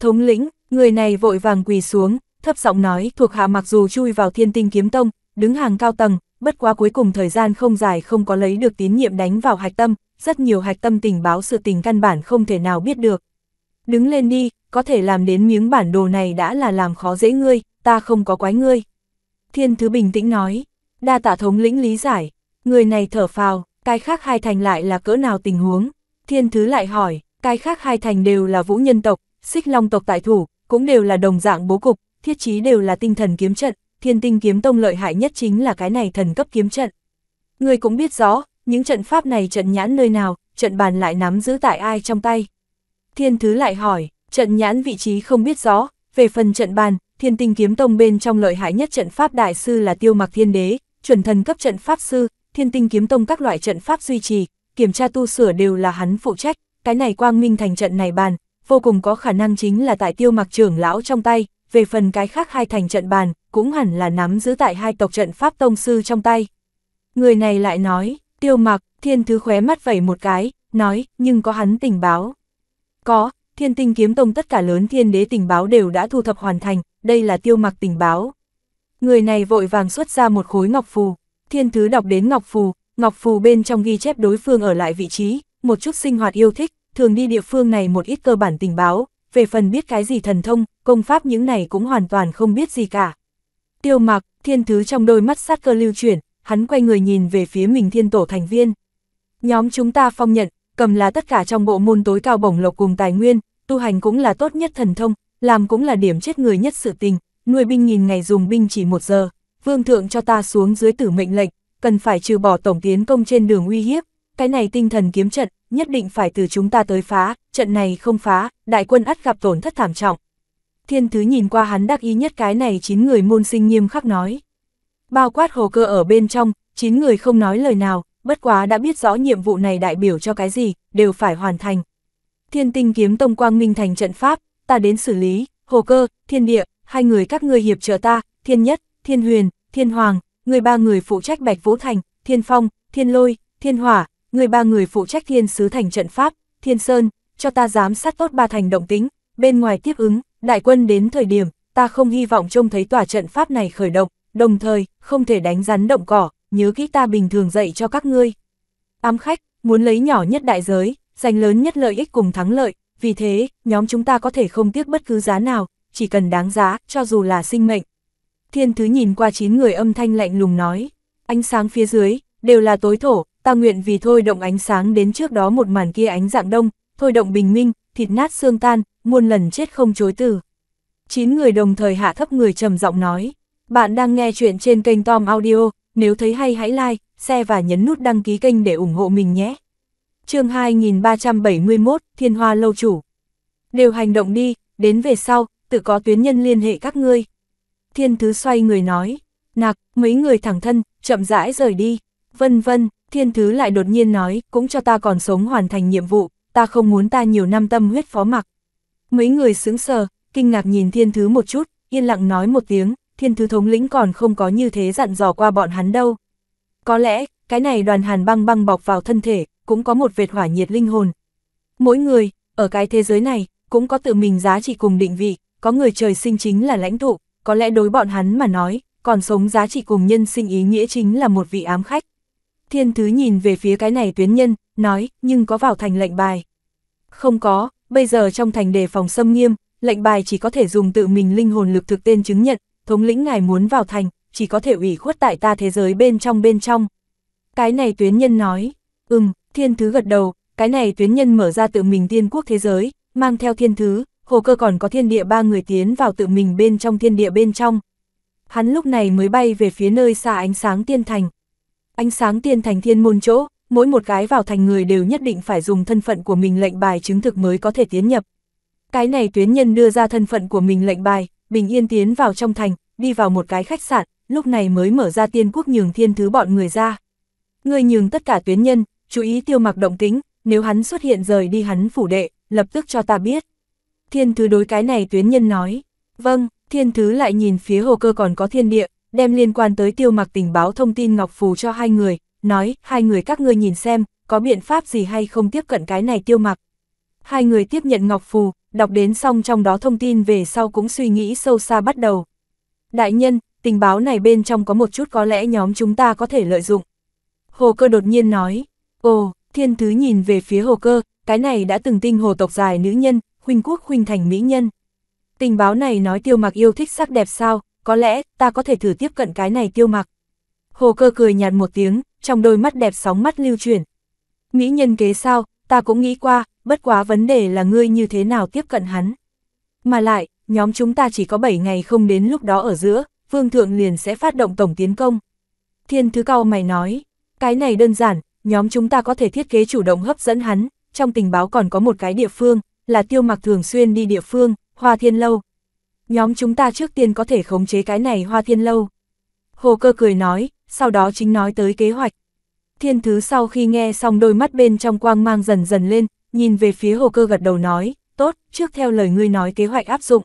Thống lĩnh, người này vội vàng quỳ xuống, thấp giọng nói, thuộc hạ mặc dù chui vào thiên tinh kiếm tông, đứng hàng cao tầng, bất quá cuối cùng thời gian không dài không có lấy được tín nhiệm đánh vào hạch tâm, rất nhiều hạch tâm tình báo sự tình căn bản không thể nào biết được. Đứng lên đi, có thể làm đến miếng bản đồ này đã là làm khó dễ ngươi, ta không có quái ngươi. Thiên Thứ bình tĩnh nói, đa tạ thống lĩnh lý giải, người này thở phào, cái khác hai thành lại là cỡ nào tình huống. Thiên Thứ lại hỏi, cái khác hai thành đều là vũ nhân tộc, xích long tộc tại thủ, cũng đều là đồng dạng bố cục, thiết chí đều là tinh thần kiếm trận, thiên tinh kiếm tông lợi hại nhất chính là cái này thần cấp kiếm trận. Người cũng biết rõ, những trận pháp này trận nhãn nơi nào, trận bàn lại nắm giữ tại ai trong tay. Thiên Thứ lại hỏi, trận nhãn vị trí không biết rõ, về phần trận bàn, thiên tinh kiếm tông bên trong lợi hại nhất trận pháp đại sư là tiêu mặc thiên đế, chuẩn thần cấp trận pháp sư, thiên tinh kiếm tông các loại trận pháp duy trì, kiểm tra tu sửa đều là hắn phụ trách, cái này quang minh thành trận này bàn, vô cùng có khả năng chính là tại tiêu mặc trưởng lão trong tay, về phần cái khác hai thành trận bàn, cũng hẳn là nắm giữ tại hai tộc trận pháp tông sư trong tay. Người này lại nói, tiêu mặc, thiên thứ khóe mắt vẩy một cái, nói, nhưng có hắn tình báo. Có, thiên tinh kiếm tông tất cả lớn thiên đế tình báo đều đã thu thập hoàn thành, đây là tiêu mặc tình báo. Người này vội vàng xuất ra một khối ngọc phù, thiên thứ đọc đến ngọc phù, ngọc phù bên trong ghi chép đối phương ở lại vị trí, một chút sinh hoạt yêu thích, thường đi địa phương này một ít cơ bản tình báo, về phần biết cái gì thần thông, công pháp những này cũng hoàn toàn không biết gì cả. Tiêu mặc, thiên thứ trong đôi mắt sát cơ lưu chuyển, hắn quay người nhìn về phía mình thiên tổ thành viên. Nhóm chúng ta phong nhận, cầm là tất cả trong bộ môn tối cao bổng lộc cùng tài nguyên, tu hành cũng là tốt nhất thần thông, làm cũng là điểm chết người nhất sự tình, nuôi binh nghìn ngày dùng binh chỉ một giờ, vương thượng cho ta xuống dưới tử mệnh lệnh, cần phải trừ bỏ tổng tiến công trên đường uy hiếp, cái này tinh thần kiếm trận, nhất định phải từ chúng ta tới phá, trận này không phá, đại quân ắt gặp tổn thất thảm trọng. Thiên Thứ nhìn qua hắn đắc ý nhất cái này chín người môn sinh nghiêm khắc nói. Bao quát hồ cơ ở bên trong, chín người không nói lời nào, bất quá đã biết rõ nhiệm vụ này đại biểu cho cái gì, đều phải hoàn thành. Thiên tinh kiếm tông quang minh thành trận pháp, ta đến xử lý, hồ cơ, thiên địa, hai người các ngươi hiệp trợ ta, thiên nhất, thiên huyền, thiên hoàng, người ba người phụ trách bạch vũ thành, thiên phong, thiên lôi, thiên hỏa, người ba người phụ trách thiên sứ thành trận pháp, thiên sơn, cho ta giám sát tốt ba thành động tính, bên ngoài tiếp ứng, đại quân đến thời điểm, ta không hy vọng trông thấy tòa trận pháp này khởi động, đồng thời, không thể đánh rắn động cỏ, nhớ kỹ ta bình thường dạy cho các ngươi. Ám khách, muốn lấy nhỏ nhất đại giới, giành lớn nhất lợi ích cùng thắng lợi, vì thế, nhóm chúng ta có thể không tiếc bất cứ giá nào, chỉ cần đáng giá, cho dù là sinh mệnh. Thiên Thứ nhìn qua chín người âm thanh lạnh lùng nói, ánh sáng phía dưới, đều là tối thổ, ta nguyện vì thôi động ánh sáng đến trước đó một màn kia ánh dạng đông, thôi động bình minh, thịt nát xương tan, muôn lần chết không chối từ. Chín người đồng thời hạ thấp người trầm giọng nói, bạn đang nghe chuyện trên kênh Tom Audio, nếu thấy hay hãy like, share và nhấn nút đăng ký kênh để ủng hộ mình nhé chương 2371, Thiên Hoa Lâu Chủ. Đều hành động đi, đến về sau, tự có tuyến nhân liên hệ các ngươi. Thiên Thứ xoay người nói, nạc, mấy người thẳng thân, chậm rãi rời đi, vân vân, Thiên Thứ lại đột nhiên nói, cũng cho ta còn sống hoàn thành nhiệm vụ, ta không muốn ta nhiều năm tâm huyết phó mặc. Mấy người sững sờ, kinh ngạc nhìn Thiên Thứ một chút, yên lặng nói một tiếng, Thiên Thứ thống lĩnh còn không có như thế dặn dò qua bọn hắn đâu. Có lẽ, cái này đoàn hàn băng băng bọc vào thân thể, cũng có một vệt hỏa nhiệt linh hồn. Mỗi người, ở cái thế giới này, cũng có tự mình giá trị cùng định vị, có người trời sinh chính là lãnh tụ, có lẽ đối bọn hắn mà nói, còn sống giá trị cùng nhân sinh ý nghĩa chính là một vị ám khách. Thiên Thứ nhìn về phía cái này tuyến nhân, nói, nhưng có vào thành lệnh bài. Không có, bây giờ trong thành đề phòng xâm nghiêm, lệnh bài chỉ có thể dùng tự mình linh hồn lực thực tên chứng nhận, thống lĩnh ngài muốn vào thành, chỉ có thể ủy khuất tại ta thế giới bên trong bên trong. Cái này tuyến nhân nói, ừm, thiên thứ gật đầu, cái này tuyến nhân mở ra tự mình tiên quốc thế giới, mang theo thiên thứ, hồ cơ còn có thiên địa ba người tiến vào tự mình bên trong thiên địa bên trong. Hắn lúc này mới bay về phía nơi xa ánh sáng tiên thành. Ánh sáng tiên thành thiên môn chỗ, mỗi một cái vào thành người đều nhất định phải dùng thân phận của mình lệnh bài chứng thực mới có thể tiến nhập. Cái này tuyến nhân đưa ra thân phận của mình lệnh bài, bình yên tiến vào trong thành, đi vào một cái khách sạn, lúc này mới mở ra tiên quốc nhường thiên thứ bọn người ra. Người nhường tất cả tuyến nhân, chú ý tiêu mặc động tính, nếu hắn xuất hiện rời đi hắn phủ đệ, lập tức cho ta biết. Thiên thứ đối cái này tuyến nhân nói, vâng, thiên thứ lại nhìn phía hồ cơ còn có thiên địa, đem liên quan tới tiêu mặc tình báo thông tin Ngọc Phù cho hai người, nói, hai người các ngươi nhìn xem, có biện pháp gì hay không tiếp cận cái này tiêu mặc. Hai người tiếp nhận Ngọc Phù, đọc đến xong trong đó thông tin về sau cũng suy nghĩ sâu xa bắt đầu. Đại nhân, tình báo này bên trong có một chút có lẽ nhóm chúng ta có thể lợi dụng. Hồ cơ đột nhiên nói, Ồ, thiên thứ nhìn về phía hồ cơ, cái này đã từng tinh hồ tộc dài nữ nhân, huynh quốc huynh thành mỹ nhân. Tình báo này nói tiêu mặc yêu thích sắc đẹp sao, có lẽ ta có thể thử tiếp cận cái này tiêu mặc. Hồ cơ cười nhạt một tiếng, trong đôi mắt đẹp sóng mắt lưu chuyển. Mỹ nhân kế sao, ta cũng nghĩ qua, bất quá vấn đề là ngươi như thế nào tiếp cận hắn. Mà lại, nhóm chúng ta chỉ có 7 ngày không đến lúc đó ở giữa, vương thượng liền sẽ phát động tổng tiến công. Thiên thứ cao mày nói, cái này đơn giản, nhóm chúng ta có thể thiết kế chủ động hấp dẫn hắn, trong tình báo còn có một cái địa phương, là tiêu mặc thường xuyên đi địa phương, hoa thiên lâu. Nhóm chúng ta trước tiên có thể khống chế cái này hoa thiên lâu. Hồ cơ cười nói, sau đó chính nói tới kế hoạch. Thiên thứ sau khi nghe xong đôi mắt bên trong quang mang dần dần lên, nhìn về phía hồ cơ gật đầu nói, tốt, trước theo lời ngươi nói kế hoạch áp dụng.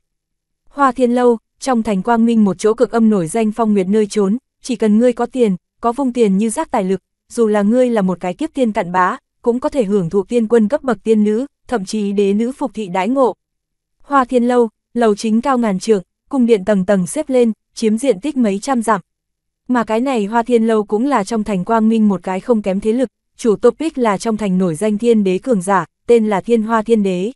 Hoa thiên lâu, trong thành quang minh một chỗ cực âm nổi danh phong nguyệt nơi trốn, chỉ cần ngươi có tiền, có vung tiền như rác tài lực, dù là ngươi là một cái kiếp tiên cặn bá, cũng có thể hưởng thụ tiên quân cấp bậc tiên nữ, thậm chí đế nữ phục thị đãi ngộ. Hoa Thiên lâu, lầu chính cao ngàn trượng, cung điện tầng tầng xếp lên, chiếm diện tích mấy trăm dặm. Mà cái này Hoa Thiên lâu cũng là trong thành Quang Minh một cái không kém thế lực, chủ topic là trong thành nổi danh thiên đế cường giả, tên là Thiên Hoa Thiên Đế.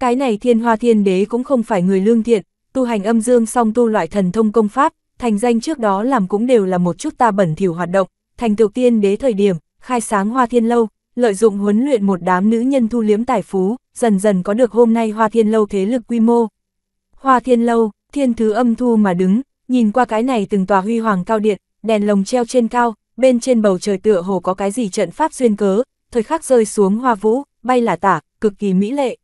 Cái này Thiên Hoa Thiên Đế cũng không phải người lương thiện, tu hành âm dương song tu loại thần thông công pháp, thành danh trước đó làm cũng đều là một chút ta bẩn thỉu hoạt động, thành tựu tiên đế thời điểm, khai sáng hoa thiên lâu, lợi dụng huấn luyện một đám nữ nhân thu liếm tài phú, dần dần có được hôm nay hoa thiên lâu thế lực quy mô. Hoa thiên lâu, thiên thứ âm thu mà đứng, nhìn qua cái này từng tòa huy hoàng cao điện, đèn lồng treo trên cao, bên trên bầu trời tựa hồ có cái gì trận pháp xuyên cớ, thời khắc rơi xuống hoa vũ, bay là tả, cực kỳ mỹ lệ.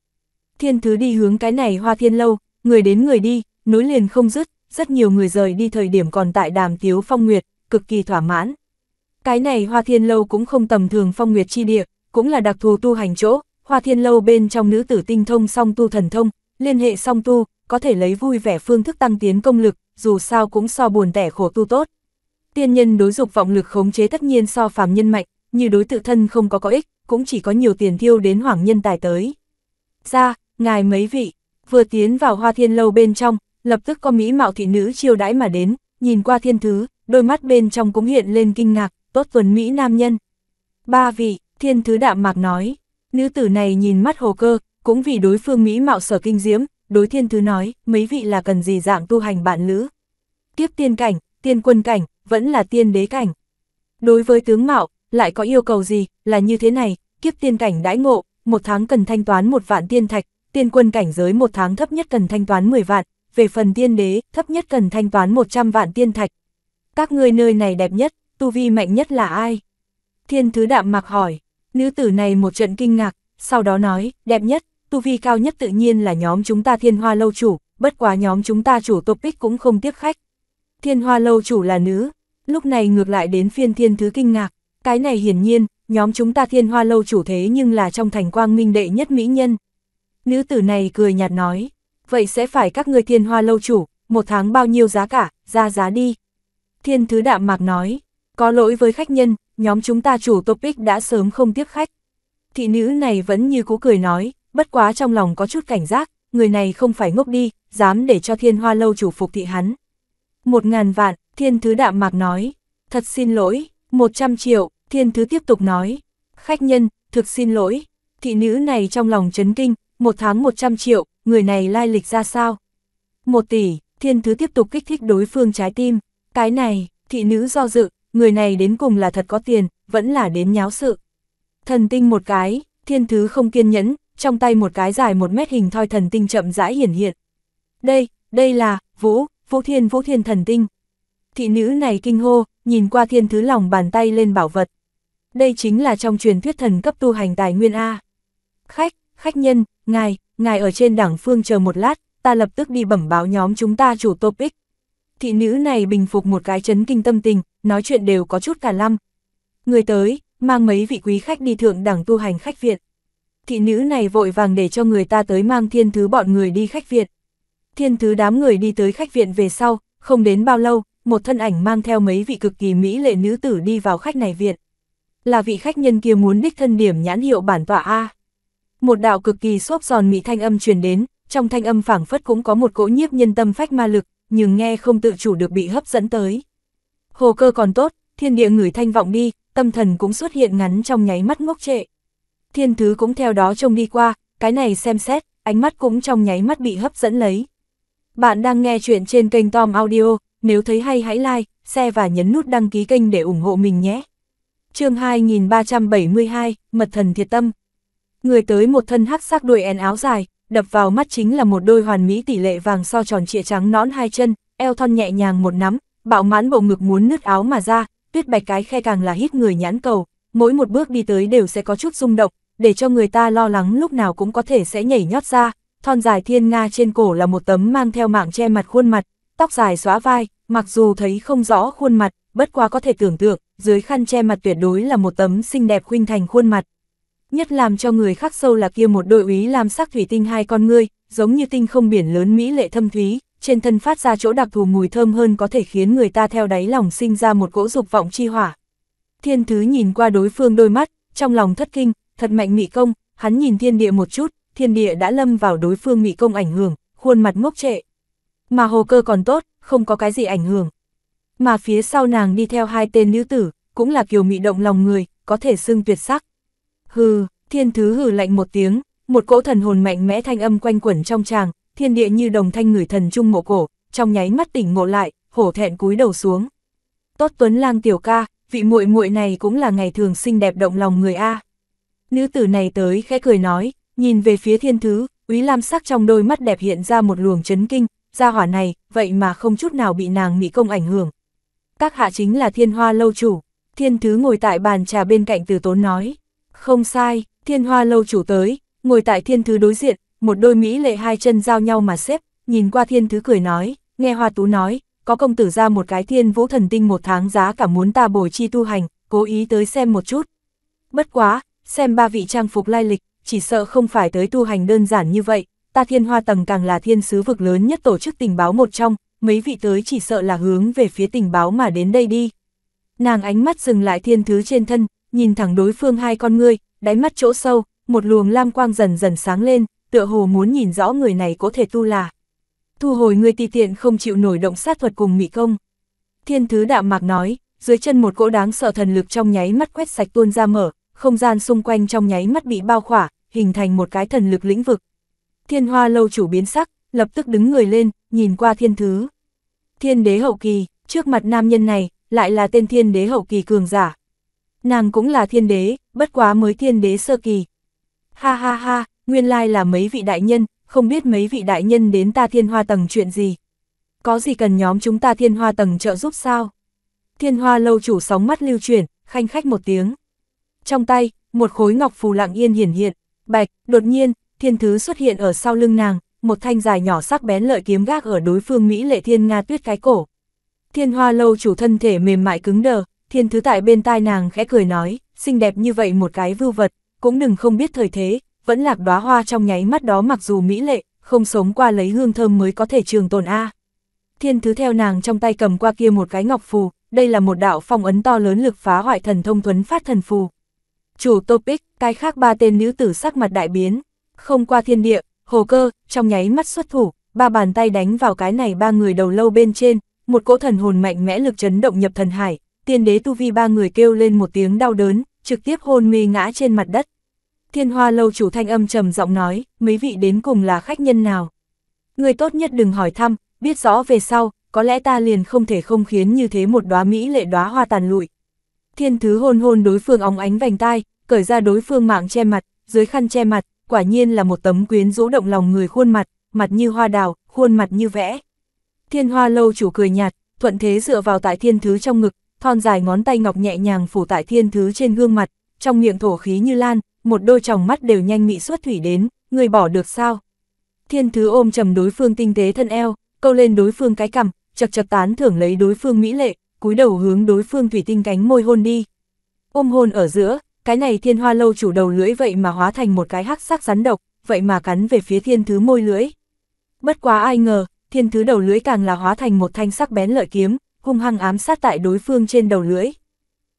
Thiên thứ đi hướng cái này hoa thiên lâu, người đến người đi, nối liền không dứt, rất nhiều người rời đi thời điểm còn tại đàm tiếu phong nguyệt, cực kỳ thỏa mãn. Cái này Hoa Thiên Lâu cũng không tầm thường phong nguyệt chi địa, cũng là đặc thù tu hành chỗ, Hoa Thiên Lâu bên trong nữ tử tinh thông song tu thần thông, liên hệ song tu, có thể lấy vui vẻ phương thức tăng tiến công lực, dù sao cũng so buồn tẻ khổ tu tốt. Tiên nhân đối dục vọng lực khống chế tất nhiên so phàm nhân mạnh, như đối tự thân không có có ích, cũng chỉ có nhiều tiền tiêu đến hoảng nhân tài tới. Ra, ngài mấy vị, vừa tiến vào Hoa Thiên Lâu bên trong, lập tức có mỹ mạo thị nữ chiêu đãi mà đến, nhìn qua thiên thứ, đôi mắt bên trong cũng hiện lên kinh ngạc, tốt vườn Mỹ nam nhân. Ba vị, thiên thứ đạm mạc nói, nữ tử này nhìn mắt hồ cơ, cũng vì đối phương Mỹ mạo sở kinh diễm, đối thiên thứ nói, mấy vị là cần gì dạng tu hành bạn lữ. kiếp tiên cảnh, tiên quân cảnh, vẫn là tiên đế cảnh. Đối với tướng mạo, lại có yêu cầu gì, là như thế này, kiếp tiên cảnh đãi ngộ, một tháng cần thanh toán một vạn tiên thạch, tiên quân cảnh giới một tháng thấp nhất cần thanh toán 10 vạn, về phần tiên đế, thấp nhất cần thanh toán 100 vạn tiên thạch. Các ngươi nơi này đẹp nhất, tu vi mạnh nhất là ai? Thiên thứ đạm mặc hỏi, nữ tử này một trận kinh ngạc, sau đó nói, đẹp nhất, tu vi cao nhất tự nhiên là nhóm chúng ta thiên hoa lâu chủ, bất quá nhóm chúng ta chủ topic cũng không tiếp khách. Thiên hoa lâu chủ là nữ, lúc này ngược lại đến phiên thiên thứ kinh ngạc, cái này hiển nhiên, nhóm chúng ta thiên hoa lâu chủ thế nhưng là trong thành quang minh đệ nhất mỹ nhân. Nữ tử này cười nhạt nói, vậy sẽ phải các người thiên hoa lâu chủ, một tháng bao nhiêu giá cả, ra giá đi. Thiên thứ đạm mạc nói, có lỗi với khách nhân, nhóm chúng ta chủ topic đã sớm không tiếp khách. Thị nữ này vẫn như cú cười nói, bất quá trong lòng có chút cảnh giác, người này không phải ngốc đi, dám để cho thiên hoa lâu chủ phục thị hắn. Một ngàn vạn, thiên thứ đạm mạc nói, thật xin lỗi, một trăm triệu, thiên thứ tiếp tục nói, khách nhân, thực xin lỗi, thị nữ này trong lòng chấn kinh, một tháng một trăm triệu, người này lai lịch ra sao? Một tỷ, thiên thứ tiếp tục kích thích đối phương trái tim, cái này, thị nữ do dự, người này đến cùng là thật có tiền, vẫn là đến nháo sự. Thần tinh một cái, thiên thứ không kiên nhẫn, trong tay một cái dài một mét hình thoi thần tinh chậm rãi hiển hiện. Đây, đây là, vũ, vũ thiên vũ thiên thần tinh. Thị nữ này kinh hô, nhìn qua thiên thứ lòng bàn tay lên bảo vật. Đây chính là trong truyền thuyết thần cấp tu hành tài nguyên A. Khách, khách nhân, ngài, ngài ở trên đảng phương chờ một lát, ta lập tức đi bẩm báo nhóm chúng ta chủ topic, thị nữ này bình phục một cái chấn kinh tâm tình, nói chuyện đều có chút cả lăm. Người tới, mang mấy vị quý khách đi thượng đẳng tu hành khách viện. Thị nữ này vội vàng để cho người ta tới mang thiên thứ bọn người đi khách viện. Thiên thứ đám người đi tới khách viện về sau, không đến bao lâu, một thân ảnh mang theo mấy vị cực kỳ mỹ lệ nữ tử đi vào khách này viện. Là vị khách nhân kia muốn đích thân điểm nhãn hiệu bản tọa A. Một đạo cực kỳ xốp giòn mỹ thanh âm truyền đến, trong thanh âm phảng phất cũng có một cỗ nhiếp nhân tâm phách ma lực, nhưng nghe không tự chủ được bị hấp dẫn tới. Hồ cơ còn tốt, thiên địa ngửi thanh vọng đi, tâm thần cũng xuất hiện ngắn trong nháy mắt ngốc trệ. Thiên thứ cũng theo đó trông đi qua, cái này xem xét, ánh mắt cũng trong nháy mắt bị hấp dẫn lấy. Bạn đang nghe chuyện trên kênh Tom Audio, nếu thấy hay hãy like, share và nhấn nút đăng ký kênh để ủng hộ mình nhé. chương 2372, Mật thần thiệt tâm. Người tới một thân hắc sắc đuôi én áo dài, đập vào mắt chính là một đôi hoàn mỹ tỷ lệ vàng so tròn trịa trắng nõn hai chân, eo thon nhẹ nhàng một nắm, bạo mãn bộ ngực muốn nứt áo mà ra, tuyết bạch cái khe càng là hít người nhãn cầu, mỗi một bước đi tới đều sẽ có chút rung động, để cho người ta lo lắng lúc nào cũng có thể sẽ nhảy nhót ra, thon dài thiên nga trên cổ là một tấm mang theo mạng che mặt khuôn mặt, tóc dài xóa vai, mặc dù thấy không rõ khuôn mặt, bất quá có thể tưởng tượng, dưới khăn che mặt tuyệt đối là một tấm xinh đẹp khuynh thành khuôn mặt. Nhất làm cho người khác sâu là kia một đội úy làm sắc thủy tinh hai con ngươi, giống như tinh không biển lớn mỹ lệ thâm thúy, trên thân phát ra chỗ đặc thù mùi thơm hơn có thể khiến người ta theo đáy lòng sinh ra một cỗ dục vọng chi hỏa. Thiên Thứ nhìn qua đối phương đôi mắt, trong lòng thất kinh, thật mạnh mị công, hắn nhìn thiên địa một chút, thiên địa đã lâm vào đối phương mị công ảnh hưởng, khuôn mặt ngốc trệ. Mà hồ cơ còn tốt, không có cái gì ảnh hưởng. Mà phía sau nàng đi theo hai tên nữ tử, cũng là kiều mị động lòng người, có thể xưng tuyệt sắc. Hừ, thiên thứ hừ lạnh một tiếng, một cỗ thần hồn mạnh mẽ thanh âm quanh quẩn trong tràng, thiên địa như đồng thanh người thần chung mộ cổ, trong nháy mắt tỉnh ngộ lại, hổ thẹn cúi đầu xuống. Tốt Tuấn Lang tiểu ca, vị muội muội này cũng là ngày thường xinh đẹp động lòng người a. Nữ tử này tới khẽ cười nói, nhìn về phía thiên thứ, úy lam sắc trong đôi mắt đẹp hiện ra một luồng chấn kinh, gia hỏa này, vậy mà không chút nào bị nàng mỹ công ảnh hưởng. Các hạ chính là thiên hoa lâu chủ, thiên thứ ngồi tại bàn trà bên cạnh từ tốn nói. Không sai, thiên hoa lâu chủ tới, ngồi tại thiên thứ đối diện, một đôi Mỹ lệ hai chân giao nhau mà xếp, nhìn qua thiên thứ cười nói, nghe hoa tú nói, có công tử ra một cái thiên vũ thần tinh một tháng giá cả muốn ta bồi chi tu hành, cố ý tới xem một chút. Bất quá, xem ba vị trang phục lai lịch, chỉ sợ không phải tới tu hành đơn giản như vậy, ta thiên hoa tầng càng là thiên sứ vực lớn nhất tổ chức tình báo một trong, mấy vị tới chỉ sợ là hướng về phía tình báo mà đến đây đi. Nàng ánh mắt dừng lại thiên thứ trên thân, nhìn thẳng đối phương hai con ngươi, đáy mắt chỗ sâu, một luồng lam quang dần dần sáng lên, tựa hồ muốn nhìn rõ người này có thể tu là. Thu hồi người ti tiện không chịu nổi động sát thuật cùng mị công. Thiên thứ đạm mạc nói, dưới chân một cỗ đáng sợ thần lực trong nháy mắt quét sạch tuôn ra mở, không gian xung quanh trong nháy mắt bị bao khỏa, hình thành một cái thần lực lĩnh vực. Thiên hoa lâu chủ biến sắc, lập tức đứng người lên, nhìn qua thiên thứ. Thiên đế hậu kỳ, trước mặt nam nhân này, lại là tên thiên đế hậu kỳ cường giả nàng cũng là thiên đế, bất quá mới thiên đế sơ kỳ. Ha ha ha, nguyên lai là mấy vị đại nhân, không biết mấy vị đại nhân đến ta thiên hoa tầng chuyện gì. Có gì cần nhóm chúng ta thiên hoa tầng trợ giúp sao? Thiên hoa lâu chủ sóng mắt lưu chuyển, khanh khách một tiếng. Trong tay, một khối ngọc phù lặng yên hiển hiện, bạch, đột nhiên, thiên thứ xuất hiện ở sau lưng nàng, một thanh dài nhỏ sắc bén lợi kiếm gác ở đối phương Mỹ lệ thiên Nga tuyết cái cổ. Thiên hoa lâu chủ thân thể mềm mại cứng đờ, thiên thứ tại bên tai nàng khẽ cười nói, xinh đẹp như vậy một cái vưu vật, cũng đừng không biết thời thế, vẫn lạc đóa hoa trong nháy mắt đó mặc dù mỹ lệ, không sống qua lấy hương thơm mới có thể trường tồn a. Thiên thứ theo nàng trong tay cầm qua kia một cái ngọc phù, đây là một đạo phong ấn to lớn lực phá hoại thần thông thuấn phát thần phù. Chủ topic, cái khác ba tên nữ tử sắc mặt đại biến, không qua thiên địa, hồ cơ, trong nháy mắt xuất thủ, ba bàn tay đánh vào cái này ba người đầu lâu bên trên, một cỗ thần hồn mạnh mẽ lực chấn động nhập thần hải, tiên đế tu vi ba người kêu lên một tiếng đau đớn, trực tiếp hôn mê ngã trên mặt đất. Thiên hoa lâu chủ thanh âm trầm giọng nói, mấy vị đến cùng là khách nhân nào. Người tốt nhất đừng hỏi thăm, biết rõ về sau, có lẽ ta liền không thể không khiến như thế một đóa mỹ lệ đóa hoa tàn lụi. Thiên thứ hôn hôn đối phương óng ánh vành tai, cởi ra đối phương mạng che mặt, dưới khăn che mặt, quả nhiên là một tấm quyến rũ động lòng người khuôn mặt, mặt như hoa đào, khuôn mặt như vẽ. Thiên hoa lâu chủ cười nhạt, thuận thế dựa vào tại thiên thứ trong ngực, thon dài ngón tay ngọc nhẹ nhàng phủ tại thiên thứ trên gương mặt, trong miệng thổ khí như lan, một đôi tròng mắt đều nhanh mị suốt thủy đến, người bỏ được sao? Thiên thứ ôm trầm đối phương tinh tế thân eo, câu lên đối phương cái cằm, chật chật tán thưởng lấy đối phương mỹ lệ, cúi đầu hướng đối phương thủy tinh cánh môi hôn đi. Ôm hôn ở giữa, cái này thiên hoa lâu chủ đầu lưỡi vậy mà hóa thành một cái hắc sắc rắn độc, vậy mà cắn về phía thiên thứ môi lưỡi. Bất quá ai ngờ, thiên thứ đầu lưỡi càng là hóa thành một thanh sắc bén lợi kiếm, hung hăng ám sát tại đối phương trên đầu lưỡi.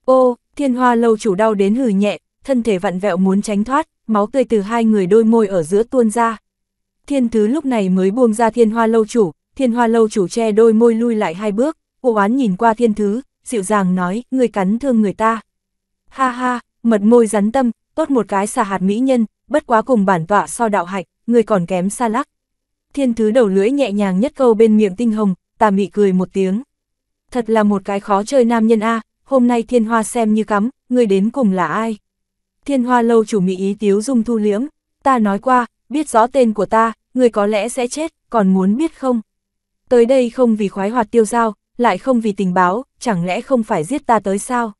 Ô, thiên hoa lâu chủ đau đến hừ nhẹ, thân thể vặn vẹo muốn tránh thoát, máu tươi từ hai người đôi môi ở giữa tuôn ra. Thiên thứ lúc này mới buông ra thiên hoa lâu chủ, thiên hoa lâu chủ che đôi môi lui lại hai bước, ô oán nhìn qua thiên thứ, dịu dàng nói, người cắn thương người ta. Ha ha, mật môi rắn tâm, tốt một cái xà hạt mỹ nhân, bất quá cùng bản tọa so đạo hạch, người còn kém xa lắc. Thiên thứ đầu lưỡi nhẹ nhàng nhất câu bên miệng tinh hồng, tà mị cười một tiếng thật là một cái khó chơi nam nhân a hôm nay thiên hoa xem như cắm, người đến cùng là ai. Thiên hoa lâu chủ mỹ ý tiếu dung thu liễm, ta nói qua, biết rõ tên của ta, người có lẽ sẽ chết, còn muốn biết không? Tới đây không vì khoái hoạt tiêu giao, lại không vì tình báo, chẳng lẽ không phải giết ta tới sao?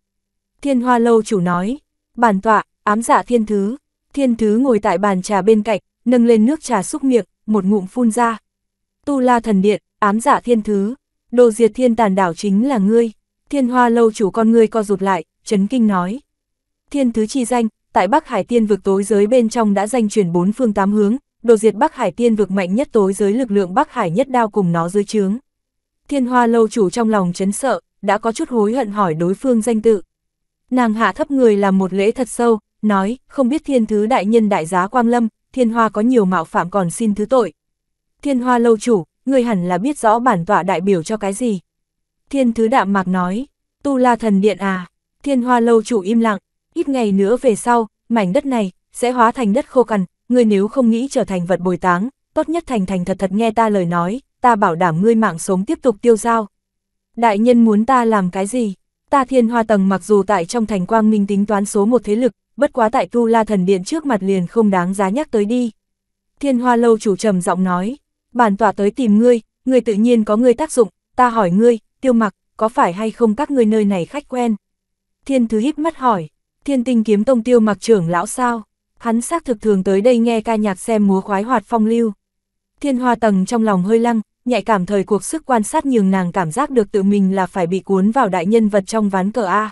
Thiên hoa lâu chủ nói, bản tọa, ám dạ thiên thứ, thiên thứ ngồi tại bàn trà bên cạnh, nâng lên nước trà xúc miệng, một ngụm phun ra. Tu la thần điện, ám dạ thiên thứ, đồ diệt thiên tàn đảo chính là ngươi. Thiên hoa lâu chủ con ngươi co rụt lại, chấn kinh nói. Thiên thứ chi danh, tại Bắc Hải tiên vực tối giới bên trong đã danh chuyển bốn phương tám hướng, đồ diệt Bắc Hải tiên vực mạnh nhất tối giới lực lượng Bắc Hải nhất đao cùng nó dưới chướng. Thiên hoa lâu chủ trong lòng chấn sợ, đã có chút hối hận hỏi đối phương danh tự. Nàng hạ thấp người làm một lễ thật sâu, nói, không biết thiên thứ đại nhân đại giá quang lâm, thiên hoa có nhiều mạo phạm còn xin thứ tội. Thiên hoa lâu chủ, ngươi hẳn là biết rõ bản tọa đại biểu cho cái gì. Thiên thứ đạm mạc nói, tu la thần điện à, thiên hoa lâu chủ im lặng, ít ngày nữa về sau, mảnh đất này, sẽ hóa thành đất khô cằn, ngươi nếu không nghĩ trở thành vật bồi táng, tốt nhất thành thành thật thật nghe ta lời nói, ta bảo đảm ngươi mạng sống tiếp tục tiêu dao. Đại nhân muốn ta làm cái gì? Ta thiên hoa tầng mặc dù tại trong thành quang minh tính toán số một thế lực, bất quá tại tu la thần điện trước mặt liền không đáng giá nhắc tới đi. Thiên hoa lâu chủ trầm giọng nói, bản tỏa tới tìm ngươi, ngươi tự nhiên có ngươi tác dụng, ta hỏi ngươi, tiêu mặc, có phải hay không các ngươi nơi này khách quen? Thiên thứ híp mắt hỏi, thiên tinh kiếm tông tiêu mặc trưởng lão sao? Hắn xác thực thường tới đây nghe ca nhạc xem múa khoái hoạt phong lưu. Thiên hoa tầng trong lòng hơi lăng, nhạy cảm thời cuộc sức quan sát nhường nàng cảm giác được tự mình là phải bị cuốn vào đại nhân vật trong ván cờ A.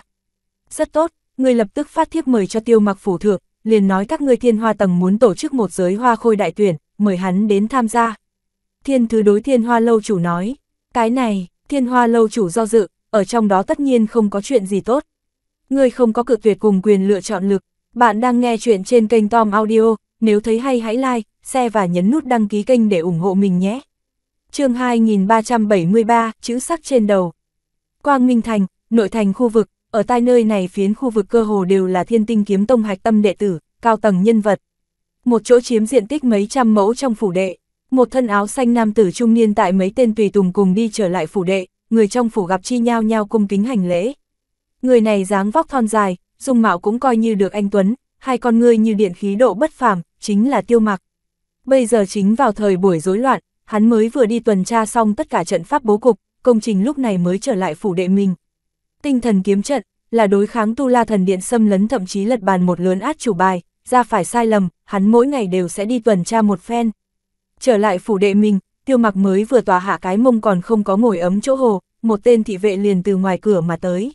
Rất tốt, ngươi lập tức phát thiếp mời cho tiêu mặc phủ thượng, liền nói các ngươi thiên hoa tầng muốn tổ chức một giới hoa khôi đại tuyển, mời hắn đến tham gia. Thiên Thứ đối Thiên Hoa Lâu Chủ nói, cái này, Thiên Hoa Lâu Chủ do dự, ở trong đó tất nhiên không có chuyện gì tốt. Người không có cự tuyệt cùng quyền lựa chọn lực, bạn đang nghe chuyện trên kênh Tom Audio, nếu thấy hay hãy like, share và nhấn nút đăng ký kênh để ủng hộ mình nhé. chương 2373, chữ sắc trên đầu. Quang Minh Thành, nội thành khu vực, ở tai nơi này phiến khu vực cơ hồ đều là thiên tinh kiếm tông hạch tâm đệ tử, cao tầng nhân vật. Một chỗ chiếm diện tích mấy trăm mẫu trong phủ đệ, một thân áo xanh nam tử trung niên tại mấy tên tùy tùng cùng đi trở lại phủ đệ, người trong phủ gặp chi nhau nhau cung kính hành lễ. Người này dáng vóc thon dài, dung mạo cũng coi như được anh Tuấn, hai con ngươi như điện khí độ bất phàm, chính là tiêu mặc. Bây giờ chính vào thời buổi rối loạn, hắn mới vừa đi tuần tra xong tất cả trận pháp bố cục, công trình lúc này mới trở lại phủ đệ mình. Tinh thần kiếm trận, là đối kháng tu la thần điện xâm lấn thậm chí lật bàn một lớn át chủ bài, ra phải sai lầm, hắn mỗi ngày đều sẽ đi tuần tra một phen, Trở lại phủ đệ mình, tiêu mặc mới vừa tòa hạ cái mông còn không có ngồi ấm chỗ hồ, một tên thị vệ liền từ ngoài cửa mà tới.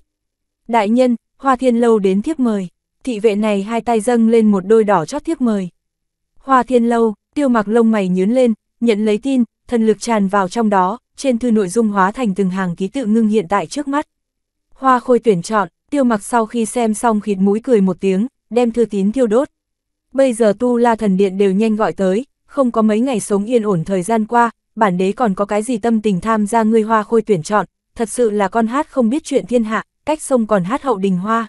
Đại nhân, Hoa Thiên Lâu đến thiếp mời, thị vệ này hai tay dâng lên một đôi đỏ chót thiếp mời. Hoa Thiên Lâu, tiêu mặc lông mày nhướn lên, nhận lấy tin, thần lực tràn vào trong đó, trên thư nội dung hóa thành từng hàng ký tự ngưng hiện tại trước mắt. Hoa khôi tuyển chọn, tiêu mặc sau khi xem xong khịt mũi cười một tiếng, đem thư tín thiêu đốt. Bây giờ tu la thần điện đều nhanh gọi tới, không có mấy ngày sống yên ổn thời gian qua, bản đế còn có cái gì tâm tình tham gia ngươi hoa khôi tuyển chọn, thật sự là con hát không biết chuyện thiên hạ, cách sông còn hát hậu đình hoa.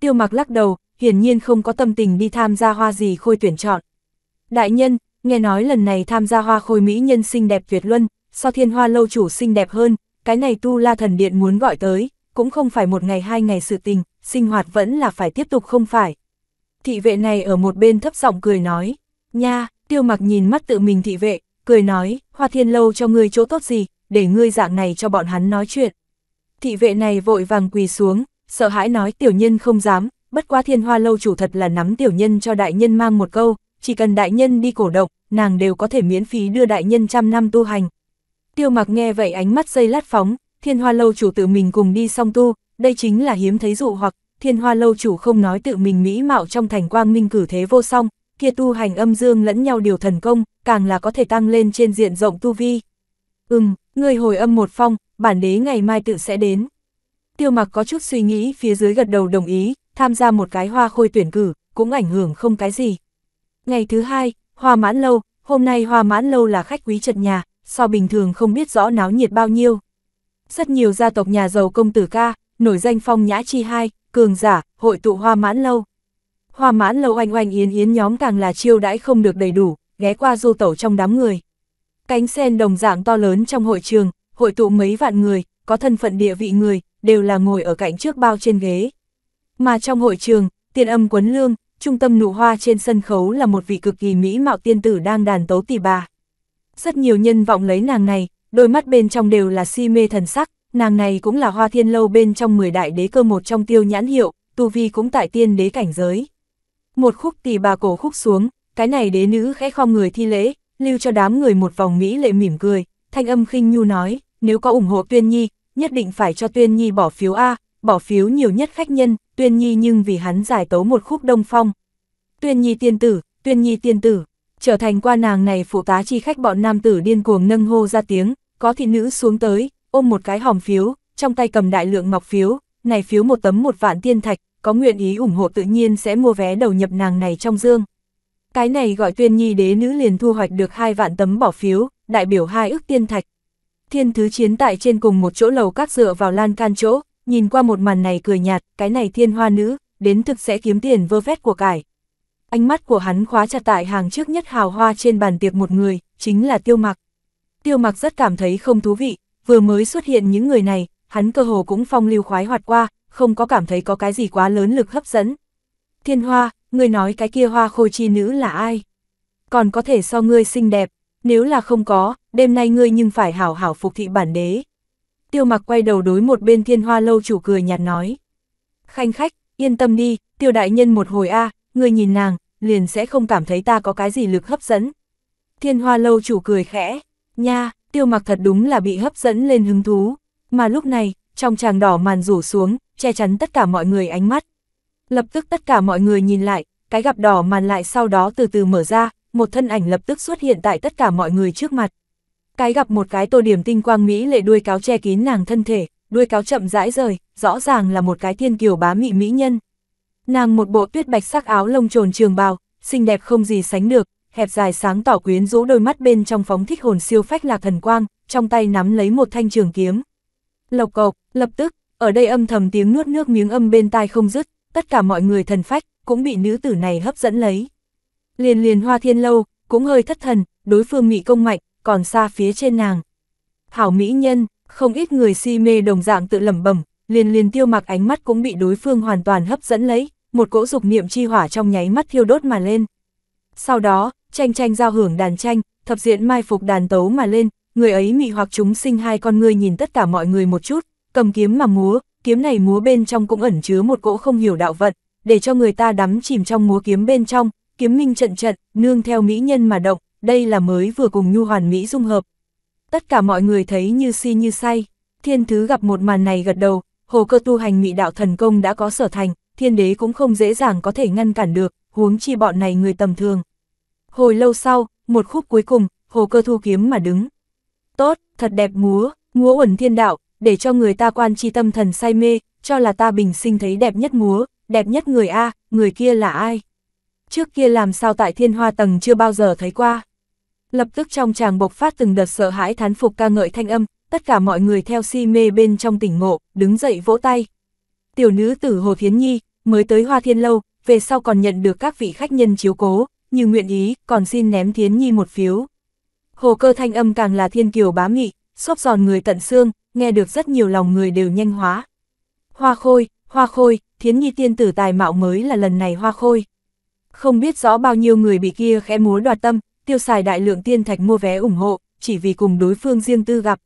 Tiêu mặc lắc đầu, hiển nhiên không có tâm tình đi tham gia hoa gì khôi tuyển chọn. Đại nhân, nghe nói lần này tham gia hoa khôi mỹ nhân xinh đẹp tuyệt luân, so thiên hoa lâu chủ xinh đẹp hơn, cái này tu la thần điện muốn gọi tới, cũng không phải một ngày hai ngày sự tình, sinh hoạt vẫn là phải tiếp tục không phải. Thị vệ này ở một bên thấp giọng cười nói, nha, tiêu mặc nhìn mắt tự mình thị vệ, cười nói, hoa thiên lâu cho ngươi chỗ tốt gì, để ngươi dạng này cho bọn hắn nói chuyện. Thị vệ này vội vàng quỳ xuống, sợ hãi nói tiểu nhân không dám, bất quá thiên hoa lâu chủ thật là nắm tiểu nhân cho đại nhân mang một câu, chỉ cần đại nhân đi cổ động, nàng đều có thể miễn phí đưa đại nhân trăm năm tu hành. Tiêu mặc nghe vậy ánh mắt dây lát phóng, thiên hoa lâu chủ tự mình cùng đi song tu, đây chính là hiếm thấy dụ hoặc, thiên hoa lâu chủ không nói tự mình mỹ mạo trong thành quang minh cử thế vô song, kia tu hành âm dương lẫn nhau điều thần công, càng là có thể tăng lên trên diện rộng tu vi. Ừm, người hồi âm một phong, bản đế ngày mai tự sẽ đến. Tiêu mặc có chút suy nghĩ phía dưới gật đầu đồng ý, tham gia một cái hoa khôi tuyển cử, cũng ảnh hưởng không cái gì. Ngày thứ hai, hoa mãn lâu, hôm nay hoa mãn lâu là khách quý trật nhà, so bình thường không biết rõ náo nhiệt bao nhiêu. Rất nhiều gia tộc nhà giàu công tử ca, nổi danh phong nhã chi hai, cường giả, hội tụ hoa mãn lâu. Hoa mãn lâu oanh oanh yến yến nhóm càng là chiêu đãi không được đầy đủ, ghé qua du tẩu trong đám người. Cánh sen đồng dạng to lớn trong hội trường, hội tụ mấy vạn người, có thân phận địa vị người, đều là ngồi ở cạnh trước bao trên ghế. Mà trong hội trường, tiền âm quấn lương, trung tâm nụ hoa trên sân khấu là một vị cực kỳ mỹ mạo tiên tử đang đàn tấu tỷ bà. Rất nhiều nhân vọng lấy nàng này, đôi mắt bên trong đều là si mê thần sắc, nàng này cũng là hoa thiên lâu bên trong 10 đại đế cơ một trong tiêu nhãn hiệu, tu vi cũng tại tiên đế cảnh giới. Một khúc tỳ bà cổ khúc xuống, cái này đế nữ khẽ khom người thi lễ, lưu cho đám người một vòng mỹ lệ mỉm cười, thanh âm khinh nhu nói, nếu có ủng hộ Tuyên Nhi, nhất định phải cho Tuyên Nhi bỏ phiếu A, bỏ phiếu nhiều nhất khách nhân, Tuyên Nhi nhưng vì hắn giải tấu một khúc đông phong. Tuyên Nhi tiên tử, Tuyên Nhi tiên tử, trở thành qua nàng này phụ tá chi khách bọn nam tử điên cuồng nâng hô ra tiếng, có thị nữ xuống tới, ôm một cái hòm phiếu, trong tay cầm đại lượng ngọc phiếu, này phiếu một tấm một vạn tiên thạch, có nguyện ý ủng hộ tự nhiên sẽ mua vé đầu nhập nàng này trong dương. Cái này gọi tuyên nhi đế nữ liền thu hoạch được hai vạn tấm bỏ phiếu, đại biểu hai ước tiên thạch. Thiên thứ chiến tại trên cùng một chỗ lầu các dựa vào lan can chỗ, nhìn qua một màn này cười nhạt, cái này thiên hoa nữ, đến thực sẽ kiếm tiền vơ vét của cải. Ánh mắt của hắn khóa chặt tại hàng trước nhất hào hoa trên bàn tiệc một người, chính là tiêu mặc. Tiêu mặc rất cảm thấy không thú vị, vừa mới xuất hiện những người này, hắn cơ hồ cũng phong lưu khoái hoạt qua, không có cảm thấy có cái gì quá lớn lực hấp dẫn. Thiên hoa, ngươi nói cái kia hoa khôi chi nữ là ai? Còn có thể so ngươi xinh đẹp, nếu là không có, đêm nay ngươi nhưng phải hảo hảo phục thị bản đế. Tiêu mặc quay đầu đối một bên thiên hoa lâu chủ cười nhạt nói. Khanh khách, yên tâm đi, tiêu đại nhân một hồi a ngươi nhìn nàng, liền sẽ không cảm thấy ta có cái gì lực hấp dẫn. Thiên hoa lâu chủ cười khẽ, nha, tiêu mặc thật đúng là bị hấp dẫn lên hứng thú. Mà lúc này, trong tràng đỏ màn rủ xuống, che chắn tất cả mọi người ánh mắt. Lập tức tất cả mọi người nhìn lại, cái gặp đỏ màn lại sau đó từ từ mở ra, một thân ảnh lập tức xuất hiện tại tất cả mọi người trước mặt. Cái gặp một cái tô điểm tinh quang Mỹ lệ đuôi cáo che kín nàng thân thể, đuôi cáo chậm rãi rời, rõ ràng là một cái thiên kiều bá mị mỹ nhân. Nàng một bộ tuyết bạch sắc áo lông trồn trường bào, xinh đẹp không gì sánh được, hẹp dài sáng tỏ quyến rũ đôi mắt bên trong phóng thích hồn siêu phách lạc thần quang, trong tay nắm lấy một thanh trường kiếm. Lộc cộc, lập tức, ở đây âm thầm tiếng nuốt nước miếng âm bên tai không dứt, tất cả mọi người thần phách, cũng bị nữ tử này hấp dẫn lấy. Liền liền hoa thiên lâu, cũng hơi thất thần, đối phương mị công mạnh, còn xa phía trên nàng. Hảo mỹ nhân, không ít người si mê đồng dạng tự lẩm bẩm, liền liền tiêu mặc ánh mắt cũng bị đối phương hoàn toàn hấp dẫn lấy, một cỗ dục niệm chi hỏa trong nháy mắt thiêu đốt mà lên. Sau đó, tranh tranh giao hưởng đàn tranh, thập diện mai phục đàn tấu mà lên, người ấy mị hoặc chúng sinh hai con người nhìn tất cả mọi người một chút, cầm kiếm mà múa, kiếm này múa bên trong cũng ẩn chứa một cỗ không hiểu đạo vận, để cho người ta đắm chìm trong múa kiếm bên trong, kiếm minh trận trận, nương theo mỹ nhân mà động, đây là mới vừa cùng nhu hoàn mỹ dung hợp. Tất cả mọi người thấy như si như say, thiên thứ gặp một màn này gật đầu, hồ cơ tu hành mị đạo thần công đã có sở thành, thiên đế cũng không dễ dàng có thể ngăn cản được, huống chi bọn này người tầm thường. Hồi lâu sau, một khúc cuối cùng, hồ cơ thu kiếm mà đứng. Tốt, thật đẹp múa, múa uẩn thiên đạo, để cho người ta quan chi tâm thần say mê, cho là ta bình sinh thấy đẹp nhất múa, đẹp nhất người A, người kia là ai. Trước kia làm sao tại thiên hoa tầng chưa bao giờ thấy qua. Lập tức trong chàng bộc phát từng đợt sợ hãi thán phục ca ngợi thanh âm, tất cả mọi người theo si mê bên trong tỉnh ngộ, đứng dậy vỗ tay. Tiểu nữ tử Hồ Thiến Nhi, mới tới Hoa Thiên Lâu, về sau còn nhận được các vị khách nhân chiếu cố, như nguyện ý, còn xin ném Thiến Nhi một phiếu. Hồ cơ thanh âm càng là thiên kiều bá mị, xốp giòn người tận xương, nghe được rất nhiều lòng người đều nhanh hóa. Hoa khôi, hoa khôi, thiến nhi tiên tử tài mạo mới là lần này hoa khôi. Không biết rõ bao nhiêu người bị kia khẽ múa đoạt tâm, tiêu xài đại lượng tiên thạch mua vé ủng hộ, chỉ vì cùng đối phương riêng tư gặp.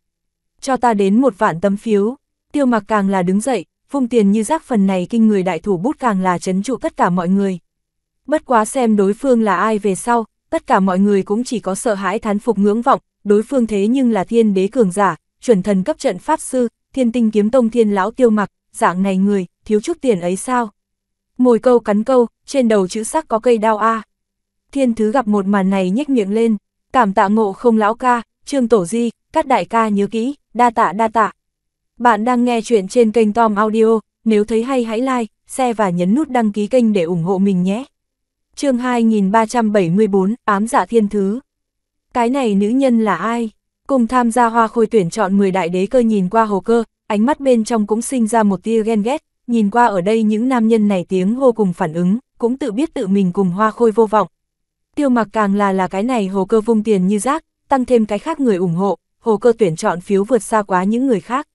Cho ta đến một vạn tấm phiếu, tiêu mặc càng là đứng dậy, phung tiền như rác phần này kinh người đại thủ bút càng là chấn trụ tất cả mọi người. Bất quá xem đối phương là ai về sau, tất cả mọi người cũng chỉ có sợ hãi thán phục ngưỡng vọng, đối phương thế nhưng là thiên đế cường giả, chuẩn thần cấp trận Pháp Sư, thiên tinh kiếm tông thiên lão tiêu mặc, dạng này người, thiếu chút tiền ấy sao? Mồi câu cắn câu, trên đầu chữ sắc có cây đao A. Thiên thứ gặp một màn này nhếch miệng lên, cảm tạ ngộ không lão ca, trương tổ di, các đại ca nhớ kỹ, đa tạ đa tạ. Bạn đang nghe chuyện trên kênh Tom Audio, nếu thấy hay hãy like, share và nhấn nút đăng ký kênh để ủng hộ mình nhé. chương 2374, Ám dạ thiên thứ. Cái này nữ nhân là ai? Cùng tham gia hoa khôi tuyển chọn 10 đại đế cơ nhìn qua hồ cơ, ánh mắt bên trong cũng sinh ra một tia ghen ghét, nhìn qua ở đây những nam nhân này tiếng hô cùng phản ứng, cũng tự biết tự mình cùng hoa khôi vô vọng. Tiêu mặc càng là là cái này hồ cơ vung tiền như rác, tăng thêm cái khác người ủng hộ, hồ cơ tuyển chọn phiếu vượt xa quá những người khác.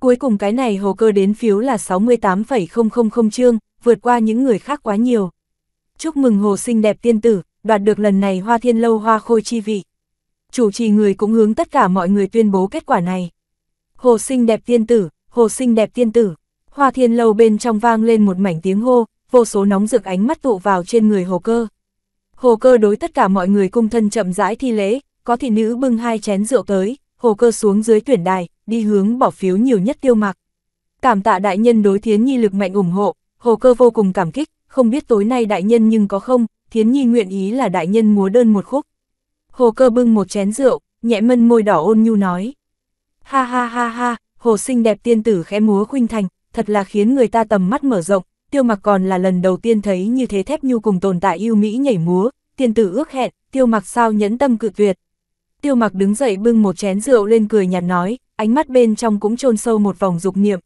Cuối cùng cái này hồ cơ đến phiếu là 68,000 chương, vượt qua những người khác quá nhiều. Chúc mừng hồ sinh đẹp tiên tử, đoạt được lần này hoa thiên lâu hoa khôi chi vị chủ trì người cũng hướng tất cả mọi người tuyên bố kết quả này. Hồ sinh đẹp tiên tử, hồ sinh đẹp tiên tử, hoa thiên lâu bên trong vang lên một mảnh tiếng hô, vô số nóng rực ánh mắt tụ vào trên người hồ cơ. Hồ cơ đối tất cả mọi người cung thân chậm rãi thi lễ, có thị nữ bưng hai chén rượu tới, hồ cơ xuống dưới tuyển đài, đi hướng bỏ phiếu nhiều nhất tiêu mặc. Cảm tạ đại nhân đối thiến nhi lực mạnh ủng hộ, hồ cơ vô cùng cảm kích, không biết tối nay đại nhân nhưng có không, thiến nhi nguyện ý là đại nhân múa đơn một khúc. Hồ cơ bưng một chén rượu, nhẹ mân môi đỏ ôn nhu nói. Ha ha ha ha, hồ xinh đẹp tiên tử khẽ múa khuynh thành, thật là khiến người ta tầm mắt mở rộng, tiêu mặc còn là lần đầu tiên thấy như thế thép nhu cùng tồn tại yêu Mỹ nhảy múa, tiên tử ước hẹn, tiêu mặc sao nhẫn tâm cự tuyệt. Tiêu mặc đứng dậy bưng một chén rượu lên cười nhạt nói, ánh mắt bên trong cũng chôn sâu một vòng dục niệm.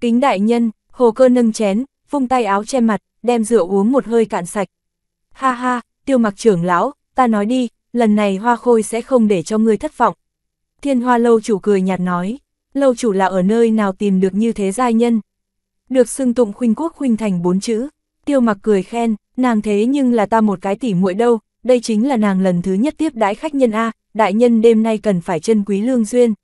Kính đại nhân, hồ cơ nâng chén, vung tay áo che mặt, đem rượu uống một hơi cạn sạch. Ha ha, tiêu mặc trưởng lão, ta nói đi, lần này hoa khôi sẽ không để cho ngươi thất vọng. Thiên hoa lâu chủ cười nhạt nói, lâu chủ là ở nơi nào tìm được như thế giai nhân. Được xưng tụng khuynh quốc khuynh thành bốn chữ, tiêu mặc cười khen, nàng thế nhưng là ta một cái tỉ muội đâu, đây chính là nàng lần thứ nhất tiếp đãi khách nhân A, đại nhân đêm nay cần phải chân quý lương duyên.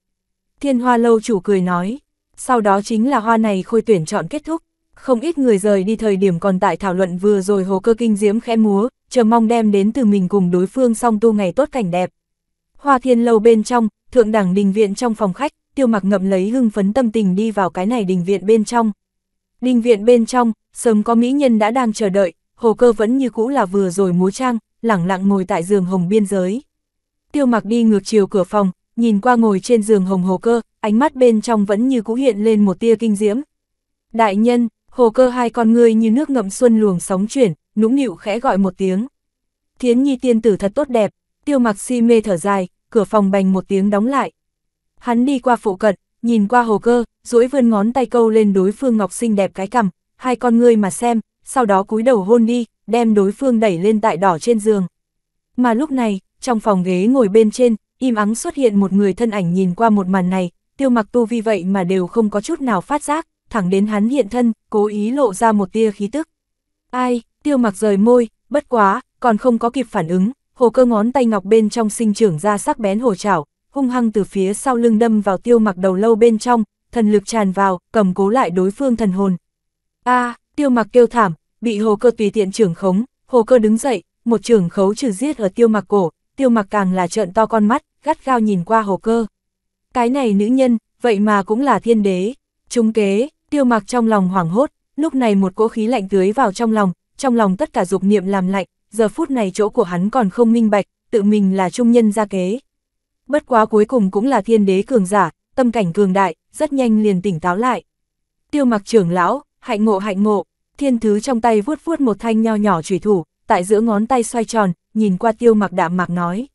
Thiên hoa lâu chủ cười nói, sau đó chính là hoa này khôi tuyển chọn kết thúc, không ít người rời đi thời điểm còn tại thảo luận vừa rồi hồ cơ kinh diễm khẽ múa, chờ mong đem đến từ mình cùng đối phương song tu ngày tốt cảnh đẹp. Hoa thiên lâu bên trong, thượng đẳng đình viện trong phòng khách, tiêu mặc ngậm lấy hưng phấn tâm tình đi vào cái này đình viện bên trong. Đình viện bên trong, sớm có mỹ nhân đã đang chờ đợi, hồ cơ vẫn như cũ là vừa rồi múa trang, lẳng lặng ngồi tại giường hồng biên giới. Tiêu mặc đi ngược chiều cửa phòng, nhìn qua ngồi trên giường hồng hồ cơ, ánh mắt bên trong vẫn như cũ hiện lên một tia kinh diễm. Đại nhân, hồ cơ hai con ngươi như nước ngậm xuân luồng sóng chuyển, nũng nịu khẽ gọi một tiếng. Thiến nhi tiên tử thật tốt đẹp, tiêu mặc si mê thở dài, cửa phòng bành một tiếng đóng lại. Hắn đi qua phụ cận, nhìn qua hồ cơ, duỗi vươn ngón tay câu lên đối phương ngọc xinh đẹp cái cằm, hai con ngươi mà xem, sau đó cúi đầu hôn đi, đem đối phương đẩy lên tại đỏ trên giường. Mà lúc này, trong phòng ghế ngồi bên trên, im ắng xuất hiện một người thân ảnh nhìn qua một màn này, tiêu mặc tu vi vậy mà đều không có chút nào phát giác, thẳng đến hắn hiện thân, cố ý lộ ra một tia khí tức. Ai, tiêu mặc rời môi, bất quá, còn không có kịp phản ứng, hồ cơ ngón tay ngọc bên trong sinh trưởng ra sắc bén hồ chảo, hung hăng từ phía sau lưng đâm vào tiêu mặc đầu lâu bên trong, thần lực tràn vào, cầm cố lại đối phương thần hồn. a tiêu mặc kêu thảm, bị hồ cơ tùy tiện trưởng khống, hồ cơ đứng dậy, một trưởng khấu trừ giết ở tiêu mặc cổ, tiêu mặc càng là trợn to con mắt, gắt gao nhìn qua hồ cơ. Cái này nữ nhân, vậy mà cũng là thiên đế. Trung kế, tiêu mặc trong lòng hoảng hốt, lúc này một cỗ khí lạnh tưới vào trong lòng, trong lòng tất cả dục niệm làm lạnh, giờ phút này chỗ của hắn còn không minh bạch, tự mình là trung nhân gia kế. Bất quá cuối cùng cũng là thiên đế cường giả, tâm cảnh cường đại, rất nhanh liền tỉnh táo lại. Tiêu mặc trưởng lão, hạnh ngộ hạnh ngộ, thiên thứ trong tay vuốt vuốt một thanh nho nhỏ trùy thủ, tại giữa ngón tay xoay tròn, nhìn qua tiêu mặc đạm mạc nói.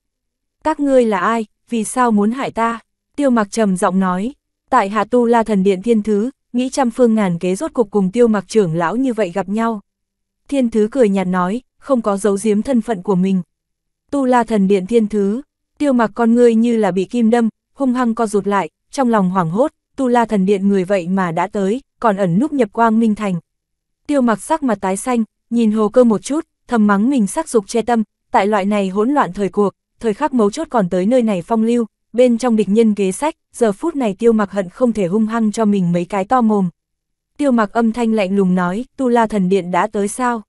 Các ngươi là ai, vì sao muốn hại ta? Tiêu mặc trầm giọng nói, tại hạ tu la thần điện thiên thứ, nghĩ trăm phương ngàn kế rốt cục cùng tiêu mặc trưởng lão như vậy gặp nhau. Thiên Thứ cười nhạt nói, không có giấu giếm thân phận của mình. Tu La Thần Điện Thiên Thứ, tiêu mặc con ngươi như là bị kim đâm, hung hăng co rụt lại, trong lòng hoảng hốt, Tu La Thần Điện người vậy mà đã tới, còn ẩn núp nhập quang minh thành. Tiêu mặc sắc mặt tái xanh, nhìn hồ cơ một chút, thầm mắng mình sắc dục che tâm, tại loại này hỗn loạn thời cuộc, thời khắc mấu chốt còn tới nơi này phong lưu, bên trong địch nhân ghế sách, giờ phút này tiêu mặc hận không thể hung hăng cho mình mấy cái to mồm tiêu mặc âm thanh lạnh lùng nói, tu la thần điện đã tới sao?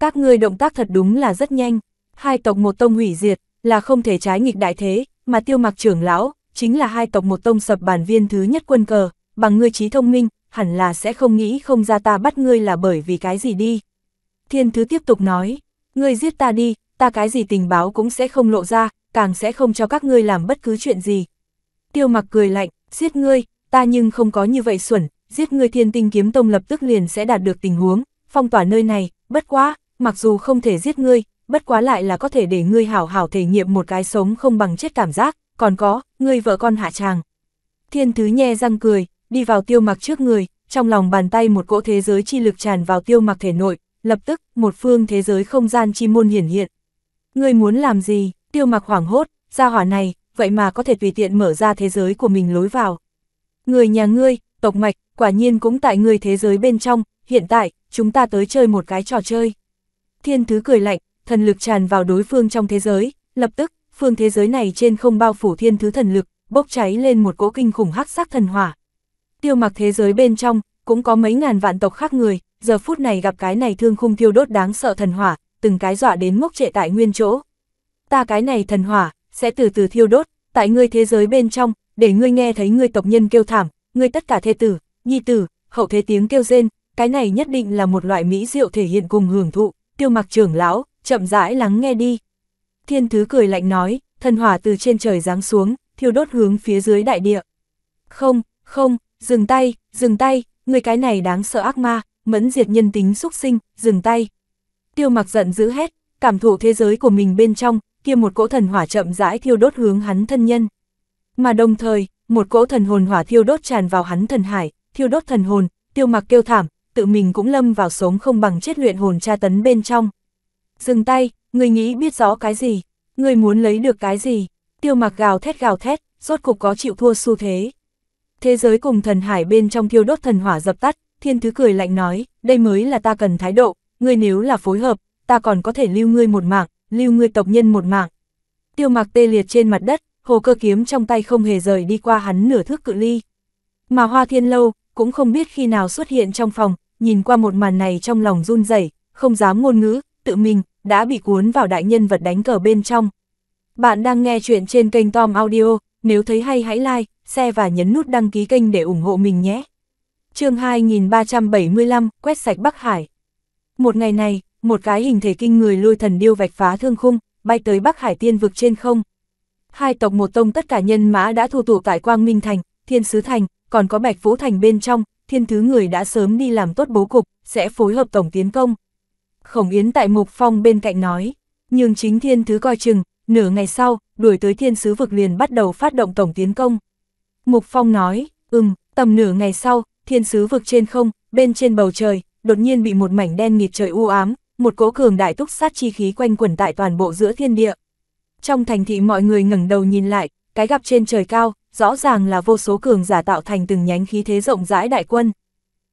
Các ngươi động tác thật đúng là rất nhanh, hai tộc một tông hủy diệt, là không thể trái nghịch đại thế, mà tiêu mặc trưởng lão, chính là hai tộc một tông sập bản viên thứ nhất quân cờ, bằng ngươi trí thông minh, hẳn là sẽ không nghĩ không ra ta bắt ngươi là bởi vì cái gì đi. Thiên thứ tiếp tục nói, ngươi giết ta đi, ta cái gì tình báo cũng sẽ không lộ ra, càng sẽ không cho các ngươi làm bất cứ chuyện gì. Tiêu mặc cười lạnh, giết ngươi, ta nhưng không có như vậy xuẩn, giết người thiên tinh kiếm tông lập tức liền sẽ đạt được tình huống, phong tỏa nơi này, bất quá, mặc dù không thể giết ngươi, bất quá lại là có thể để ngươi hảo hảo thể nghiệm một cái sống không bằng chết cảm giác, còn có, ngươi vợ con hạ tràng. Thiên thứ nhe răng cười, đi vào tiêu mặc trước người, trong lòng bàn tay một cỗ thế giới chi lực tràn vào tiêu mặc thể nội, lập tức, một phương thế giới không gian chi môn hiển hiện. Ngươi muốn làm gì, tiêu mặc hoảng hốt, ra hỏa này, vậy mà có thể tùy tiện mở ra thế giới của mình lối vào. Người nhà ngươi, tộc mạch, quả nhiên cũng tại người thế giới bên trong, hiện tại, chúng ta tới chơi một cái trò chơi. Thiên thứ cười lạnh, thần lực tràn vào đối phương trong thế giới, lập tức, phương thế giới này trên không bao phủ thiên thứ thần lực, bốc cháy lên một cỗ kinh khủng hắc sắc thần hỏa. Tiêu mặc thế giới bên trong, cũng có mấy ngàn vạn tộc khác người, giờ phút này gặp cái này thương khung thiêu đốt đáng sợ thần hỏa, từng cái dọa đến ngốc trệ tại nguyên chỗ. Ta cái này thần hỏa, sẽ từ từ thiêu đốt, tại ngươi thế giới bên trong, để ngươi nghe thấy ngươi tộc nhân kêu thảm, ngươi tất cả thê tử, nhi tử, hậu thế tiếng kêu rên, cái này nhất định là một loại mỹ diệu thể hiện cùng hưởng thụ, tiêu mặc trưởng lão, chậm rãi lắng nghe đi. Thiên thứ cười lạnh nói, thần hỏa từ trên trời giáng xuống, thiêu đốt hướng phía dưới đại địa. Không, không, dừng tay, dừng tay, người cái này đáng sợ ác ma, mẫn diệt nhân tính xúc sinh, dừng tay. Tiêu mặc giận dữ hét, cảm thụ thế giới của mình bên trong, kia một cỗ thần hỏa chậm rãi thiêu đốt hướng hắn thân nhân. Mà đồng thời, một cỗ thần hồn hỏa thiêu đốt tràn vào hắn thần hải, thiêu đốt thần hồn, tiêu mặc kêu thảm, tự mình cũng lâm vào sống không bằng chết luyện hồn tra tấn bên trong. Dừng tay, người nghĩ biết rõ cái gì, người muốn lấy được cái gì, tiêu mặc gào thét gào thét, rốt cục có chịu thua xu thế. Thế giới cùng thần hải bên trong thiêu đốt thần hỏa dập tắt, thiên thứ cười lạnh nói, đây mới là ta cần thái độ, người nếu là phối hợp, ta còn có thể lưu ngươi một mạng, lưu ngươi tộc nhân một mạng. Tiêu mặc tê liệt trên mặt đất, hồ cơ kiếm trong tay không hề rời đi qua hắn nửa thước cự ly. Mà hoa thiên lâu, cũng không biết khi nào xuất hiện trong phòng, nhìn qua một màn này trong lòng run rẩy, không dám ngôn ngữ, tự mình đã bị cuốn vào đại nhân vật đánh cờ bên trong. Bạn đang nghe chuyện trên kênh Tom Audio, nếu thấy hay hãy like, share và nhấn nút đăng ký kênh để ủng hộ mình nhé. chương 2375, quét sạch Bắc Hải. Một ngày này, một cái hình thể kinh người lôi thần điêu vạch phá thương khung, bay tới Bắc Hải tiên vực trên không. Hai tộc một tông tất cả nhân mã đã thu tụ tại Quang Minh Thành, Thiên Sứ Thành, còn có Bạch Vũ Thành bên trong, thiên thứ người đã sớm đi làm tốt bố cục, sẽ phối hợp tổng tiến công. Khổng Yến tại Mục Phong bên cạnh nói, nhưng chính thiên thứ coi chừng, nửa ngày sau, đuổi tới thiên sứ vực liền bắt đầu phát động tổng tiến công. Mục Phong nói, ừm, tầm nửa ngày sau, thiên sứ vực trên không, bên trên bầu trời, đột nhiên bị một mảnh đen nghịt trời u ám, một cỗ cường đại túc sát chi khí quanh quẩn tại toàn bộ giữa thiên địa. Trong thành thị mọi người ngẩng đầu nhìn lại, cái gặp trên trời cao, rõ ràng là vô số cường giả tạo thành từng nhánh khí thế rộng rãi đại quân.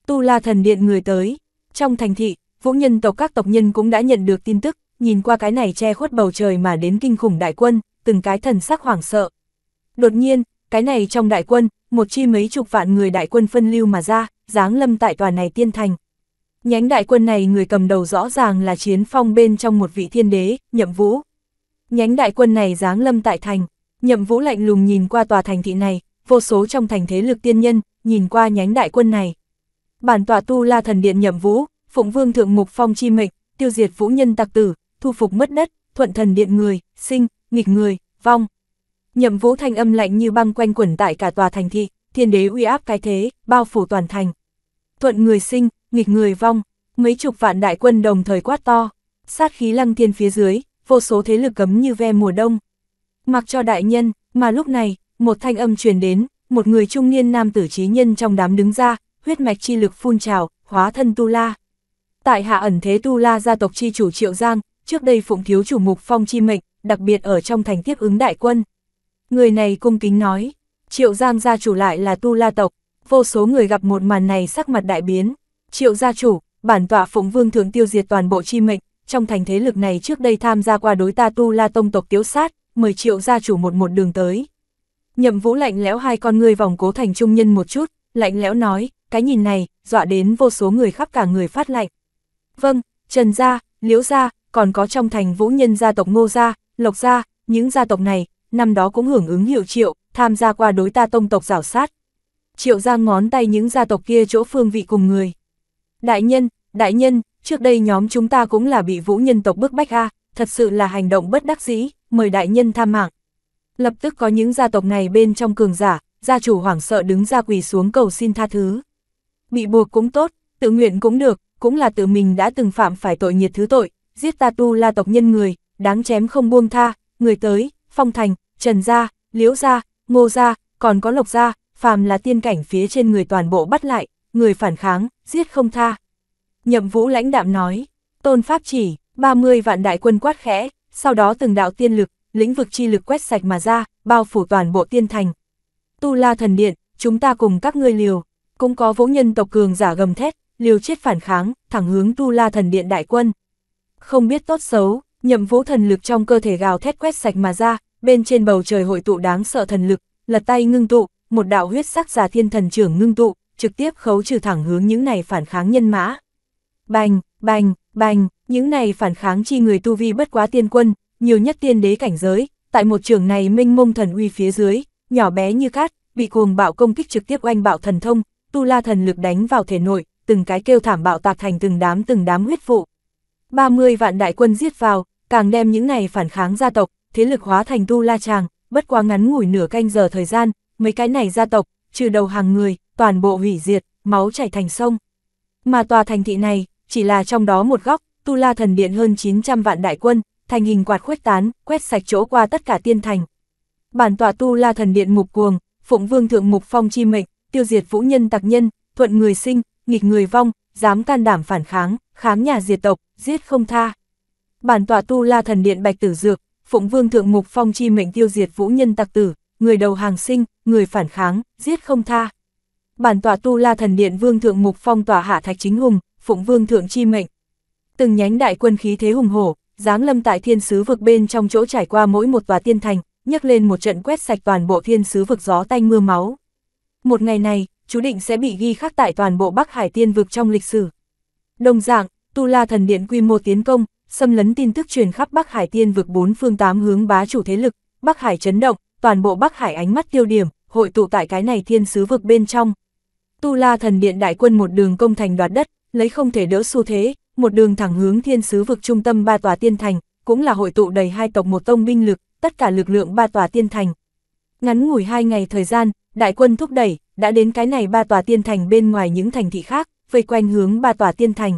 Tu La thần điện người tới, trong thành thị, vũ nhân tộc các tộc nhân cũng đã nhận được tin tức, nhìn qua cái này che khuất bầu trời mà đến kinh khủng đại quân, từng cái thần sắc hoảng sợ. Đột nhiên, cái này trong đại quân, một chi mấy chục vạn người đại quân phân lưu mà ra, giáng lâm tại tòa này tiên thành. Nhánh đại quân này người cầm đầu rõ ràng là chiến phong bên trong một vị thiên đế, nhậm vũ. Nhánh đại quân này giáng lâm tại thành, Nhậm vũ lạnh lùng nhìn qua tòa thành thị này, vô số trong thành thế lực tiên nhân, nhìn qua nhánh đại quân này. Bản tòa tu la thần điện nhậm vũ, phụng vương thượng mục phong chi mệnh, tiêu diệt vũ nhân tặc tử, thu phục mất đất, thuận thần điện người, sinh, nghịch người, vong. Nhậm vũ thanh âm lạnh như băng quanh quẩn tại cả tòa thành thị, thiên đế uy áp cái thế, bao phủ toàn thành. Thuận người sinh, nghịch người vong, mấy chục vạn đại quân đồng thời quát to, sát khí lăng thiên phía dưới, vô số thế lực cấm như ve mùa đông. Mặc cho đại nhân, mà lúc này, một thanh âm truyền đến, một người trung niên nam tử trí nhân trong đám đứng ra, huyết mạch chi lực phun trào, hóa thân Tu La. Tại hạ ẩn thế Tu La gia tộc chi chủ Triệu Giang, trước đây phụng thiếu chủ mục phong chi mệnh, đặc biệt ở trong thành tiếp ứng đại quân. Người này cung kính nói, Triệu Giang gia chủ lại là Tu La tộc, vô số người gặp một màn này sắc mặt đại biến. Triệu gia chủ, bản tọa phụng vương thường tiêu diệt toàn bộ chi mệnh, trong thành thế lực này trước đây tham gia qua đối ta Tu La tông tộc tiếu sát, mời triệu gia chủ một một đường tới. Nhậm vũ lạnh lẽo hai con ngươi vòng cố thành trung nhân một chút, lạnh lẽo nói, cái nhìn này, dọa đến vô số người khắp cả người phát lạnh. Vâng, Trần gia, Liễu gia, còn có trong thành vũ nhân gia tộc Ngô gia, Lộc gia, những gia tộc này, năm đó cũng hưởng ứng hiệu triệu, tham gia qua đối ta tông tộc rảo sát. Triệu ra ngón tay những gia tộc kia chỗ phương vị cùng người. Đại nhân, đại nhân, trước đây nhóm chúng ta cũng là bị vũ nhân tộc bức bách a thật sự là hành động bất đắc dĩ, mời đại nhân tha mạng. Lập tức có những gia tộc này bên trong cường giả, gia chủ hoảng sợ đứng ra quỳ xuống cầu xin tha thứ. Bị buộc cũng tốt, tự nguyện cũng được, cũng là tự mình đã từng phạm phải tội nhiệt thứ tội, giết ta tu la tộc nhân người, đáng chém không buông tha, người tới, phong thành, trần gia, liễu gia, ngô gia, còn có lộc gia, phàm là tiên cảnh phía trên người toàn bộ bắt lại, người phản kháng, giết không tha. Nhậm vũ lãnh đạm nói, tôn pháp chỉ, 30 vạn đại quân quát khẽ, sau đó từng đạo tiên lực, lĩnh vực chi lực quét sạch mà ra, bao phủ toàn bộ tiên thành. Tu La thần điện, chúng ta cùng các ngươi liều, cũng có vũ nhân tộc cường giả gầm thét, liều chết phản kháng, thẳng hướng Tu La thần điện đại quân. Không biết tốt xấu, nhậm vũ thần lực trong cơ thể gào thét quét sạch mà ra, bên trên bầu trời hội tụ đáng sợ thần lực, lật tay ngưng tụ, một đạo huyết sắc giả thiên thần trưởng ngưng tụ, trực tiếp khấu trừ thẳng hướng những này phản kháng nhân mã. Bành, bành, bành, những này phản kháng chi người tu vi bất quá tiên quân, nhiều nhất tiên đế cảnh giới, tại một trường này minh mông thần uy phía dưới, nhỏ bé như cát, bị cuồng bạo công kích trực tiếp oanh bạo thần thông, tu la thần lực đánh vào thể nội, từng cái kêu thảm bạo tạc thành từng đám từng đám huyết vụ. 30 vạn đại quân giết vào, càng đem những này phản kháng gia tộc, thế lực hóa thành tu la tràng, bất quá ngắn ngủi nửa canh giờ thời gian, mấy cái này gia tộc, trừ đầu hàng người, toàn bộ hủy diệt, máu chảy thành sông. Mà tòa thành thị này, chỉ là trong đó một góc, Tu La thần điện hơn 900 vạn đại quân, thành hình quạt khuếch tán, quét sạch chỗ qua tất cả tiên thành. Bản tọa Tu La thần điện mục cuồng, phụng vương thượng mục phong chi mệnh, tiêu diệt vũ nhân tặc nhân, thuận người sinh, nghịch người vong, dám can đảm phản kháng, kháng nhà diệt tộc, giết không tha. Bản tọa Tu La thần điện bạch tử dược, phụng vương thượng mục phong chi mệnh tiêu diệt vũ nhân tặc tử, người đầu hàng sinh, người phản kháng, giết không tha. Bản tọa Tu La thần điện vương thượng mục phong tỏa hạ thạch chính hùng, phụng vương thượng chi mệnh, Từng nhánh đại quân khí thế hùng hổ, giáng lâm tại thiên sứ vực bên trong chỗ trải qua mỗi một tòa tiên thành, nhấc lên một trận quét sạch toàn bộ thiên sứ vực gió tanh mưa máu. Một ngày này, chú định sẽ bị ghi khắc tại toàn bộ Bắc Hải tiên vực trong lịch sử. Đồng dạng, Tu La thần điện quy mô tiến công, xâm lấn tin tức truyền khắp Bắc Hải tiên vực bốn phương tám hướng bá chủ thế lực, Bắc Hải chấn động, toàn bộ Bắc Hải ánh mắt tiêu điểm, hội tụ tại cái này thiên sứ vực bên trong. Tu La thần điện đại quân một đường công thành đoạt đất, lấy không thể đỡ xu thế, một đường thẳng hướng thiên sứ vực trung tâm ba tòa tiên thành, cũng là hội tụ đầy hai tộc một tông binh lực, tất cả lực lượng ba tòa tiên thành. Ngắn ngủi hai ngày thời gian, đại quân thúc đẩy, đã đến cái này ba tòa tiên thành bên ngoài những thành thị khác, vây quanh hướng ba tòa tiên thành.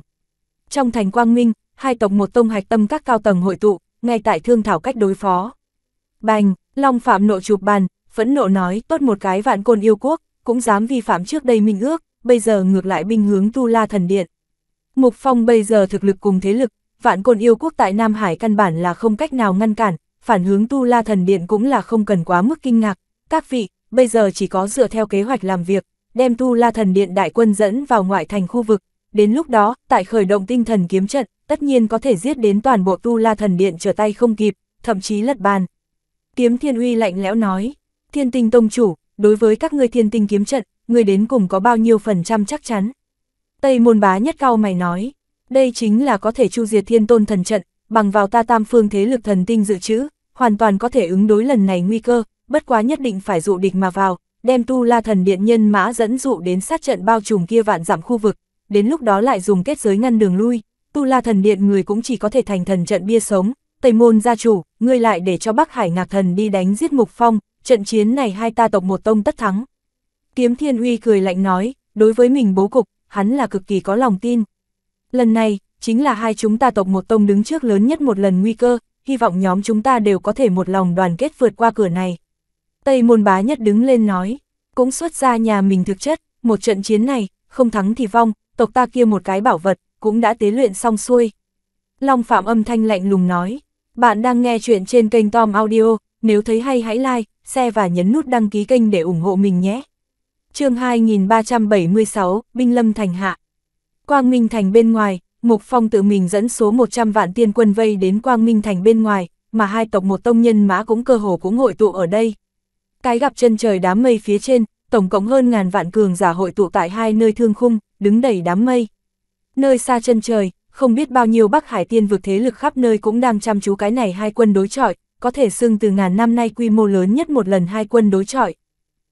Trong thành Quang Minh, hai tộc một tông hạch tâm các cao tầng hội tụ, ngay tại thương thảo cách đối phó. Bành, Long Phạm nộ chụp bàn, phẫn nộ nói tốt một cái vạn côn yêu quốc, cũng dám vi phạm trước đây minh ước, bây giờ ngược lại binh hướng Tu La Thần Điện. Mục Phong bây giờ thực lực cùng thế lực, vạn côn yêu quốc tại Nam Hải căn bản là không cách nào ngăn cản, phản hướng tu la thần điện cũng là không cần quá mức kinh ngạc. Các vị, bây giờ chỉ có dựa theo kế hoạch làm việc, đem tu la thần điện đại quân dẫn vào ngoại thành khu vực. Đến lúc đó, tại khởi động tinh thần kiếm trận, tất nhiên có thể giết đến toàn bộ tu la thần điện trở tay không kịp, thậm chí lật bàn. Kiếm thiên uy lạnh lẽo nói, thiên tinh tông chủ, đối với các ngươi thiên tinh kiếm trận, người đến cùng có bao nhiêu phần trăm chắc chắn. Tây môn bá nhất cao mày nói, đây chính là có thể chu diệt thiên tôn thần trận, bằng vào ta tam phương thế lực thần tinh dự trữ, hoàn toàn có thể ứng đối lần này nguy cơ, bất quá nhất định phải dụ địch mà vào, đem tu la thần điện nhân mã dẫn dụ đến sát trận bao trùm kia vạn giảm khu vực, đến lúc đó lại dùng kết giới ngăn đường lui, tu la thần điện người cũng chỉ có thể thành thần trận bia sống, Tây môn gia chủ, ngươi lại để cho Bắc Hải Ngạc Thần đi đánh giết Mục Phong, trận chiến này hai ta tộc một tông tất thắng. Kiếm Thiên Uy cười lạnh nói, đối với mình bố cục, hắn là cực kỳ có lòng tin. Lần này, chính là hai chúng ta tộc một tông đứng trước lớn nhất một lần nguy cơ, hy vọng nhóm chúng ta đều có thể một lòng đoàn kết vượt qua cửa này. Tây môn bá nhất đứng lên nói, cũng xuất ra nhà mình thực chất, một trận chiến này, không thắng thì vong, tộc ta kia một cái bảo vật, cũng đã tế luyện xong xuôi. Long Phạm âm thanh lạnh lùng nói, bạn đang nghe chuyện trên kênh Tom Audio, nếu thấy hay hãy like, share và nhấn nút đăng ký kênh để ủng hộ mình nhé chương 2376, Binh Lâm Thành Hạ. Quang Minh Thành bên ngoài, Mục Phong tự mình dẫn số 100 vạn tiên quân vây đến Quang Minh Thành bên ngoài, mà hai tộc một tông nhân mã cũng cơ hồ cũng hội tụ ở đây. Cái gặp chân trời đám mây phía trên, tổng cộng hơn ngàn vạn cường giả hội tụ tại hai nơi thương khung, đứng đầy đám mây. Nơi xa chân trời, không biết bao nhiêu Bắc Hải tiên vực thế lực khắp nơi cũng đang chăm chú cái này hai quân đối chọi, có thể xưng từ ngàn năm nay quy mô lớn nhất một lần hai quân đối chọi.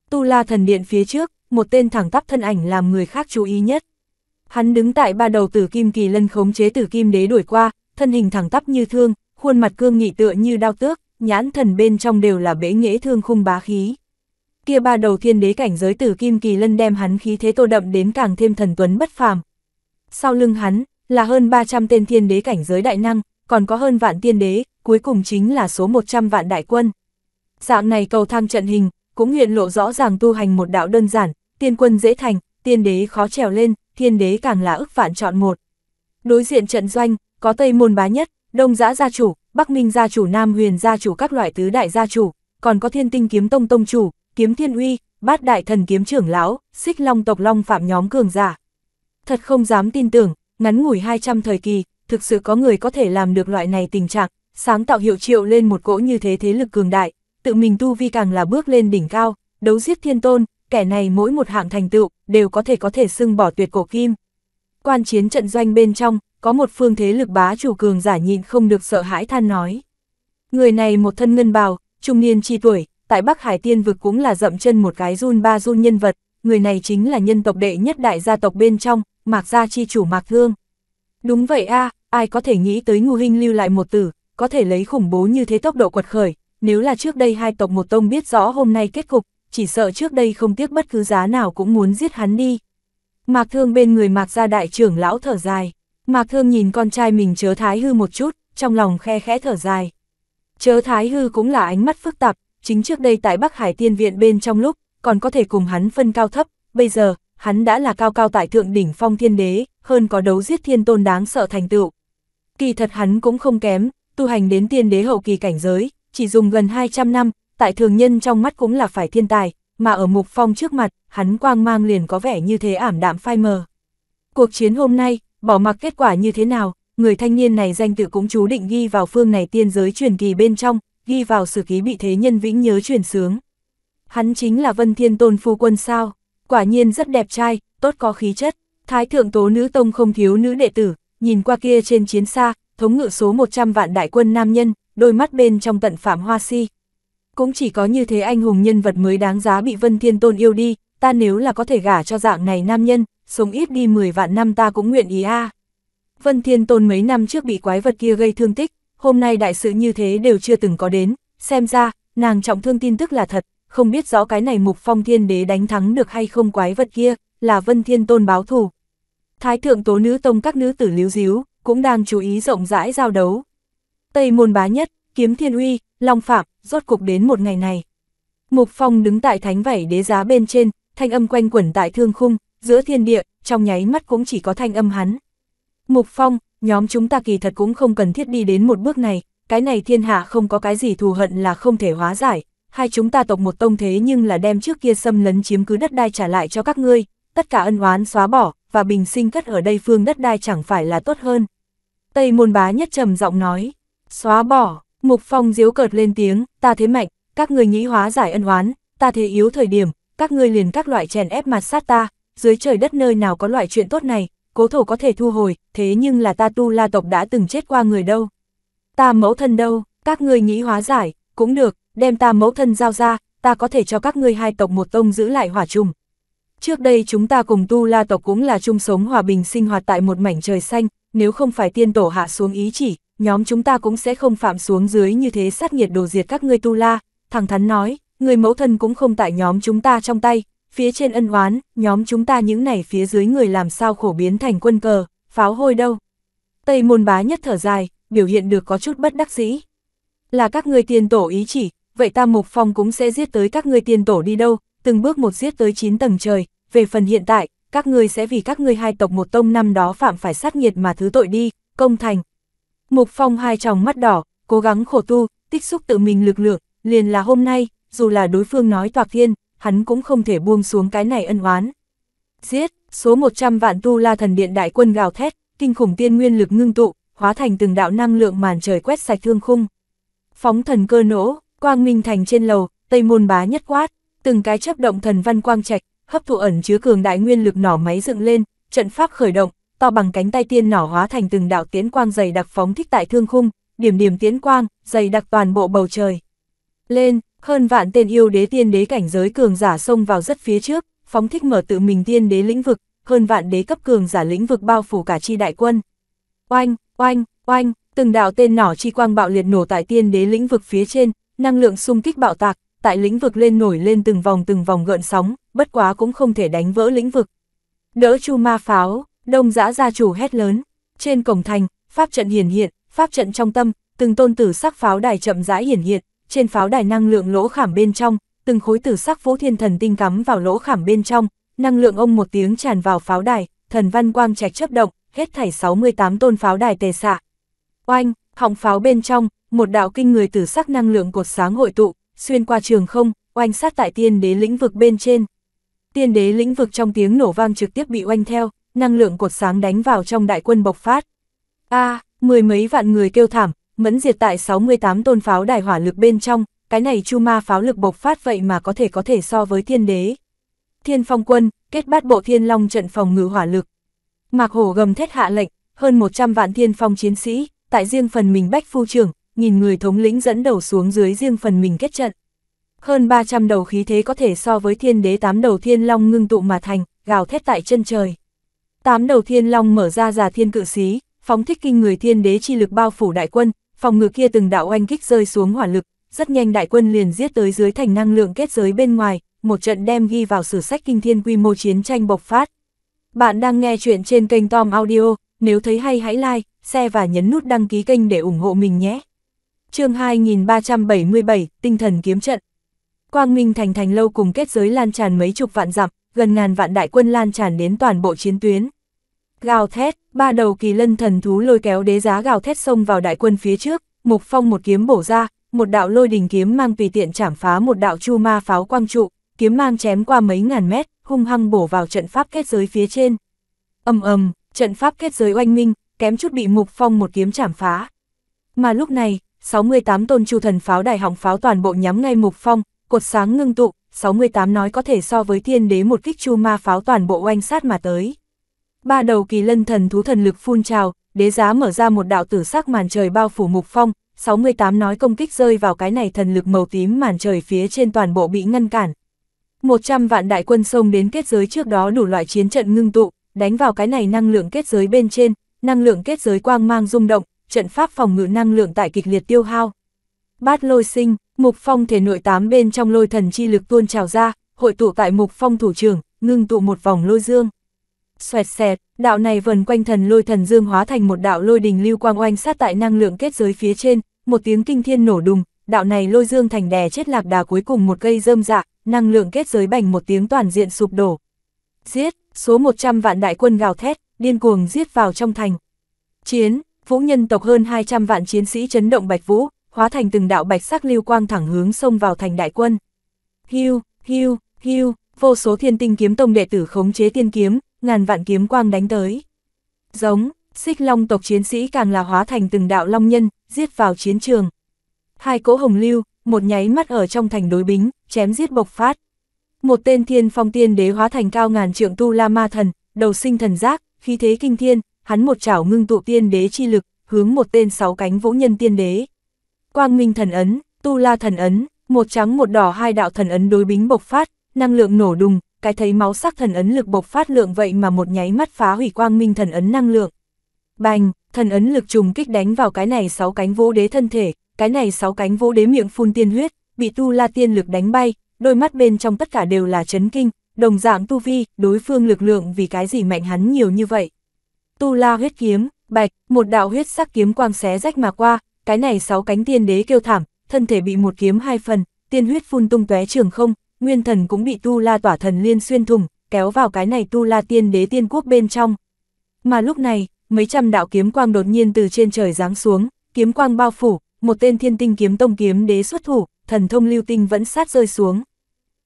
Tu La thần điện phía trước, một tên thẳng tắp thân ảnh làm người khác chú ý nhất. Hắn đứng tại ba đầu tử kim kỳ lân khống chế tử kim đế đuổi qua, thân hình thẳng tắp như thương, khuôn mặt cương nghị tựa như đao tước, nhãn thần bên trong đều là bế nghễ thương khung bá khí. Kia ba đầu thiên đế cảnh giới tử kim kỳ lân đem hắn khí thế tô đậm đến càng thêm thần tuấn bất phàm. Sau lưng hắn là hơn 300 tên thiên đế cảnh giới đại năng, còn có hơn vạn tiên đế, cuối cùng chính là số 100 vạn đại quân. Dạng này cầu thang trận hình, cũng hiện lộ rõ ràng tu hành một đạo đơn giản, tiên quân dễ thành, tiên đế khó trèo lên, thiên đế càng là ức vạn chọn một. Đối diện trận doanh, có Tây Môn Bá Nhất, Đông Giã Gia Chủ, Bắc Minh Gia Chủ Nam Huyền Gia Chủ các loại tứ đại gia chủ, còn có Thiên Tinh Kiếm Tông Tông Chủ, Kiếm Thiên Uy, Bát Đại Thần Kiếm Trưởng Lão, Xích Long Tộc Long Phạm nhóm cường giả. Thật không dám tin tưởng, ngắn ngủi 200 thời kỳ, thực sự có người có thể làm được loại này tình trạng, sáng tạo hiệu triệu lên một cỗ như thế thế lực cường đại, tự mình tu vi càng là bước lên đỉnh cao, đấu giết thiên tôn, kẻ này mỗi một hạng thành tựu đều có thể có thể xưng bỏ tuyệt cổ kim. Quan chiến trận doanh bên trong, có một phương thế lực bá chủ cường giả nhịn không được sợ hãi than nói. Người này một thân ngân bào, trung niên chi tuổi, tại Bắc Hải Tiên vực cũng là dậm chân một cái run ba run nhân vật, người này chính là nhân tộc đệ nhất đại gia tộc bên trong, Mạc gia chi chủ Mạc Thương. Đúng vậy a, ai có thể nghĩ tới ngu huynh lưu lại một tử, có thể lấy khủng bố như thế tốc độ quật khởi, nếu là trước đây hai tộc một tông biết rõ hôm nay kết cục, chỉ sợ trước đây không tiếc bất cứ giá nào cũng muốn giết hắn đi. Mạc Thương bên người Mạc gia đại trưởng lão thở dài, Mạc Thương nhìn con trai mình chớ thái hư một chút, trong lòng khe khẽ thở dài. Chớ thái hư cũng là ánh mắt phức tạp, chính trước đây tại Bắc Hải Tiên Viện bên trong lúc, còn có thể cùng hắn phân cao thấp, bây giờ, hắn đã là cao cao tại thượng đỉnh phong thiên đế, hơn có đấu giết thiên tôn đáng sợ thành tựu. Kỳ thật hắn cũng không kém, tu hành đến tiên đế hậu kỳ cảnh giới, chỉ dùng gần 200 năm, tại thường nhân trong mắt cũng là phải thiên tài, mà ở Mục Phong trước mặt, hắn quang mang liền có vẻ như thế ảm đạm phai mờ. Cuộc chiến hôm nay, bỏ mặc kết quả như thế nào, người thanh niên này danh tự cũng chú định ghi vào phương này tiên giới truyền kỳ bên trong, ghi vào sử ký bị thế nhân vĩnh nhớ truyền sướng. Hắn chính là Vân Thiên Tôn Phu Quân sao, quả nhiên rất đẹp trai, tốt có khí chất, thái thượng tố nữ tông không thiếu nữ đệ tử, nhìn qua kia trên chiến xa, thống ngự số 100 vạn đại quân nam nhân, đôi mắt bên trong tận phạm hoa si, cũng chỉ có như thế anh hùng nhân vật mới đáng giá bị Vân Thiên Tôn yêu đi, ta nếu là có thể gả cho dạng này nam nhân, sống ít đi 10 vạn năm ta cũng nguyện ý a. Vân Thiên Tôn mấy năm trước bị quái vật kia gây thương tích, hôm nay đại sự như thế đều chưa từng có đến, xem ra, nàng trọng thương tin tức là thật, không biết rõ cái này mục phong thiên đế đánh thắng được hay không quái vật kia, là Vân Thiên Tôn báo thù. Thái thượng tố nữ tông các nữ tử líu díu, cũng đang chú ý rộng rãi giao đấu. Tây môn bá nhất, kiếm thiên uy, long phạm, rốt cuộc đến một ngày này. Mục Phong đứng tại thánh vảy đế giá bên trên, thanh âm quanh quẩn tại thương khung, giữa thiên địa, trong nháy mắt cũng chỉ có thanh âm hắn. Mục Phong, nhóm chúng ta kỳ thật cũng không cần thiết đi đến một bước này, cái này thiên hạ không có cái gì thù hận là không thể hóa giải, hai chúng ta tộc một tông thế nhưng là đem trước kia xâm lấn chiếm cứ đất đai trả lại cho các ngươi, tất cả ân oán xóa bỏ, và bình sinh cất ở đây phương đất đai chẳng phải là tốt hơn. Tây môn bá nhất trầm giọng nói, xóa bỏ, Mục Phong diếu cợt lên tiếng, ta thế mạnh, các người nghĩ hóa giải ân oán, ta thế yếu thời điểm, các ngươi liền các loại chèn ép mặt sát ta, dưới trời đất nơi nào có loại chuyện tốt này, cố thổ có thể thu hồi, thế nhưng là ta tu la tộc đã từng chết qua người đâu. Ta mẫu thân đâu, các ngươi nghĩ hóa giải, cũng được, đem ta mẫu thân giao ra, ta có thể cho các ngươi hai tộc một tông giữ lại hỏa chung. Trước đây chúng ta cùng tu la tộc cũng là chung sống hòa bình sinh hoạt tại một mảnh trời xanh, nếu không phải tiên tổ hạ xuống ý chỉ, nhóm chúng ta cũng sẽ không phạm xuống dưới như thế sát nhiệt đồ diệt các ngươi tu la, thẳng thắn nói, người mẫu thân cũng không tại nhóm chúng ta trong tay, phía trên ân oán, nhóm chúng ta những này phía dưới người làm sao khổ biến thành quân cờ, pháo hôi đâu. Tây môn bá nhất thở dài, biểu hiện được có chút bất đắc dĩ. Là các người tiền tổ ý chỉ, vậy ta mục phong cũng sẽ giết tới các người tiền tổ đi đâu, từng bước một giết tới 9 tầng trời, về phần hiện tại, các ngươi sẽ vì các ngươi hai tộc một tông năm đó phạm phải sát nghiệt mà thứ tội đi, công thành, Mục Phong hai tròng mắt đỏ, cố gắng khổ tu, tích xúc tự mình lực lượng, liền là hôm nay, dù là đối phương nói toạc thiên, hắn cũng không thể buông xuống cái này ân oán. Giết, số 100 vạn tu la thần điện đại quân gào thét, kinh khủng tiên nguyên lực ngưng tụ, hóa thành từng đạo năng lượng màn trời quét sạch thương khung. Phóng thần cơ nổ, quang minh thành trên lầu, tây môn bá nhất quát, từng cái chấp động thần văn quang trạch, hấp thụ ẩn chứa cường đại nguyên lực nỏ máy dựng lên, trận pháp khởi động, to bằng cánh tay tiên nỏ hóa thành từng đạo tiến quang dày đặc phóng thích tại thương khung, điểm điểm tiến quang, dày đặc toàn bộ bầu trời. Lên, hơn vạn tên yêu đế tiên đế cảnh giới cường giả xông vào rất phía trước, phóng thích mở tự mình tiên đế lĩnh vực, hơn vạn đế cấp cường giả lĩnh vực bao phủ cả chi đại quân. Oanh, oanh, oanh, từng đạo tên nỏ chi quang bạo liệt nổ tại tiên đế lĩnh vực phía trên, năng lượng xung kích bạo tạc, tại lĩnh vực lên nổi lên từng vòng từng vòng gợn sóng, bất quá cũng không thể đánh vỡ lĩnh vực. Đỡ chu ma pháo, Đông giã gia chủ hét lớn, trên cổng thành, pháp trận hiển hiện, pháp trận trong tâm, từng tôn tử sắc pháo đài chậm rãi hiển hiện, trên pháo đài năng lượng lỗ khảm bên trong, từng khối tử sắc vũ thiên thần tinh cắm vào lỗ khảm bên trong, năng lượng ông một tiếng tràn vào pháo đài, thần văn quang trạch chấp động, hết thảy 68 tôn pháo đài tề xạ. Oanh, họng pháo bên trong, một đạo kinh người tử sắc năng lượng cột sáng hội tụ, xuyên qua trường không, oanh sát tại tiên đế lĩnh vực bên trên. Tiên đế lĩnh vực trong tiếng nổ vang trực tiếp bị oanh theo, năng lượng cột sáng đánh vào trong đại quân bộc phát. a à, mười mấy vạn người kêu thảm, mẫn diệt tại 68 tôn pháo đài hỏa lực bên trong, cái này chu ma pháo lực bộc phát vậy mà có thể có thể so với thiên đế. Thiên phong quân, kết bát bộ thiên long trận phòng ngự hỏa lực. Mạc Hổ gầm thét hạ lệnh, hơn 100 vạn thiên phong chiến sĩ, tại riêng phần mình bách phu trưởng, nghìn người thống lĩnh dẫn đầu xuống dưới riêng phần mình kết trận. Hơn 300 đầu khí thế có thể so với thiên đế tám đầu thiên long ngưng tụ mà thành, gào thét tại chân trời. Tám đầu thiên long mở ra giả thiên cự xí, phóng thích kinh người thiên đế chi lực bao phủ đại quân, phòng ngự kia từng đạo oanh kích rơi xuống hỏa lực, rất nhanh đại quân liền giết tới dưới thành năng lượng kết giới bên ngoài, một trận đem ghi vào sử sách kinh thiên quy mô chiến tranh bộc phát. Bạn đang nghe chuyện trên kênh Tom Audio, nếu thấy hay hãy like, share và nhấn nút đăng ký kênh để ủng hộ mình nhé. chương 2377, Tinh thần kiếm trận. Quang Minh thành thành lâu cùng kết giới lan tràn mấy chục vạn dặm, gần ngàn vạn đại quân lan tràn đến toàn bộ chiến tuyến. Gào thét, ba đầu kỳ lân thần thú lôi kéo đế giá gào thét xông vào đại quân phía trước, Mục Phong một kiếm bổ ra, một đạo lôi đình kiếm mang tùy tiện chảm phá một đạo chu ma pháo quang trụ, kiếm mang chém qua mấy ngàn mét, hung hăng bổ vào trận pháp kết giới phía trên. Ầm ầm, trận pháp kết giới oanh minh, kém chút bị Mục Phong một kiếm chảm phá. Mà lúc này, 68 tôn chu thần pháo đại hỏng pháo toàn bộ nhắm ngay Mục Phong, cột sáng ngưng tụ, 68 nói có thể so với thiên đế một kích chu ma pháo toàn bộ oanh sát mà tới ba đầu kỳ lân thần thú thần lực phun trào, đế giá mở ra một đạo tử sắc màn trời bao phủ mục phong, 68 nói công kích rơi vào cái này thần lực màu tím màn trời phía trên toàn bộ bị ngăn cản. 100 vạn đại quân sông đến kết giới trước đó đủ loại chiến trận ngưng tụ, đánh vào cái này năng lượng kết giới bên trên, năng lượng kết giới quang mang rung động, trận pháp phòng ngự năng lượng tại kịch liệt tiêu hao. Bát lôi sinh, mục phong thể nội tám bên trong lôi thần chi lực tuôn trào ra, hội tụ tại mục phong thủ trưởng, ngưng tụ một vòng lôi dương xoẹt xẹt, đạo này vần quanh thần lôi thần dương hóa thành một đạo lôi đình lưu quang oanh sát tại năng lượng kết giới phía trên, một tiếng kinh thiên nổ đùng, đạo này lôi dương thành đè chết lạc đà cuối cùng một cây rơm dạ, năng lượng kết giới bành một tiếng toàn diện sụp đổ. Giết, số 100 vạn đại quân gào thét, điên cuồng giết vào trong thành. Chiến, vũ nhân tộc hơn 200 vạn chiến sĩ chấn động bạch vũ, hóa thành từng đạo bạch sắc lưu quang thẳng hướng xông vào thành đại quân. Hưu, hưu, hưu, vô số thiên tinh kiếm tông đệ tử khống chế tiên kiếm, ngàn vạn kiếm quang đánh tới. Giống, xích long tộc chiến sĩ càng là hóa thành từng đạo long nhân, giết vào chiến trường. Hai cỗ hồng lưu, một nháy mắt ở trong thành đối bính, chém giết bộc phát. Một tên thiên phong tiên đế hóa thành cao ngàn trượng tu la ma thần, đầu sinh thần giác, khí thế kinh thiên, hắn một chảo ngưng tụ tiên đế chi lực, hướng một tên sáu cánh vũ nhân tiên đế. Quang minh thần ấn, tu la thần ấn, một trắng một đỏ hai đạo thần ấn đối bính bộc phát, năng lượng nổ đùng, cái thấy máu sắc thần ấn lực bộc phát lượng vậy mà một nháy mắt phá hủy quang minh thần ấn năng lượng. Bành, thần ấn lực trùng kích đánh vào cái này sáu cánh vô đế thân thể, cái này sáu cánh vô đế miệng phun tiên huyết, bị tu la tiên lực đánh bay, đôi mắt bên trong tất cả đều là chấn kinh, đồng dạng tu vi, đối phương lực lượng vì cái gì mạnh hắn nhiều như vậy. Tu la huyết kiếm, bạch, một đạo huyết sắc kiếm quang xé rách mà qua, cái này sáu cánh tiên đế kêu thảm, thân thể bị một kiếm hai phần, tiên huyết phun tung tóe trường không, nguyên thần cũng bị tu la tỏa thần liên xuyên thủng, kéo vào cái này tu la tiên đế tiên quốc bên trong. Mà lúc này, mấy trăm đạo kiếm quang đột nhiên từ trên trời giáng xuống, kiếm quang bao phủ, một tên thiên tinh kiếm tông kiếm đế xuất thủ, thần thông lưu tinh vẫn sát rơi xuống.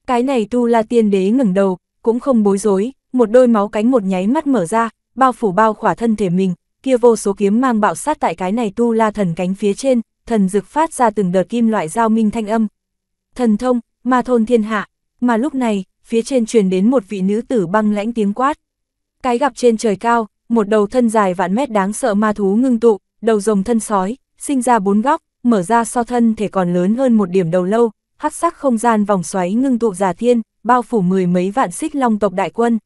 Cái này tu la tiên đế ngẩng đầu, cũng không bối rối, một đôi máu cánh một nháy mắt mở ra, bao phủ bao khỏa thân thể mình, kia vô số kiếm mang bạo sát tại cái này tu la thần cánh phía trên, thần dực phát ra từng đợt kim loại giao minh thanh âm. Thần thông, ma thôn thiên hạ, mà lúc này, phía trên truyền đến một vị nữ tử băng lãnh tiếng quát. Cái gặp trên trời cao, một đầu thân dài vạn mét đáng sợ ma thú ngưng tụ, đầu rồng thân sói, sinh ra bốn góc, mở ra so thân thể còn lớn hơn một điểm đầu lâu, hắc sắc không gian vòng xoáy ngưng tụ giả thiên, bao phủ mười mấy vạn xích long tộc đại quân.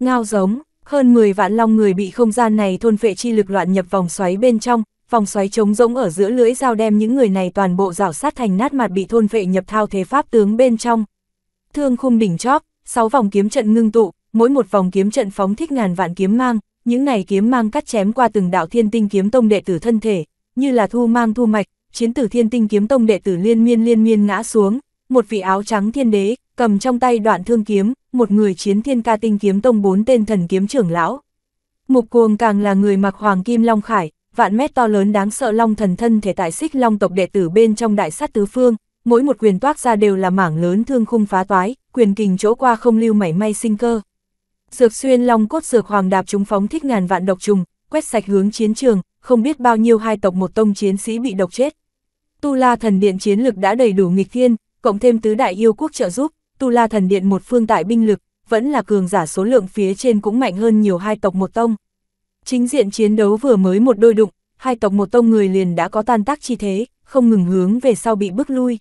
Ngao giống, hơn 10 vạn long người bị không gian này thôn vệ chi lực loạn nhập vòng xoáy bên trong, vòng xoáy trống rỗng ở giữa lưỡi dao đem những người này toàn bộ rảo sát thành nát mặt bị thôn vệ nhập thao thế pháp tướng bên trong. Thương khung đỉnh chóp, sáu vòng kiếm trận ngưng tụ, mỗi một vòng kiếm trận phóng thích ngàn vạn kiếm mang, những này kiếm mang cắt chém qua từng đạo thiên tinh kiếm tông đệ tử thân thể, như là thu mang thu mạch, chiến tử thiên tinh kiếm tông đệ tử liên miên liên miên ngã xuống, một vị áo trắng thiên đế, cầm trong tay đoạn thương kiếm, một người chiến thiên ca tinh kiếm tông bốn tên thần kiếm trưởng lão. Mục cuồng càng là người mặc hoàng kim long khải, vạn mét to lớn đáng sợ long thần thân thể tại xích long tộc đệ tử bên trong đại sát tứ phương, mỗi một quyền toát ra đều là mảng lớn thương khung phá toái, quyền kình chỗ qua không lưu mảy may sinh cơ. Dược xuyên long cốt dược hoàng đạp chúng phóng thích ngàn vạn độc trùng, quét sạch hướng chiến trường, không biết bao nhiêu hai tộc một tông chiến sĩ bị độc chết. Tu La thần điện chiến lực đã đầy đủ nghịch thiên, cộng thêm tứ đại yêu quốc trợ giúp, Tu La thần điện một phương tại binh lực, vẫn là cường giả số lượng phía trên cũng mạnh hơn nhiều hai tộc một tông. Chính diện chiến đấu vừa mới một đôi đụng, hai tộc một tông người liền đã có tan tác chi thế, không ngừng hướng về sau bị bức lui.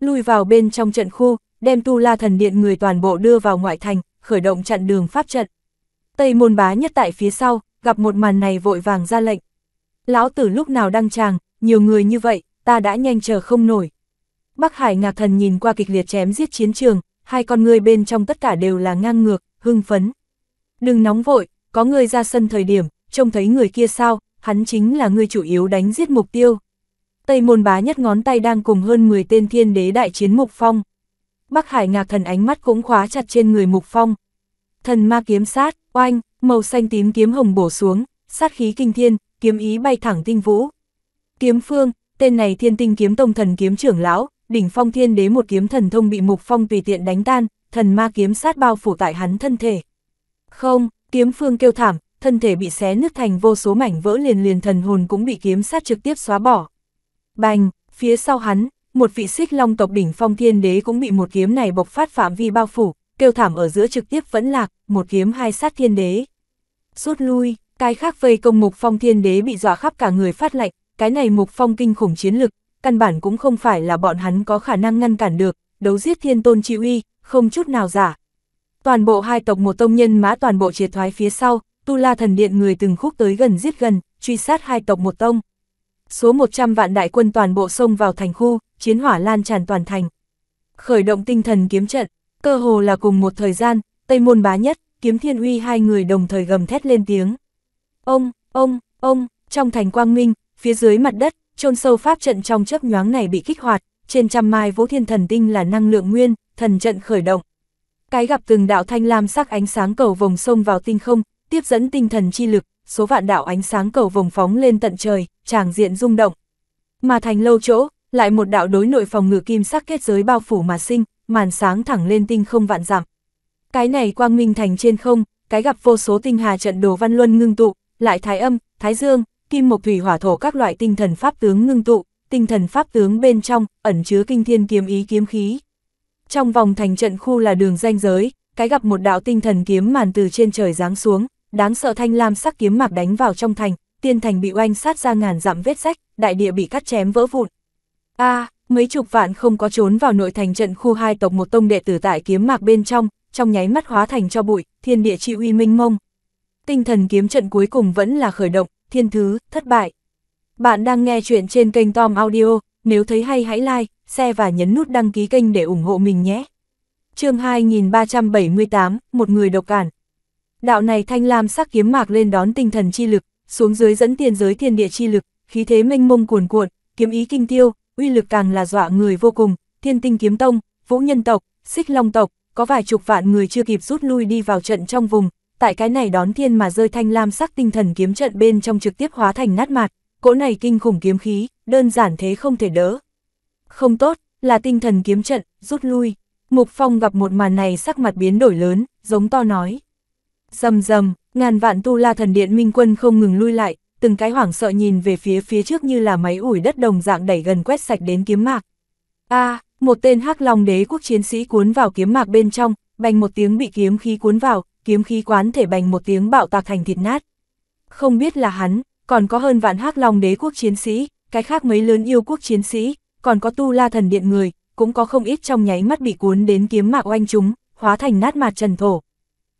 Lui vào bên trong trận khu, đem tu la thần điện người toàn bộ đưa vào ngoại thành, khởi động chặn đường pháp trận. Tây môn bá nhất tại phía sau, gặp một màn này vội vàng ra lệnh. Lão tử lúc nào đăng tràng, nhiều người như vậy, ta đã nhanh chờ không nổi. Bắc Hải ngạc thần nhìn qua kịch liệt chém giết chiến trường, hai con người bên trong tất cả đều là ngang ngược, hưng phấn. Đừng nóng vội, có người ra sân thời điểm, trông thấy người kia sao, hắn chính là người chủ yếu đánh giết mục tiêu. Tây môn bá nhất ngón tay đang cùng hơn 10 tên thiên đế đại chiến mục phong. Bắc Hải ngạc thần ánh mắt cũng khóa chặt trên người mục phong. Thần ma kiếm sát, oanh, màu xanh tím kiếm hồng bổ xuống, sát khí kinh thiên, kiếm ý bay thẳng tinh vũ. Kiếm phương, tên này thiên tinh kiếm tông thần kiếm trưởng lão, đỉnh phong thiên đế một kiếm thần thông bị mục phong tùy tiện đánh tan, thần ma kiếm sát bao phủ tại hắn thân thể. Không, Kiếm phương kêu thảm, thân thể bị xé nứt thành vô số mảnh vỡ liền liền thần hồn cũng bị kiếm sát trực tiếp xóa bỏ. Bành, phía sau hắn, một vị xích long tộc đỉnh phong thiên đế cũng bị một kiếm này bộc phát phạm vi bao phủ, kêu thảm ở giữa trực tiếp vẫn lạc, một kiếm hai sát thiên đế. Rút lui, cái khác vây công mục phong thiên đế bị dọa khắp cả người phát lạnh, cái này mục phong kinh khủng chiến lực, căn bản cũng không phải là bọn hắn có khả năng ngăn cản được, đấu giết thiên tôn chi uy, không chút nào giả, toàn bộ hai tộc một tông nhân mã toàn bộ triệt thoái phía sau, Tu La thần điện người từng khúc tới gần giết gần, truy sát hai tộc một tông. Số 100 vạn đại quân toàn bộ xông vào thành khu, chiến hỏa lan tràn toàn thành. Khởi động tinh thần kiếm trận, cơ hồ là cùng một thời gian, Tây Môn Bá Nhất, Kiếm Thiên Uy hai người đồng thời gầm thét lên tiếng. Ông, ông, ông, trong thành quang minh, phía dưới mặt đất, chôn sâu pháp trận trong chớp nhoáng này bị kích hoạt, trên trăm mai vũ thiên thần tinh là năng lượng nguyên, thần trận khởi động, cái gặp từng đạo thanh lam sắc ánh sáng cầu vòng sông vào tinh không, tiếp dẫn tinh thần chi lực, số vạn đạo ánh sáng cầu vòng phóng lên tận trời, tràng diện rung động. Mà thành lâu chỗ, lại một đạo đối nội phòng ngự kim sắc kết giới bao phủ mà sinh, màn sáng thẳng lên tinh không vạn dặm. Cái này quang minh thành trên không, cái gặp vô số tinh hà trận đồ văn luân ngưng tụ, lại thái âm, thái dương, kim mộc thủy hỏa thổ các loại tinh thần pháp tướng ngưng tụ, tinh thần pháp tướng bên trong ẩn chứa kinh thiên kiếm ý kiếm khí. Trong vòng thành trận khu là đường ranh giới, cái gặp một đạo tinh thần kiếm màn từ trên trời giáng xuống, đáng sợ thanh lam sắc kiếm mạc đánh vào trong thành, tiên thành bị oanh sát ra ngàn dặm vết rách, đại địa bị cắt chém vỡ vụn. A, mấy chục vạn không có trốn vào nội thành trận khu hai tộc một tông đệ tử tại kiếm mạc bên trong, trong nháy mắt hóa thành cho bụi, thiên địa chi uy minh mông. Tinh thần kiếm trận cuối cùng vẫn là khởi động, thiên thứ, thất bại. Bạn đang nghe chuyện trên kênh Tom Audio, nếu thấy hay hãy like, share và nhấn nút đăng ký kênh để ủng hộ mình nhé. chương 2378, một người độc cản. Đạo này thanh lam sắc kiếm mạc lên đón tinh thần chi lực, xuống dưới dẫn tiền giới thiên địa chi lực, khí thế mênh mông cuồn cuộn, kiếm ý kinh tiêu, uy lực càng là dọa người vô cùng, thiên tinh kiếm tông, vũ nhân tộc, xích long tộc, có vài chục vạn người chưa kịp rút lui đi vào trận trong vùng, tại cái này đón thiên mà rơi thanh lam sắc tinh thần kiếm trận bên trong trực tiếp hóa thành nát mạt cỗ này kinh khủng kiếm khí, đơn giản thế không thể đỡ. Không tốt, là tinh thần kiếm trận, rút lui. Mục Phong gặp một màn này sắc mặt biến đổi lớn, giống to nói. Dầm dầm, ngàn vạn tu la thần điện minh quân không ngừng lui lại, từng cái hoảng sợ nhìn về phía phía trước như là máy ủi đất đồng dạng đẩy gần quét sạch đến kiếm mạc. a à, một tên hắc long đế quốc chiến sĩ cuốn vào kiếm mạc bên trong, bành một tiếng bị kiếm khí cuốn vào, kiếm khí quán thể bành một tiếng bạo tạc thành thịt nát. Không biết là hắn, còn có hơn vạn hắc long đế quốc chiến sĩ, cái khác mấy lớn yêu quốc chiến sĩ, còn có tu la thần điện người, cũng có không ít trong nháy mắt bị cuốn đến kiếm mạc oanh chúng, hóa thành nát mạt trần thổ.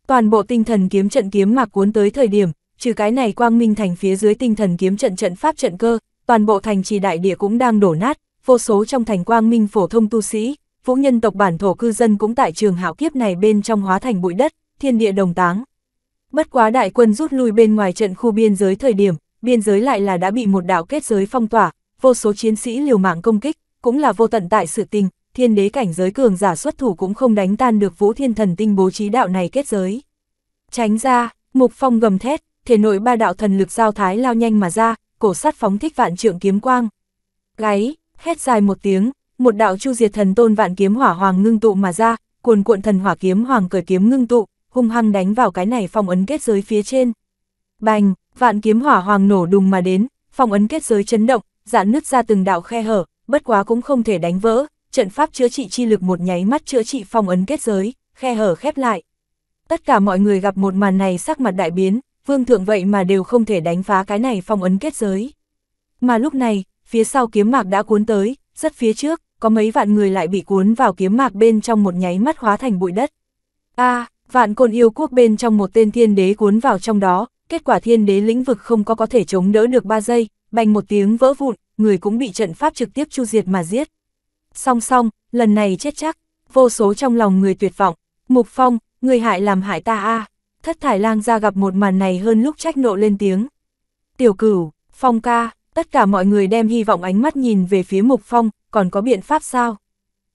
Toàn bộ tinh thần kiếm trận kiếm mạc cuốn tới thời điểm, trừ cái này quang minh thành phía dưới tinh thần kiếm trận trận pháp trận cơ, toàn bộ thành trì đại địa cũng đang đổ nát, vô số trong thành quang minh phổ thông tu sĩ, vũ nhân tộc bản thổ cư dân cũng tại trường hảo kiếp này bên trong hóa thành bụi đất, thiên địa đồng táng. Bất quá đại quân rút lui bên ngoài trận khu biên giới thời điểm, biên giới lại là đã bị một đạo kết giới phong tỏa, vô số chiến sĩ liều mạng công kích, cũng là vô tận tại sự tình, thiên đế cảnh giới cường giả xuất thủ cũng không đánh tan được vũ thiên thần tinh bố trí đạo này kết giới. Tránh ra, mục phong gầm thét, thể nội ba đạo thần lực giao thái lao nhanh mà ra, cổ sát phóng thích vạn trượng kiếm quang. Gáy, hét dài một tiếng, một đạo chu diệt thần tôn vạn kiếm hỏa hoàng ngưng tụ mà ra, cuồn cuộn thần hỏa kiếm hoàng cởi kiếm ngưng tụ, hung hăng đánh vào cái này phong ấn kết giới phía trên. Bành, vạn kiếm hỏa hoàng nổ đùng mà đến, phong ấn kết giới chấn động, dạn nứt ra từng đạo khe hở, bất quá cũng không thể đánh vỡ, trận pháp chữa trị chi lực một nháy mắt chữa trị phong ấn kết giới, khe hở khép lại. Tất cả mọi người gặp một màn này sắc mặt đại biến, vương thượng vậy mà đều không thể đánh phá cái này phong ấn kết giới. Mà lúc này, phía sau kiếm mạc đã cuốn tới, rất phía trước, có mấy vạn người lại bị cuốn vào kiếm mạc bên trong một nháy mắt hóa thành bụi đất. a vạn côn yêu quốc bên trong một tên thiên đế cuốn vào trong đó, kết quả thiên đế lĩnh vực không có có thể chống đỡ được 3 giây, bành một tiếng vỡ vụn, người cũng bị trận pháp trực tiếp chu diệt mà giết. Song song, lần này chết chắc, vô số trong lòng người tuyệt vọng, Mục Phong, người hại làm hại ta a. Thất thải lang ra gặp một màn này hơn lúc trách nộ lên tiếng. Tiểu cửu, Phong ca, tất cả mọi người đem hy vọng ánh mắt nhìn về phía Mục Phong, còn có biện pháp sao?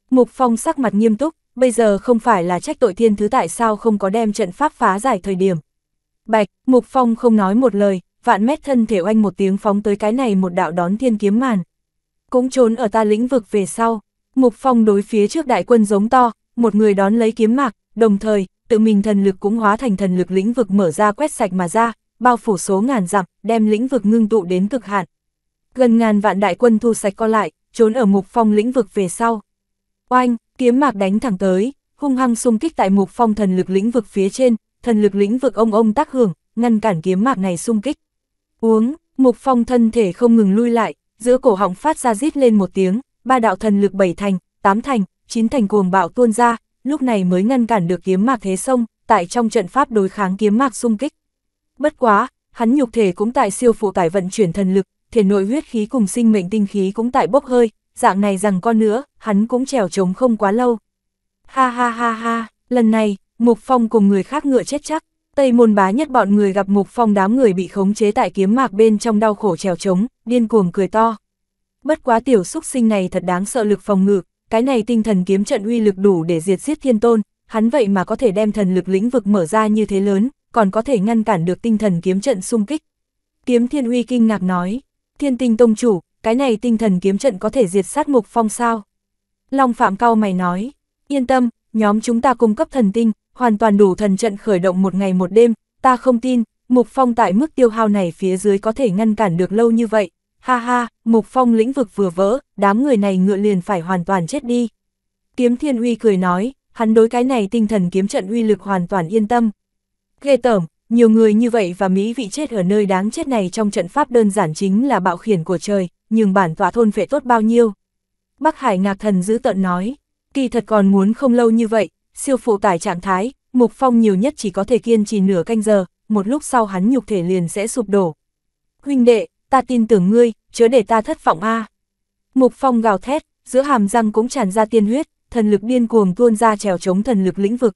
Mục Phong sắc mặt nghiêm túc, bây giờ không phải là trách tội thiên thứ tại sao không có đem trận pháp phá giải thời điểm, Bạch, Mục Phong không nói một lời, vạn mét thân thể oanh một tiếng phóng tới cái này một đạo đón thiên kiếm màn. Cũng trốn ở ta lĩnh vực về sau, Mục Phong đối phía trước đại quân giống to, một người đón lấy kiếm mạc, đồng thời, tự mình thần lực cũng hóa thành thần lực lĩnh vực mở ra quét sạch mà ra, bao phủ số ngàn dặm, đem lĩnh vực ngưng tụ đến cực hạn. Gần ngàn vạn đại quân thu sạch co lại, trốn ở Mục Phong lĩnh vực về sau. Oanh, kiếm mạc đánh thẳng tới, hung hăng xung kích tại Mục Phong thần lực lĩnh vực phía trên, thần lực lĩnh vực ông ông tác hưởng, ngăn cản kiếm mạc này xung kích. Uống, Mục Phong thân thể không ngừng lui lại, giữa cổ họng phát ra rít lên một tiếng, ba đạo thần lực bảy thành, tám thành, chín thành cuồng bạo tuôn ra, lúc này mới ngăn cản được kiếm mạc thế sông, tại trong trận pháp đối kháng kiếm mạc xung kích. Bất quá, hắn nhục thể cũng tại siêu phụ tải vận chuyển thần lực, thể nội huyết khí cùng sinh mệnh tinh khí cũng tại bốc hơi, dạng này rằng con nữa, hắn cũng trèo trống không quá lâu. Ha ha ha ha, lần này, Mục Phong cùng người khác ngựa chết chắc, Tây môn bá nhất bọn người gặp Mục Phong đám người bị khống chế tại kiếm mạc bên trong đau khổ trèo trống, điên cuồng cười to. Bất quá tiểu xúc sinh này thật đáng sợ lực phòng ngự, cái này tinh thần kiếm trận uy lực đủ để diệt giết thiên tôn, hắn vậy mà có thể đem thần lực lĩnh vực mở ra như thế lớn, còn có thể ngăn cản được tinh thần kiếm trận xung kích. Kiếm thiên uy kinh ngạc nói, thiên tinh tông chủ, cái này tinh thần kiếm trận có thể diệt sát Mục Phong sao? Long Phạm cao mày nói, yên tâm, nhóm chúng ta cung cấp thần tinh, hoàn toàn đủ thần trận khởi động một ngày một đêm, ta không tin, Mục Phong tại mức tiêu hao này phía dưới có thể ngăn cản được lâu như vậy. Ha ha, Mục Phong lĩnh vực vừa vỡ, đám người này ngựa liền phải hoàn toàn chết đi. Kiếm Thiên Uy cười nói, hắn đối cái này tinh thần kiếm trận uy lực hoàn toàn yên tâm. Ghê tởm, nhiều người như vậy và Mỹ vị chết ở nơi đáng chết này trong trận pháp đơn giản chính là bạo khiển của trời, nhưng bản tọa thôn phệ tốt bao nhiêu. Bắc Hải ngạc thần giữ tận nói, kỳ thật còn muốn không lâu như vậy, siêu phụ tải trạng thái, Mục Phong nhiều nhất chỉ có thể kiên trì nửa canh giờ, một lúc sau hắn nhục thể liền sẽ sụp đổ. Huynh đệ, ta tin tưởng ngươi, chớ để ta thất vọng a. Mục Phong gào thét, giữa hàm răng cũng tràn ra tiên huyết, thần lực điên cuồng tuôn ra trèo chống thần lực lĩnh vực.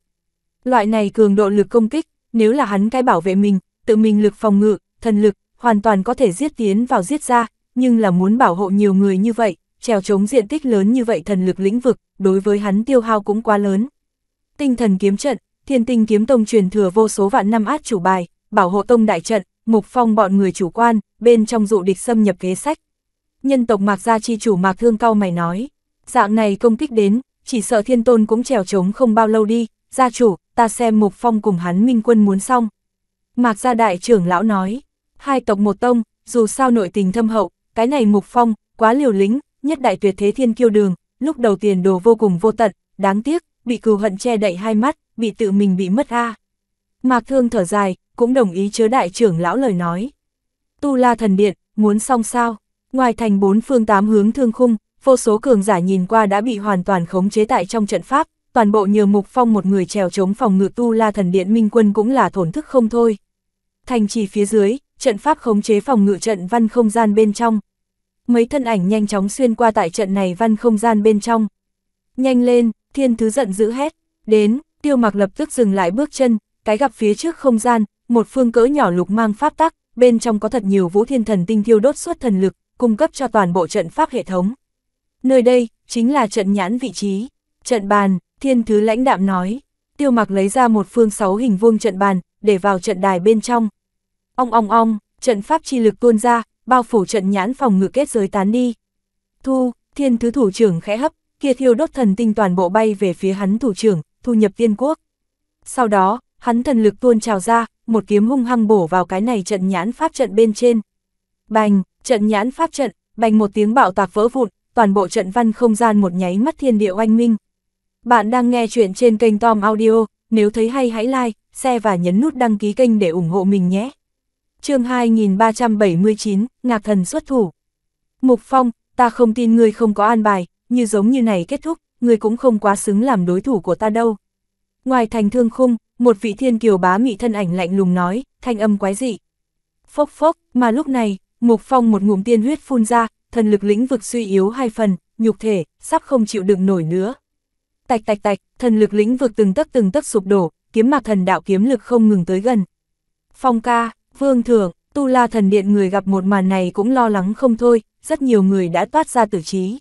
Loại này cường độ lực công kích, nếu là hắn cái bảo vệ mình, tự mình lực phòng ngự, thần lực, hoàn toàn có thể giết tiến vào giết ra, nhưng là muốn bảo hộ nhiều người như vậy, trèo chống diện tích lớn như vậy thần lực lĩnh vực, đối với hắn tiêu hao cũng quá lớn. Tinh thần kiếm trận, thiên tinh kiếm tông truyền thừa vô số vạn năm át chủ bài, bảo hộ tông đại trận, mục phong bọn người chủ quan, bên trong dụ địch xâm nhập kế sách. Nhân tộc mạc gia chi chủ mạc thương cao mày nói, dạng này công kích đến, chỉ sợ thiên tôn cũng trèo trống không bao lâu đi, gia chủ, ta xem mục phong cùng hắn minh quân muốn xong. Mạc gia đại trưởng lão nói, hai tộc một tông, dù sao nội tình thâm hậu, cái này mục phong, quá liều lĩnh, nhất đại tuyệt thế thiên kiêu đường, lúc đầu tiền đồ vô cùng vô tận, đáng tiếc, bị cừu hận che đậy hai mắt, bị tự mình bị mất a. À. Mạc Thương thở dài, cũng đồng ý chớ đại trưởng lão lời nói. Tu La thần điện, muốn xong sao? Ngoài thành bốn phương tám hướng thương khung, vô số cường giả nhìn qua đã bị hoàn toàn khống chế tại trong trận pháp, toàn bộ nhờ Mục Phong một người trèo chống phòng ngự Tu La thần điện minh quân cũng là thổn thức không thôi. Thành trì phía dưới, trận pháp khống chế phòng ngự trận văn không gian bên trong. Mấy thân ảnh nhanh chóng xuyên qua tại trận này văn không gian bên trong. Nhanh lên, thiên thứ giận dữ hét, đến, tiêu mặc lập tức dừng lại bước chân, cái gặp phía trước không gian, một phương cỡ nhỏ lục mang pháp tắc, bên trong có thật nhiều vũ thiên thần tinh thiêu đốt suốt thần lực, cung cấp cho toàn bộ trận pháp hệ thống. Nơi đây, chính là trận nhãn vị trí, trận bàn, thiên thứ lãnh đạm nói, tiêu mặc lấy ra một phương sáu hình vuông trận bàn, để vào trận đài bên trong. Ong ong ong, trận pháp chi lực tuôn ra, bao phủ trận nhãn phòng ngự kết giới tán đi. Thu, thiên thứ thủ trưởng khẽ hấp, kia thiêu đốt thần tinh toàn bộ bay về phía hắn thủ trưởng, thu nhập tiên quốc. Sau đó, hắn thần lực tuôn trào ra, một kiếm hung hăng bổ vào cái này trận nhãn pháp trận bên trên. Bành, trận nhãn pháp trận, bành một tiếng bạo tạc vỡ vụn, toàn bộ trận văn không gian một nháy mắt thiên địa oanh minh. Bạn đang nghe chuyện trên kênh Tom Audio, nếu thấy hay hãy like, share và nhấn nút đăng ký kênh để ủng hộ mình nhé. chương 2379, Ngạc Thần xuất thủ. Mục Phong, ta không tin ngươi không có an bài, như giống như này kết thúc, người cũng không quá xứng làm đối thủ của ta đâu. Ngoài thành thương khung, một vị thiên kiều bá mị thân ảnh lạnh lùng nói, thanh âm quái dị. Phốc phốc, mà lúc này, Mục Phong một ngụm tiên huyết phun ra, thần lực lĩnh vực suy yếu hai phần, nhục thể, sắp không chịu đựng nổi nữa. Tạch tạch tạch, thần lực lĩnh vực từng tấc từng tấc sụp đổ, kiếm mạc thần đạo kiếm lực không ngừng tới gần. Phong ca, vương thượng tu la thần điện người gặp một màn này cũng lo lắng không thôi, rất nhiều người đã toát ra tử trí.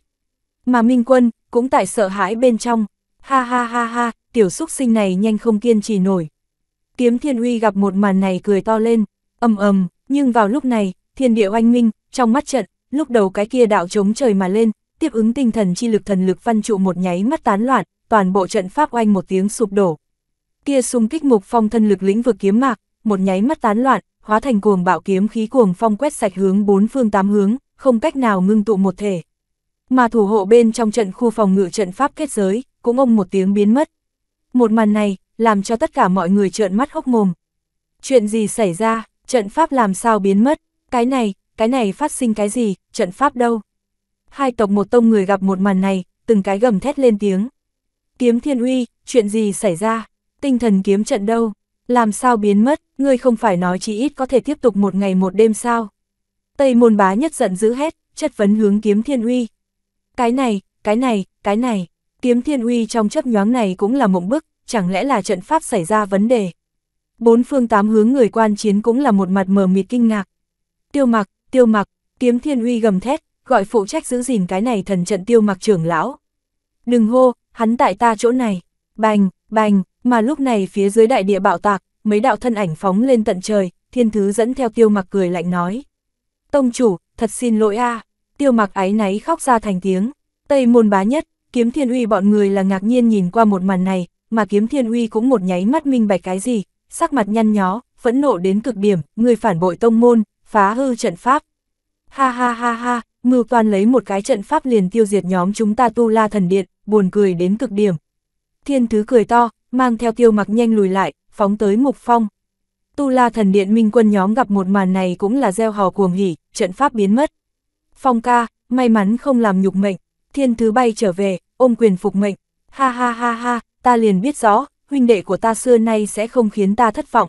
Mà Minh Quân, cũng tại sợ hãi bên trong. Ha ha ha ha, tiểu xúc sinh này nhanh không kiên trì nổi. Kiếm Thiên Uy gặp một màn này cười to lên, ầm ầm, nhưng vào lúc này, thiên địa oanh minh, trong mắt trận, lúc đầu cái kia đạo chống trời mà lên, tiếp ứng tinh thần chi lực thần lực văn trụ một nháy mắt tán loạn, toàn bộ trận pháp oanh một tiếng sụp đổ. Kia xung kích mục phong thân lực lĩnh vực kiếm mạc, một nháy mắt tán loạn, hóa thành cuồng bạo kiếm khí cuồng phong quét sạch hướng bốn phương tám hướng, không cách nào ngưng tụ một thể mà thủ hộ bên trong trận khu phòng ngự trận pháp kết giới, cũng ông một tiếng biến mất. Một màn này, làm cho tất cả mọi người trợn mắt hốc mồm. Chuyện gì xảy ra, trận pháp làm sao biến mất, cái này, cái này phát sinh cái gì, trận pháp đâu. Hai tộc một tông người gặp một màn này, từng cái gầm thét lên tiếng. Kiếm thiên uy, chuyện gì xảy ra, tinh thần kiếm trận đâu, làm sao biến mất, ngươi không phải nói chỉ ít có thể tiếp tục một ngày một đêm sao. Tây môn bá nhất giận dữ hết chất vấn hướng kiếm thiên uy, cái này, cái này, cái này, kiếm thiên uy trong chấp nhoáng này cũng là mộng bức, chẳng lẽ là trận pháp xảy ra vấn đề. Bốn phương tám hướng người quan chiến cũng là một mặt mờ mịt kinh ngạc. Tiêu mặc, tiêu mặc, kiếm thiên uy gầm thét, gọi phụ trách giữ gìn cái này thần trận tiêu mặc trưởng lão. Đừng hô, hắn tại ta chỗ này, bành, bành, mà lúc này phía dưới đại địa bạo tạc, mấy đạo thân ảnh phóng lên tận trời, thiên thứ dẫn theo tiêu mặc cười lạnh nói. Tông chủ, thật xin lỗi a à tiêu mặc ái náy khóc ra thành tiếng. Tây môn bá nhất, kiếm thiên uy bọn người là ngạc nhiên nhìn qua một màn này, mà kiếm thiên uy cũng một nháy mắt minh bạch cái gì, sắc mặt nhăn nhó, phẫn nộ đến cực điểm, người phản bội tông môn, phá hư trận pháp. Ha ha ha ha, mưu toàn lấy một cái trận pháp liền tiêu diệt nhóm chúng ta tu la thần điện, buồn cười đến cực điểm. Thiên thứ cười to, mang theo tiêu mặc nhanh lùi lại, phóng tới mục phong. Tu la thần điện minh quân nhóm gặp một màn này cũng là gieo hò cuồng hỉ, trận pháp biến mất. Phong ca, may mắn không làm nhục mệnh, thiên thứ bay trở về, ôm quyền phục mệnh. Ha ha ha ha, ta liền biết rõ, huynh đệ của ta xưa nay sẽ không khiến ta thất vọng.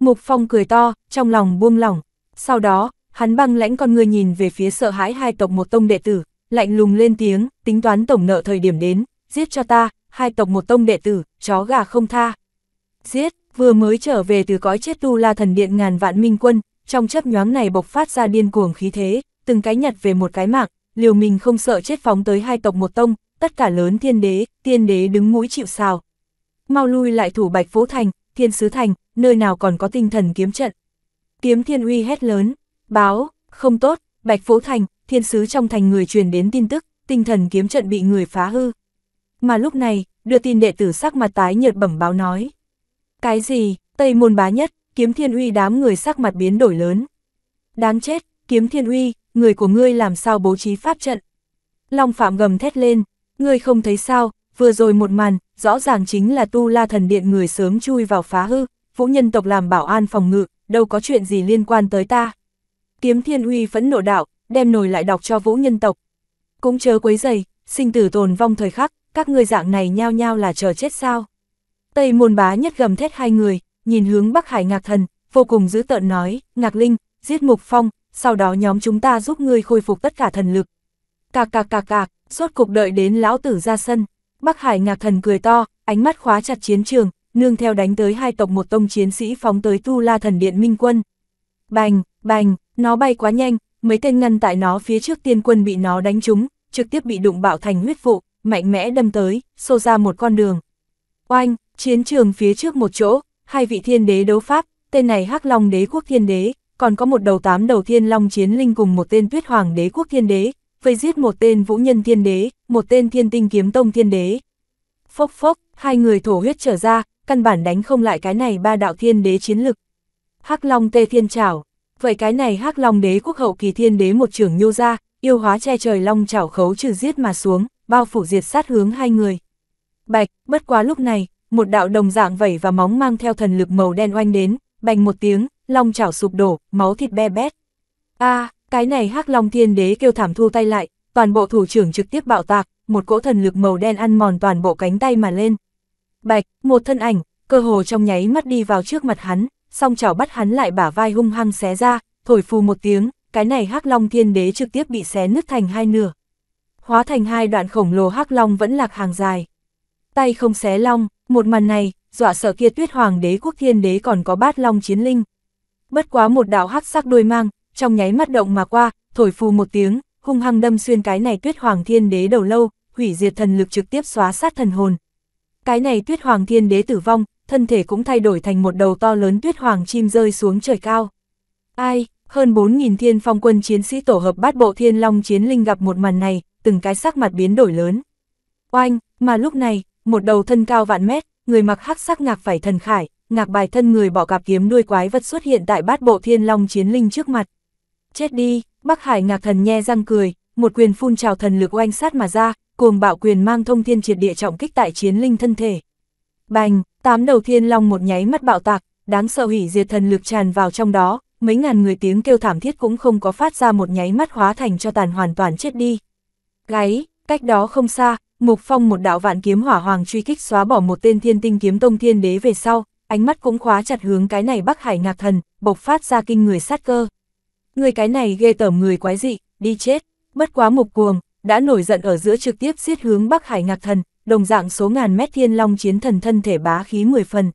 Mục Phong cười to, trong lòng buông lỏng. Sau đó, hắn băng lãnh con người nhìn về phía sợ hãi hai tộc một tông đệ tử, lạnh lùng lên tiếng, tính toán tổng nợ thời điểm đến, giết cho ta, hai tộc một tông đệ tử, chó gà không tha. Giết, vừa mới trở về từ cõi chết tu la thần điện ngàn vạn minh quân, trong chấp nhoáng này bộc phát ra điên cuồng khí thế từng cái nhặt về một cái mạng liều mình không sợ chết phóng tới hai tộc một tông, tất cả lớn thiên đế, thiên đế đứng mũi chịu sào. Mau lui lại thủ bạch phố thành, thiên sứ thành, nơi nào còn có tinh thần kiếm trận. Kiếm thiên uy hét lớn, báo, không tốt, bạch phố thành, thiên sứ trong thành người truyền đến tin tức, tinh thần kiếm trận bị người phá hư. Mà lúc này, đưa tin đệ tử sắc mặt tái nhợt bẩm báo nói. Cái gì, Tây môn bá nhất, kiếm thiên uy đám người sắc mặt biến đổi lớn. Đáng chết, kiếm thiên uy, người của ngươi làm sao bố trí pháp trận. Long Phạm gầm thét lên, ngươi không thấy sao, vừa rồi một màn, rõ ràng chính là tu la thần điện người sớm chui vào phá hư, vũ nhân tộc làm bảo an phòng ngự, đâu có chuyện gì liên quan tới ta. Kiếm thiên uy phẫn nộ đạo, đem nồi lại đọc cho vũ nhân tộc. Cũng chớ quấy dày, sinh tử tồn vong thời khắc, các ngươi dạng này nhao nhao là chờ chết sao. Tây môn bá nhất gầm thét hai người, nhìn hướng Bắc Hải Ngạc Thần, vô cùng dữ tợn nói, Ngạc Linh, giết Mục Phong, sau đó nhóm chúng ta giúp ngươi khôi phục tất cả thần lực. Cạc cạc cạc cạc, suốt cục đợi đến lão tử ra sân, Bắc Hải ngạc thần cười to, ánh mắt khóa chặt chiến trường, nương theo đánh tới hai tộc một tông chiến sĩ phóng tới Tu La thần điện Minh quân. Bành, bành, nó bay quá nhanh, mấy tên ngăn tại nó phía trước tiên quân bị nó đánh trúng, trực tiếp bị đụng bạo thành huyết vụ, mạnh mẽ đâm tới, xô ra một con đường. Oanh, chiến trường phía trước một chỗ, hai vị thiên đế đấu pháp, tên này hắc long đế quốc thiên đế, còn có một đầu tám đầu thiên long chiến linh cùng một tên tuyết hoàng đế quốc thiên đế, vây giết một tên vũ nhân thiên đế, một tên thiên tinh kiếm tông thiên đế. Phốc phốc, hai người thổ huyết trở ra, căn bản đánh không lại cái này ba đạo thiên đế chiến lực. hắc long tê thiên trảo vậy cái này hắc long đế quốc hậu kỳ thiên đế một trưởng nhô ra, yêu hóa che trời long trảo khấu trừ giết mà xuống, bao phủ diệt sát hướng hai người. Bạch, bất quá lúc này, một đạo đồng dạng vẩy và móng mang theo thần lực màu đen oanh đến, bành một tiếng, long chảo sụp đổ, máu thịt be bét. a à, cái này hắc long thiên đế kêu thảm thu tay lại, toàn bộ thủ trưởng trực tiếp bạo tạc, một cỗ thần lực màu đen ăn mòn toàn bộ cánh tay mà lên. Bạch, một thân ảnh, cơ hồ trong nháy mắt đi vào trước mặt hắn, song chảo bắt hắn lại bả vai hung hăng xé ra, thổi phù một tiếng, cái này hắc long thiên đế trực tiếp bị xé nứt thành hai nửa. Hóa thành hai đoạn khổng lồ hắc long vẫn lạc hàng dài. Tay không xé long, một màn này, dọa sợ kia tuyết hoàng đế quốc thiên đế còn có bát long chiến linh, bất quá một đạo hắc sắc đuôi mang, trong nháy mắt động mà qua, thổi phù một tiếng, hung hăng đâm xuyên cái này tuyết hoàng thiên đế đầu lâu, hủy diệt thần lực trực tiếp xóa sát thần hồn. Cái này tuyết hoàng thiên đế tử vong, thân thể cũng thay đổi thành một đầu to lớn tuyết hoàng chim rơi xuống trời cao. Ai, hơn 4.000 thiên phong quân chiến sĩ tổ hợp bát bộ thiên long chiến linh gặp một màn này, từng cái sắc mặt biến đổi lớn. Oanh, mà lúc này, một đầu thân cao vạn mét, người mặc hắc sắc ngạc phải thần khải, ngạc bài thân người bỏ cạp kiếm đuôi quái vật xuất hiện tại bát bộ thiên long chiến linh trước mặt. Chết đi, Bắc Hải ngạc thần nhe răng cười, một quyền phun trào thần lực oanh sát mà ra, cuồng bạo quyền mang thông thiên triệt địa trọng kích tại chiến linh thân thể. Bành, tám đầu thiên long một nháy mắt bạo tạc, đáng sợ hủy diệt thần lực tràn vào trong đó, mấy ngàn người tiếng kêu thảm thiết cũng không có phát ra một nháy mắt hóa thành cho tàn hoàn toàn chết đi. Gáy, cách đó không xa, Mục Phong một đạo vạn kiếm hỏa hoàng truy kích xóa bỏ một tên thiên tinh kiếm tông thiên đế về sau, ánh mắt cũng khóa chặt hướng cái này Bắc Hải ngạc thần, bộc phát ra kinh người sát cơ. Người cái này ghê tởm người quái dị, đi chết, bất quá mục cuồng, đã nổi giận ở giữa trực tiếp giết hướng Bắc Hải ngạc thần, đồng dạng số ngàn mét thiên long chiến thần thân thể bá khí 10 phần.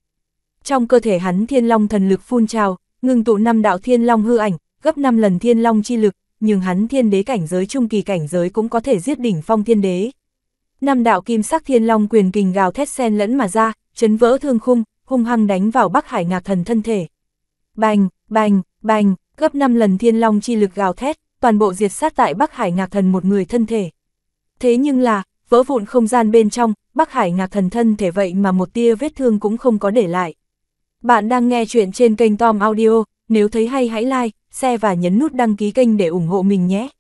Trong cơ thể hắn thiên long thần lực phun trào, ngừng tụ năm đạo thiên long hư ảnh, gấp 5 lần thiên long chi lực, nhưng hắn thiên đế cảnh giới trung kỳ cảnh giới cũng có thể giết đỉnh phong thiên đế. Năm đạo kim sắc thiên long quyền kình gào thét sen lẫn mà ra, chấn vỡ thương khung, hung hăng đánh vào Bắc Hải Ngạc Thần thân thể. Bành, bành, bành, gấp 5 lần thiên long chi lực gào thét, toàn bộ diệt sát tại Bắc Hải Ngạc Thần một người thân thể. Thế nhưng là, vỡ vụn không gian bên trong, Bắc Hải Ngạc Thần thân thể vậy mà một tia vết thương cũng không có để lại. Bạn đang nghe chuyện trên kênh Tom Audio, nếu thấy hay hãy like, share và nhấn nút đăng ký kênh để ủng hộ mình nhé.